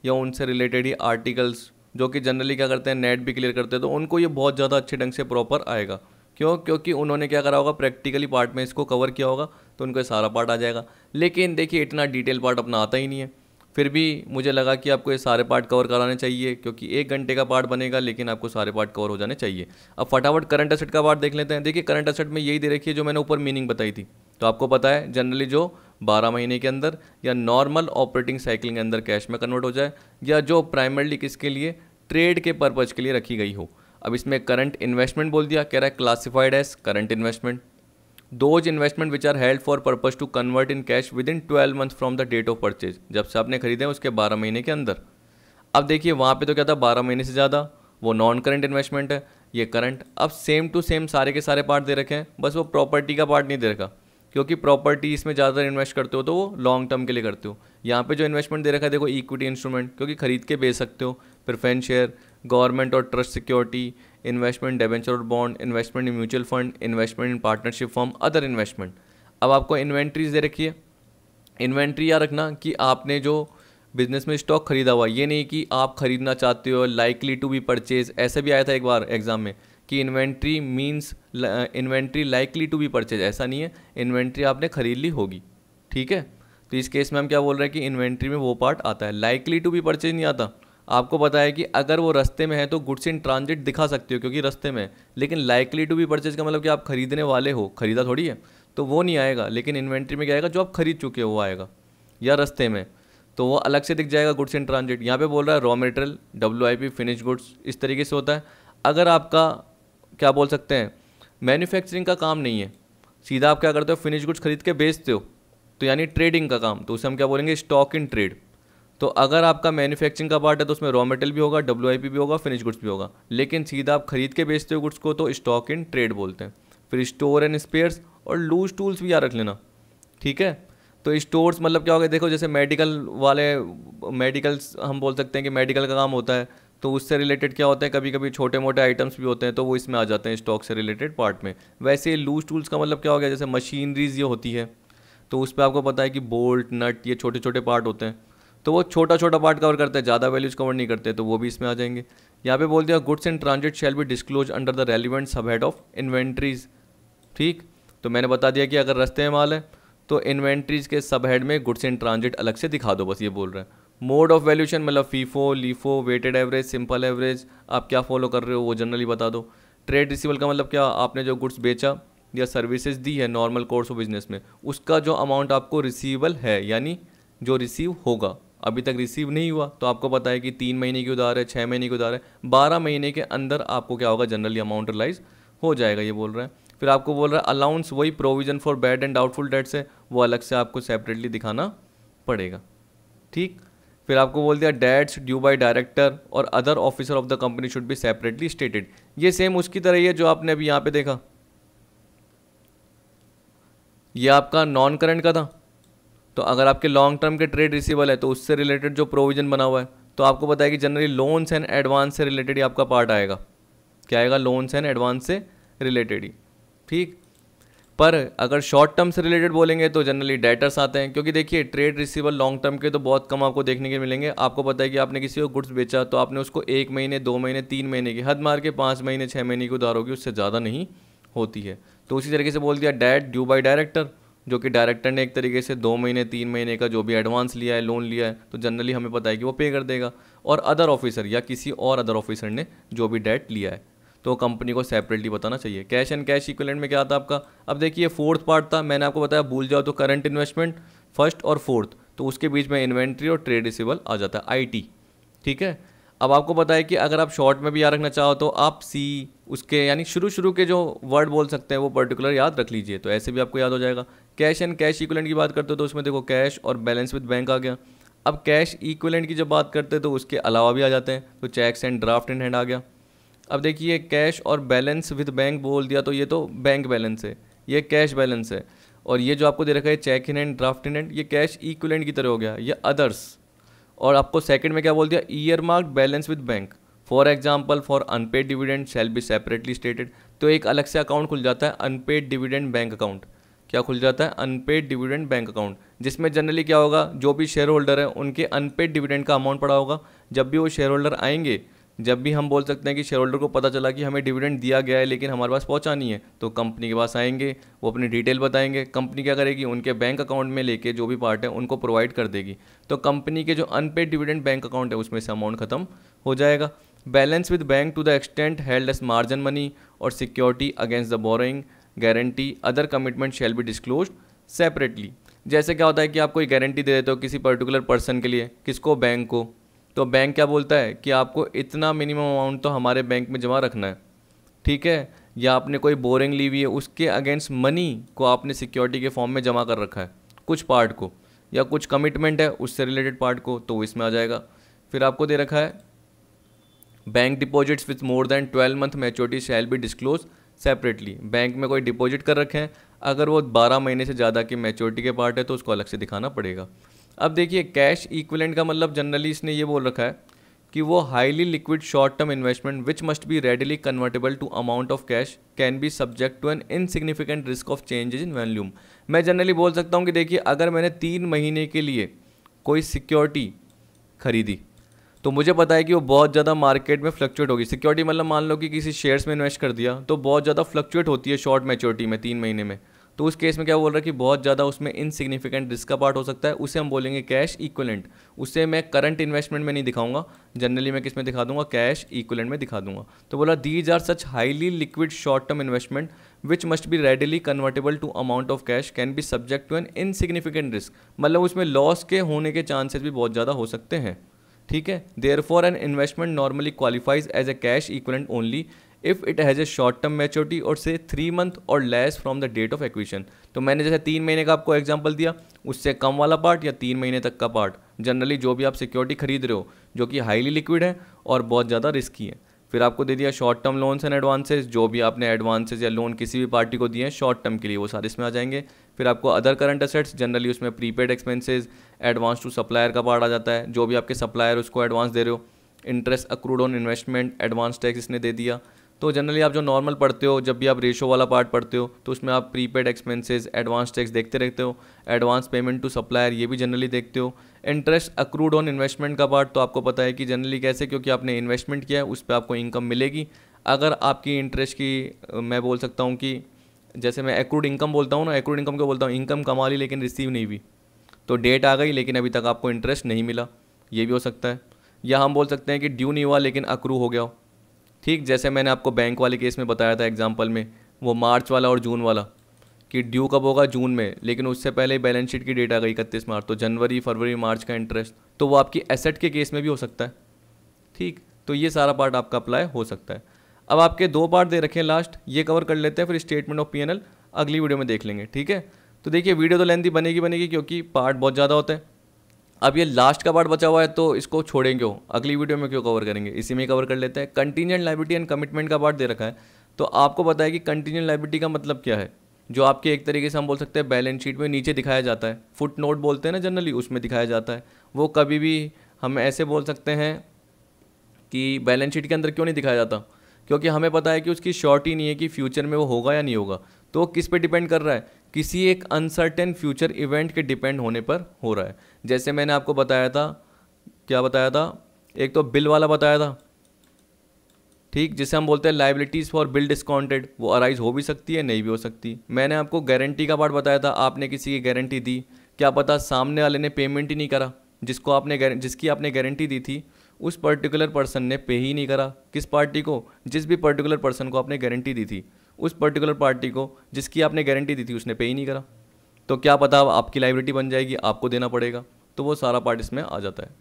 Speaker 1: या उनसे रिलेटेड ही आर्टिकल्स जो कि जनरली क्या करते हैं नेट भी क्लियर करते हैं तो उनको ये बहुत ज़्यादा अच्छे ढंग से प्रॉपर आएगा क्यों क्योंकि उन्होंने क्या करा होगा प्रैक्टिकली पार्ट में इसको कवर किया होगा तो उनको सारा पार्ट आ जाएगा लेकिन देखिए इतना डिटेल पार्ट अपना आता ही नहीं है फिर भी मुझे लगा कि आपको ये सारे पार्ट कवर कराने चाहिए क्योंकि एक घंटे का पार्ट बनेगा लेकिन आपको सारे पार्ट कवर हो जाने चाहिए अब फटाफट करंट असेट का पार्ट देख लेते हैं देखिए करंट असेट में यही दे रखी है जो मैंने ऊपर मीनिंग बताई थी तो आपको पता है जनरली जो 12 महीने के अंदर या नॉर्मल ऑपरेटिंग साइकिल के अंदर कैश में कन्वर्ट हो जाए या जो प्राइमरली किसके लिए ट्रेड के पर्पज़ के लिए रखी गई हो अब इसमें करंट इन्वेस्टमेंट बोल दिया कह रहा है classified as current investment those investment which are held for purpose to convert in cash within twelve month from the date of purchase जब से आपने खरीदे हैं उसके बारह महीने के अंदर अब देखिए वहाँ पे तो क्या था बारह महीने से ज़्यादा वो नॉन करंट इन्वेस्टमेंट है ये करंट अब सेम टू सेम सारे के सारे पार्ट दे रखे हैं बस वो प्रॉपर्टी का पार्ट नहीं दे रखा क्योंकि प्रॉपर्टी इसमें ज़्यादातर इन्वेस्ट करते हो तो वो लॉन्ग टर्म के लिए करते हो यहाँ पे जो इन्वेस्टमेंट दे रखा है देखो इक्विटी इंस्ट्रूमेंट क्योंकि खरीद के बेच सकते हो प्रिफेंस शेयर गवर्नमेंट और ट्रस्ट सिक्योरिटी इन्वेस्टमेंट डेबेंचर और bond investment in mutual fund investment in partnership firm other investment अब आपको इन्वेंट्रीज दे रखी है इन्वेंट्री या रखना कि आपने जो बिजनेस में स्टॉक खरीदा हुआ ये नहीं कि आप खरीदना चाहते हो लाइकली टू बी परचेज ऐसे भी आया था एक बार एग्जाम में कि inventory means inventory likely to be purchase ऐसा नहीं है इन्वेंट्री आपने खरीद ली होगी ठीक है तो इस केस में हम क्या बोल रहे हैं कि इन्वेंट्री में वो पार्ट आता है लाइकली टू बी परचेज नहीं आता आपको पता है कि अगर वो रस्ते में है तो गुड्स इन ट्रांजिट दिखा सकते हो क्योंकि रस्ते में लेकिन लाइकली टू बी परचेज का मतलब कि आप खरीदने वाले हो खरीदा थोड़ी है तो वो नहीं आएगा लेकिन इन्वेंट्री में क्या आएगा जो आप खरीद चुके हो वो आएगा या रस्ते में तो वो अलग से दिख जाएगा गुड्स इन ट्रांजिट यहाँ पे बोल रहा है raw material W I P finish goods इस तरीके से होता है अगर आपका क्या बोल सकते हैं मैन्युफैक्चरिंग का काम नहीं है सीधा आप क्या करते हो फिनिश गुड्स खरीद के बेचते हो तो यानी ट्रेडिंग का काम तो उसे हम क्या बोलेंगे स्टॉक इन ट्रेड तो अगर आपका मैन्युफैक्चरिंग का पार्ट है तो उसमें रॉ मेटेरियल भी होगा डब्ल्यू भी होगा फिनिश गुड्स भी होगा लेकिन सीधा आप खरीद के बेचते हो गुड्स को तो स्टॉक इन ट्रेड बोलते हैं फिर स्टोर एंड स्पेयर्स और लूज टूल्स भी याद रख लेना ठीक है तो स्टोर्स मतलब क्या हो गया देखो जैसे मेडिकल वाले मेडिकल्स हम बोल सकते हैं कि मेडिकल का काम होता है तो उससे रिलेटेड क्या होते हैं कभी कभी छोटे मोटे आइटम्स भी होते हैं तो वो इसमें आ जाते हैं स्टॉक से रिलेटेड पार्ट में वैसे लूज टूल्स का मतलब क्या हो गया जैसे मशीनरीज ये होती है तो उस पर आपको पता है कि बोल्ट नट ये छोटे छोटे पार्ट होते हैं तो वो छोटा छोटा पार्ट कवर करते हैं ज़्यादा वैल्यूज कवर नहीं करते तो वो भी इसमें आ जाएंगे यहाँ पे बोल दिया गुड्स इन ट्रांजिट शेल भी disclose under the relevant sub head of inventories ठीक तो मैंने बता दिया कि अगर रस्ते में माल है तो इन्वेंट्रीज के सब हेड में गुड्स इन ट्रांजिट अलग से दिखा दो बस ये बोल रहे हैं मोड ऑफ वैल्यूशन मतलब FIFO LIFO weighted average simple average आप क्या फॉलो कर रहे हो वो जनरली बता दो ट्रेड रिसीवल का मतलब क्या आपने जो गुड्स बेचा या सर्विसेज दी है नॉर्मल कोर्स ऑफ बिजनेस में उसका जो अमाउंट आपको रिसीवल है यानी जो रिसीव होगा अभी तक रिसीव नहीं हुआ तो आपको पता है कि तीन महीने की उधार है छः महीने की उधार है बारह महीने के अंदर आपको क्या होगा जनरली अमाउंट रिलाइज हो जाएगा ये बोल रहे हैं फिर आपको बोल रहा है अलाउंस वही provision for bad and doubtful debts है वो अलग से आपको सेपरेटली दिखाना पड़ेगा ठीक फिर आपको बोल दिया डेट्स ड्यू बाय डायरेक्टर और other officer of the company should be separately stated ये सेम उसकी तरह ही है जो आपने अभी यहाँ पे देखा ये आपका नॉन करंट का था तो अगर आपके लॉन्ग टर्म के ट्रेड रिसीवल है तो उससे रिलेटेड जो प्रोविजन बना हुआ है तो आपको पता है कि जनरली लोन्स एंड एडवांस से रिलेटेड ही आपका पार्ट आएगा क्या आएगा लोन्स एंड एडवांस से रिलेटेड ही ठीक पर अगर शॉर्ट टर्म से रिलेटेड बोलेंगे तो जनरली डेटर्स आते हैं क्योंकि देखिए ट्रेड रिसीवल लॉन्ग टर्म के तो बहुत कम आपको देखने के मिलेंगे आपको पता है कि आपने किसी को गुड्स बेचा तो आपने उसको एक महीने दो महीने तीन महीने की हद मार के पाँच महीने छः महीने की उधारोगी उससे ज़्यादा नहीं होती है तो उसी तरीके से बोल दिया डैट ड्यू बाई डायरेक्टर जो कि डायरेक्टर ने एक तरीके से दो महीने तीन महीने का जो भी एडवांस लिया है लोन लिया है तो जनरली हमें पता है कि वो पे कर देगा और अदर ऑफिसर या किसी और अदर ऑफिसर ने जो भी डेट लिया है तो कंपनी को सेपरेटली बताना चाहिए कैश एंड कैश इक्वलेंट में क्या था आपका अब देखिए फोर्थ पार्ट था मैंने आपको बताया भूल जाओ तो करंट इन्वेस्टमेंट फर्स्ट और फोर्थ तो उसके बीच में इन्वेंट्री और ट्रेड रिसिबल आ जाता है आई ठीक है अब आपको पता है कि अगर आप शॉर्ट में भी याद रखना चाहो तो आप सी उसके यानी शुरू शुरू के जो वर्ड बोल सकते हैं वो पर्टिकुलर याद रख लीजिए तो ऐसे भी आपको याद हो जाएगा कैश एंड कैश इक्वलेंट की बात करते हो तो उसमें देखो कैश और बैलेंस विद बैंक आ गया अब कैश इक्वलेंट की जब बात करते हैं तो उसके अलावा भी आ जाते हैं तो cheques and draft in hand आ गया अब देखिए कैश और बैलेंस विद बैंक बोल दिया तो ये तो बैंक बैलेंस है ये कैश बैलेंस है और ये जो आपको दे रखा है cheque in and draft in hand ये कैश इक्वलेंट की तरह हो गया ये अदर्स और आपको सेकंड में क्या बोल दिया earmark balance with bank for example for unpaid dividend shall be separately stated तो एक अलग से अकाउंट खुल जाता है अनपेड डिविडेंड बैंक अकाउंट क्या खुल जाता है अनपेड डिविडेंड बैंक अकाउंट जिसमें जनरली क्या होगा जो भी शेयर होल्डर है उनके अनपेड डिविडेंड का अमाउंट पड़ा होगा जब भी वो शेयर होल्डर आएंगे जब भी हम बोल सकते हैं कि शेयर होल्डर को पता चला कि हमें डिविडेंड दिया गया है लेकिन हमारे पास पहुंचा नहीं है तो कंपनी के पास आएंगे वो अपनी डिटेल बताएंगे कंपनी क्या करेगी उनके बैंक अकाउंट में लेके जो भी पार्ट है उनको प्रोवाइड कर देगी तो कंपनी के जो अनपेड डिविडेंड बैंक अकाउंट है उसमें से अमाउंट खत्म हो जाएगा balance with bank to the extent held as margin money or security against the borrowing guarantee other commitment shall be disclose separately जैसे क्या होता है कि आप कोई गारंटी दे देते हो किसी पर्टिकुलर पर्सन के लिए किसको बैंक को तो बैंक क्या बोलता है कि आपको इतना मिनिमम अमाउंट तो हमारे बैंक में जमा रखना है ठीक है या आपने कोई बोरिंग ली हुई है उसके अगेंस्ट मनी को आपने सिक्योरिटी के फॉर्म में जमा कर रखा है कुछ पार्ट को या कुछ कमिटमेंट है उससे रिलेटेड पार्ट को तो इसमें आ जाएगा फिर आपको दे रखा है bank deposits with more than twelve month maturity shall be disclose separately bank में कोई डिपॉजिट कर रखे हैं अगर वो बारह महीने से ज़्यादा की मैच्योरिटी के पार्ट है तो उसको अलग से दिखाना पड़ेगा अब देखिए कैश इक्विलेंट का मतलब जनरली इसने ये बोल रखा है कि वो highly liquid short term investment which must be readily convertible to amount of cash can be subject to an insignificant risk of changes in value मैं जनरली बोल सकता हूँ कि देखिए अगर मैंने तीन महीने के लिए कोई सिक्योरिटी खरीदी तो मुझे पता है कि वो बहुत ज़्यादा मार्केट में फ्लक्चुएट होगी सिक्योरिटी मतलब मान लो कि किसी शेयर्स में इन्वेस्ट कर दिया तो बहुत ज़्यादा फ्लक्चुएट होती है शॉर्ट मेच्योरिटी में तीन महीने में तो उस केस में क्या बोल रहा है कि बहुत ज़्यादा उसमें इनसिग्निफिकेंट रिस्क का पार्ट हो सकता है उसे हम बोलेंगे कैश इक्वलेंट उसे मैं करंट इन्वेस्टमेंट में नहीं दिखाऊंगा जनरली मैं किस में दिखा दूंगा कैश इक्वलेंट में दिखा दूंगा तो बोला these are such highly liquid short term investment which must be readily convertible to amount of cash can be subject to an insignificant risk मतलब उसमें लॉस के होने के चांसेस भी बहुत ज़्यादा हो सकते हैं ठीक है therefore an investment normally qualifies as a cash equivalent only if it has a short term maturity or say three month or less from the date of acquisition तो मैंने जैसे तीन महीने का आपको एग्जाम्पल दिया उससे कम वाला पार्ट या तीन महीने तक का पार्ट जनरली जो भी आप सिक्योरिटी खरीद रहे हो जो कि हाईली लिक्विड है और बहुत ज़्यादा रिस्की है फिर आपको दे दिया short term loans and advances जो भी आपने एडवांसेज या लोन किसी भी पार्टी को दिए हैं शॉर्ट टर्म के लिए वो सारे इसमें आ जाएंगे फिर आपको अदर करंट असेट्स जनरली उसमें prepaid expenses advance to supplier का पार्ट आ जाता है जो भी आपके सप्लायर उसको एडवांस दे रहे हो interest accrued on investment advance tax इसने दे दिया तो जनरली आप जो नॉर्मल पढ़ते हो जब भी आप रेशो वाला पार्ट पढ़ते हो तो उसमें आप प्रीपेड एक्सपेंसेस एडवांस टैक्स देखते रहते हो एडवांस पेमेंट टू सप्लायर ये भी जनरली देखते हो इंटरेस्ट अक्रूड ऑन इन्वेस्टमेंट का पार्ट तो आपको पता है कि जनरली कैसे क्योंकि आपने इन्वेस्टमेंट किया है उस पर आपको इनकम मिलेगी अगर आपकी इंटरेस्ट की मैं बोल सकता हूँ कि जैसे मैं एक्रूड इनकम बोलता हूँ ना एक्रूड इनकम क्या बोलता हूँ इनकम कमा ली लेकिन रिसीव नहीं हुई तो डेट आ गई लेकिन अभी तक आपको इंटरेस्ट नहीं मिला ये भी हो सकता है या हम बोल सकते हैं कि ड्यू नहीं हुआ लेकिन अक्रू हो गया हो ठीक जैसे मैंने आपको बैंक वाले केस में बताया था एग्जाम्पल में वो मार्च वाला और जून वाला कि ड्यू कब होगा जून में लेकिन उससे पहले ही बैलेंस शीट की डेट आ गई इकतीस मार्च तो जनवरी फरवरी मार्च का इंटरेस्ट तो वो आपकी एसेट के केस में भी हो सकता है ठीक तो ये सारा पार्ट आपका अप्लाई हो सकता है अब आपके दो पार्ट दे रखे हैं लास्ट ये कवर कर लेते हैं फिर स्टेटमेंट ऑफ पी अगली वीडियो में देख लेंगे ठीक है तो देखिए वीडियो तो लेंथी बनेगी बनेगी क्योंकि पार्ट बहुत ज़्यादा होते हैं अब ये लास्ट का पार्ट बचा हुआ है तो इसको छोड़ें क्यों अगली वीडियो में क्यों कवर करेंगे इसी में कवर कर लेते हैं कंटीजेंट लाइबिलिटी एंड कमिटमेंट का पार्ट दे रखा है तो आपको पता है कि कंटिन्यूट लाइबिलिटी का मतलब क्या है जो आपके एक तरीके से हम बोल सकते हैं बैलेंस शीट में नीचे दिखाया जाता है फुट नोट बोलते हैं ना जनरली उसमें दिखाया जाता है वो कभी भी हम ऐसे बोल सकते हैं कि बैलेंस शीट के अंदर क्यों नहीं दिखाया जाता क्योंकि हमें पता है कि उसकी शॉर्ट ही नहीं है कि फ्यूचर में वो होगा या नहीं होगा तो वो किस पे डिपेंड कर रहा है किसी एक अनसर्टेन फ्यूचर इवेंट के डिपेंड होने पर हो रहा है जैसे मैंने आपको बताया था क्या बताया था एक तो बिल वाला बताया था ठीक जिसे हम बोलते हैं लाइबिलिटीज़ फॉर बिल डिस्काउंटेड वो अराइज हो भी सकती है नहीं भी हो सकती मैंने आपको गारंटी का पार्ट बताया था आपने किसी की गारंटी दी क्या पता सामने वाले ने पेमेंट ही नहीं करा जिसको आपने जिसकी आपने गारंटी दी थी उस पर्टिकुलर पर्सन ने पे ही नहीं करा किस पार्टी को जिस भी पर्टिकुलर पर्सन को आपने गारंटी दी थी उस पर्टिकुलर पार्टी को जिसकी आपने गारंटी दी थी उसने पे ही नहीं करा तो क्या पता आपकी लाइब्रेटी बन जाएगी आपको देना पड़ेगा तो वो सारा पार्ट इसमें आ जाता है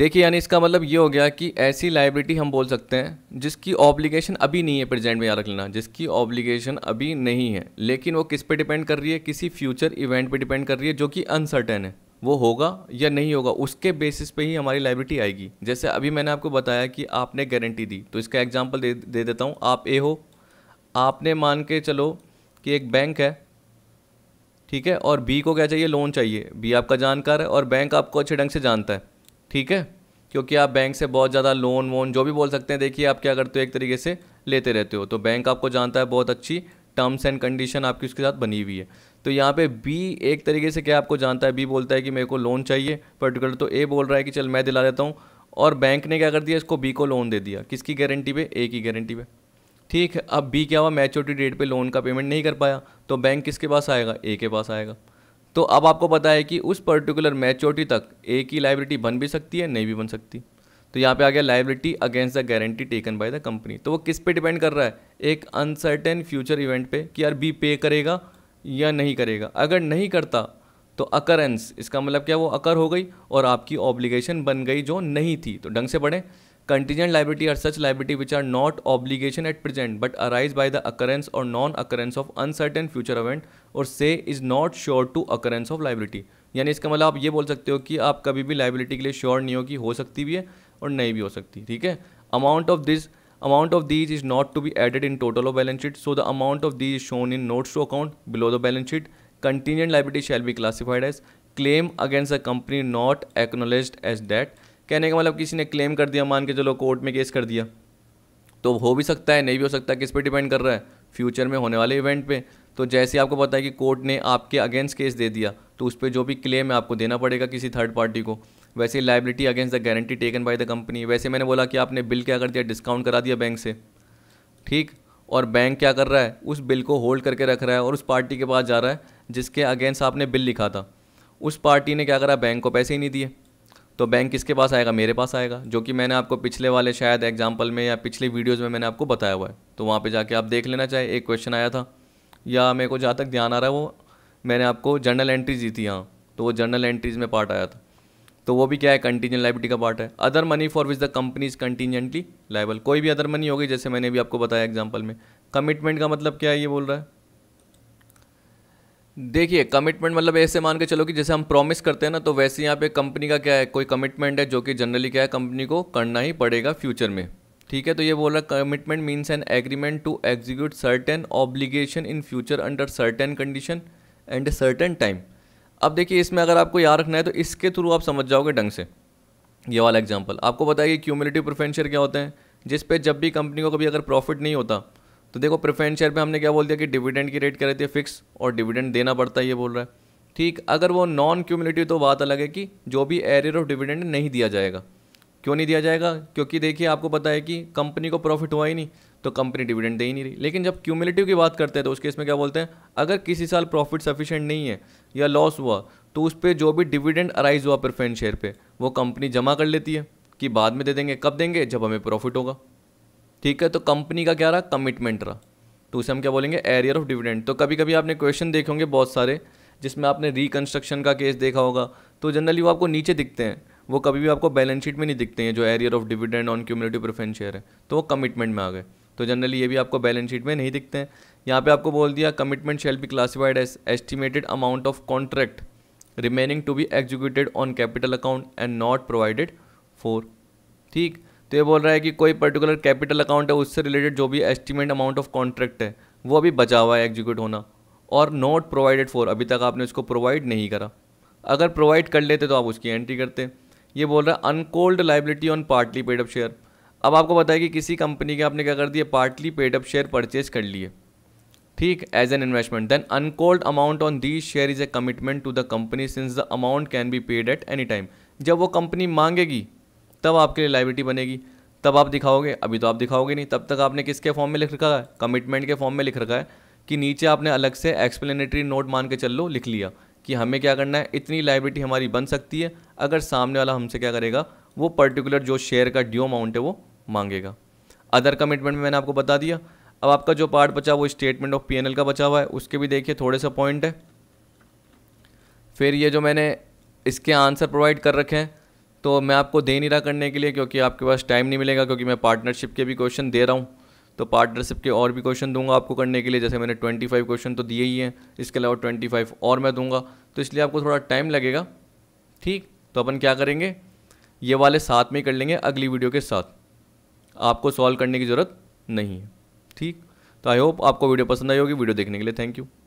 Speaker 1: देखिए यानी इसका मतलब ये हो गया कि ऐसी लाइब्रेटी हम बोल सकते हैं जिसकी ऑब्लिगेशन अभी नहीं है प्रेजेंट में याद रख लेना जिसकी ऑब्लिगेशन अभी नहीं है लेकिन वो किस पे डिपेंड कर रही है किसी फ्यूचर इवेंट पे डिपेंड कर रही है जो कि अनसर्टेन है वो होगा या नहीं होगा उसके बेसिस पे ही हमारी लाइब्रेटी आएगी जैसे अभी मैंने आपको बताया कि आपने गारंटी दी तो इसका एग्जाम्पल दे, दे देता हूँ आप ए हो आपने मान के चलो कि एक बैंक है ठीक है और बी को क्या चाहिए लोन चाहिए बी आपका जानकार है और बैंक आपको अच्छे ढंग से जानता है ठीक है क्योंकि आप बैंक से बहुत ज़्यादा लोन वोन जो भी बोल सकते हैं देखिए आप क्या करते हो एक तरीके से लेते रहते हो तो बैंक आपको जानता है बहुत अच्छी टर्म्स एंड कंडीशन आपकी उसके साथ बनी हुई है तो यहाँ पे बी एक तरीके से क्या आपको जानता है बी बोलता है कि मेरे को लोन चाहिए पर्टिकुलर तो ए बोल रहा है कि चल मैं दिला देता हूँ और बैंक ने क्या कर दिया इसको बी को लोन दे दिया किसकी गारंटी पे ए की गारंटी पे ठीक है अब बी क्या हुआ मैच्योरिटी डेट पे लोन का पेमेंट नहीं कर पाया तो बैंक किसके पास आएगा ए के पास आएगा तो अब आपको पता है कि उस पर्टिकुलर मैच्योरिटी तक ए की लाइबिलिटी बन भी सकती है नहीं भी बन सकती तो यहाँ पे आ गया liability against the guarantee taken by the company तो वो किस पे डिपेंड कर रहा है एक अनसर्टेन फ्यूचर इवेंट पे कि यार बी पे करेगा या नहीं करेगा अगर नहीं करता तो अकरेंस इसका मतलब क्या वो अकर हो गई और आपकी ऑब्लिगेशन बन गई जो नहीं थी तो ढंग से पढ़ें contingent liability are such liability which are not obligation at present but arise by the occurrence or non occurrence of uncertain future event or say is not sure to occurrence of liability यानी इसका मतलब आप ये बोल सकते हो कि आप कभी भी लाइबिलिटी के लिए श्योर नहीं होगी हो सकती भी है और नहीं भी हो सकती ठीक है amount of this amount of these is not to be added in total of balance sheet so the amount of these shown in notes to account below the balance sheet contingent liability shall be classified as claim against a company not acknowledge as that कहने का मतलब किसी ने claim कर दिया मान के चलो कोर्ट में केस कर दिया तो हो भी सकता है नहीं भी हो सकता किस पर डिपेंड कर रहा है फ्यूचर में होने वाले इवेंट पे तो जैसे आपको पता है कि कोर्ट ने आपके अगेंस्ट केस दे दिया तो उस पर जो भी क्लेम है आपको देना पड़ेगा किसी थर्ड पार्टी को वैसे liability against the guarantee taken by the company वैसे मैंने बोला कि आपने बिल क्या कर दिया डिस्काउंट करा दिया बैंक से ठीक और बैंक क्या कर रहा है उस बिल को होल्ड करके रख रहा है और उस पार्टी के पास जा रहा है जिसके अगेंस्ट आपने बिल लिखा था उस पार्टी ने क्या करा बैंक को पैसे ही नहीं दिए तो बैंक किसके पास आएगा मेरे पास आएगा जो कि मैंने आपको पिछले वाले शायद एग्जाम्पल में या पिछली वीडियोज़ में मैंने आपको बताया हुआ है तो वहाँ पर जाके आप देख लेना चाहे एक क्वेश्चन आया था या मेरे को जहाँ तक ध्यान आ रहा है वो मैंने आपको जर्नल एंट्रीज दी थी यहाँ तो वो जर्नल एंट्रीज में पार्ट आया था तो वो भी क्या है कंटीजेंट लाइबिलिटी का पार्ट है other money for which the company is contingently liable कोई भी अदर मनी होगी जैसे मैंने भी आपको बताया एग्जाम्पल में कमिटमेंट का मतलब क्या है ये बोल रहा है देखिए कमिटमेंट मतलब ऐसे मान के चलो कि जैसे हम प्रॉमिस करते हैं ना तो वैसे यहाँ पे कंपनी का क्या है कोई कमिटमेंट है जो कि जनरली क्या है कंपनी को करना ही पड़ेगा फ्यूचर में ठीक है तो ये बोल रहा commitment means an agreement to execute certain obligation in future under certain condition and certain time अब देखिए इसमें अगर आपको याद रखना है तो इसके थ्रू आप समझ जाओगे ढंग से ये वाला एग्जाम्पल आपको बताइए क्यूमुलेटिव प्रोफेंशियर क्या होते हैं जिस पे जब भी कंपनी को कभी अगर प्रॉफिट नहीं होता तो देखो प्रेफरेंस शेयर पे हमने क्या बोल दिया कि डिविडेंड की रेट क्या रहती है फिक्स और डिविडेंड देना पड़ता है ये बोल रहा है ठीक अगर वो नॉन क्यूमुलेटिव तो बात अलग है कि जो भी एरियर ऑफ डिविडेंड नहीं दिया जाएगा क्यों नहीं दिया जाएगा क्योंकि देखिए आपको पता है कि कंपनी को प्रॉफिट हुआ ही नहीं तो कंपनी डिविडेंड दे ही नहीं रही लेकिन जब क्यूमुलेटिव की बात करते हैं तो उस केस में क्या बोलते हैं अगर किसी साल प्रॉफिट सफिशेंट नहीं है या लॉस हुआ तो उस पर जो भी डिविडेंड अराइज हुआ प्रेफरेंस शेयर पर वो कंपनी जमा कर लेती है कि बाद में दे देंगे कब देंगे जब हमें प्रॉफिट होगा ठीक है तो कंपनी का क्या रहा कमिटमेंट रहा तो उसे हम क्या बोलेंगे एरियर ऑफ डिविडेंड तो कभी कभी आपने क्वेश्चन देखे होंगे बहुत सारे जिसमें आपने रिकन्स्ट्रक्शन का केस देखा होगा तो जनरली वो आपको नीचे दिखते हैं वो कभी भी आपको बैलेंस शीट में नहीं दिखते हैं जो arrear of dividend on cumulative preference share है तो वो कमिटमेंट में आ गए तो जनरली ये भी आपको बैलेंस शीट में नहीं दिखते हैं यहाँ पे आपको बोल दिया commitment shall be classified as estimated amount of contract remaining to be executed on capital account and not provided for ठीक तो ये बोल रहा है कि कोई पर्टिकुलर कैपिटल अकाउंट है उससे रिलेटेड जो भी एस्टिमेट अमाउंट ऑफ कॉन्ट्रैक्ट है वो अभी बचा हुआ है एग्जीक्यूट होना और नॉट प्रोवाइडेड फॉर अभी तक आपने उसको प्रोवाइड नहीं करा अगर प्रोवाइड कर लेते तो आप उसकी एंट्री करते ये बोल रहा है uncalled liability on partly paid up share अब आपको बताया कि किसी कंपनी के आपने क्या कर दिया partly paid up share purchase कर लिए ठीक as an investment then uncalled amount on these share is a commitment to the company since the amount can be paid at any time जब वो कंपनी मांगेगी तब आपके लिए लाइबिलिटी बनेगी तब आप दिखाओगे अभी तो आप दिखाओगे नहीं तब तक आपने किसके फॉर्म में लिख रखा है कमिटमेंट के फॉर्म में लिख रखा है कि नीचे आपने अलग से एक्सप्लेनेटरी नोट मान के चल लो लिख लिया कि हमें क्या करना है इतनी लाइबिलिटी हमारी बन सकती है अगर सामने वाला हमसे क्या करेगा वो पर्टिकुलर जो शेयर का ड्यू अमाउंट है वो मांगेगा अदर कमिटमेंट में मैंने आपको बता दिया अब आपका जो पार्ट बचा वो स्टेटमेंट ऑफ पीएनएल का बचा हुआ है उसके भी देखिए थोड़े से पॉइंट है फिर ये जो मैंने इसके आंसर प्रोवाइड कर रखे हैं तो मैं आपको दे नहीं रहा करने के लिए क्योंकि आपके पास टाइम नहीं मिलेगा क्योंकि मैं पार्टनरशिप के भी क्वेश्चन दे रहा हूँ तो पार्टनरशिप के और भी क्वेश्चन दूंगा आपको करने के लिए जैसे मैंने 25 क्वेश्चन तो दिए ही हैं इसके अलावा 25 और मैं दूंगा तो इसलिए आपको थोड़ा टाइम लगेगा ठीक तो अपन क्या करेंगे ये वाले साथ में ही कर लेंगे अगली वीडियो के साथ आपको सॉल्व करने की ज़रूरत नहीं है ठीक तो आई होप आपको वीडियो पसंद आई होगी वीडियो देखने के लिए थैंक यू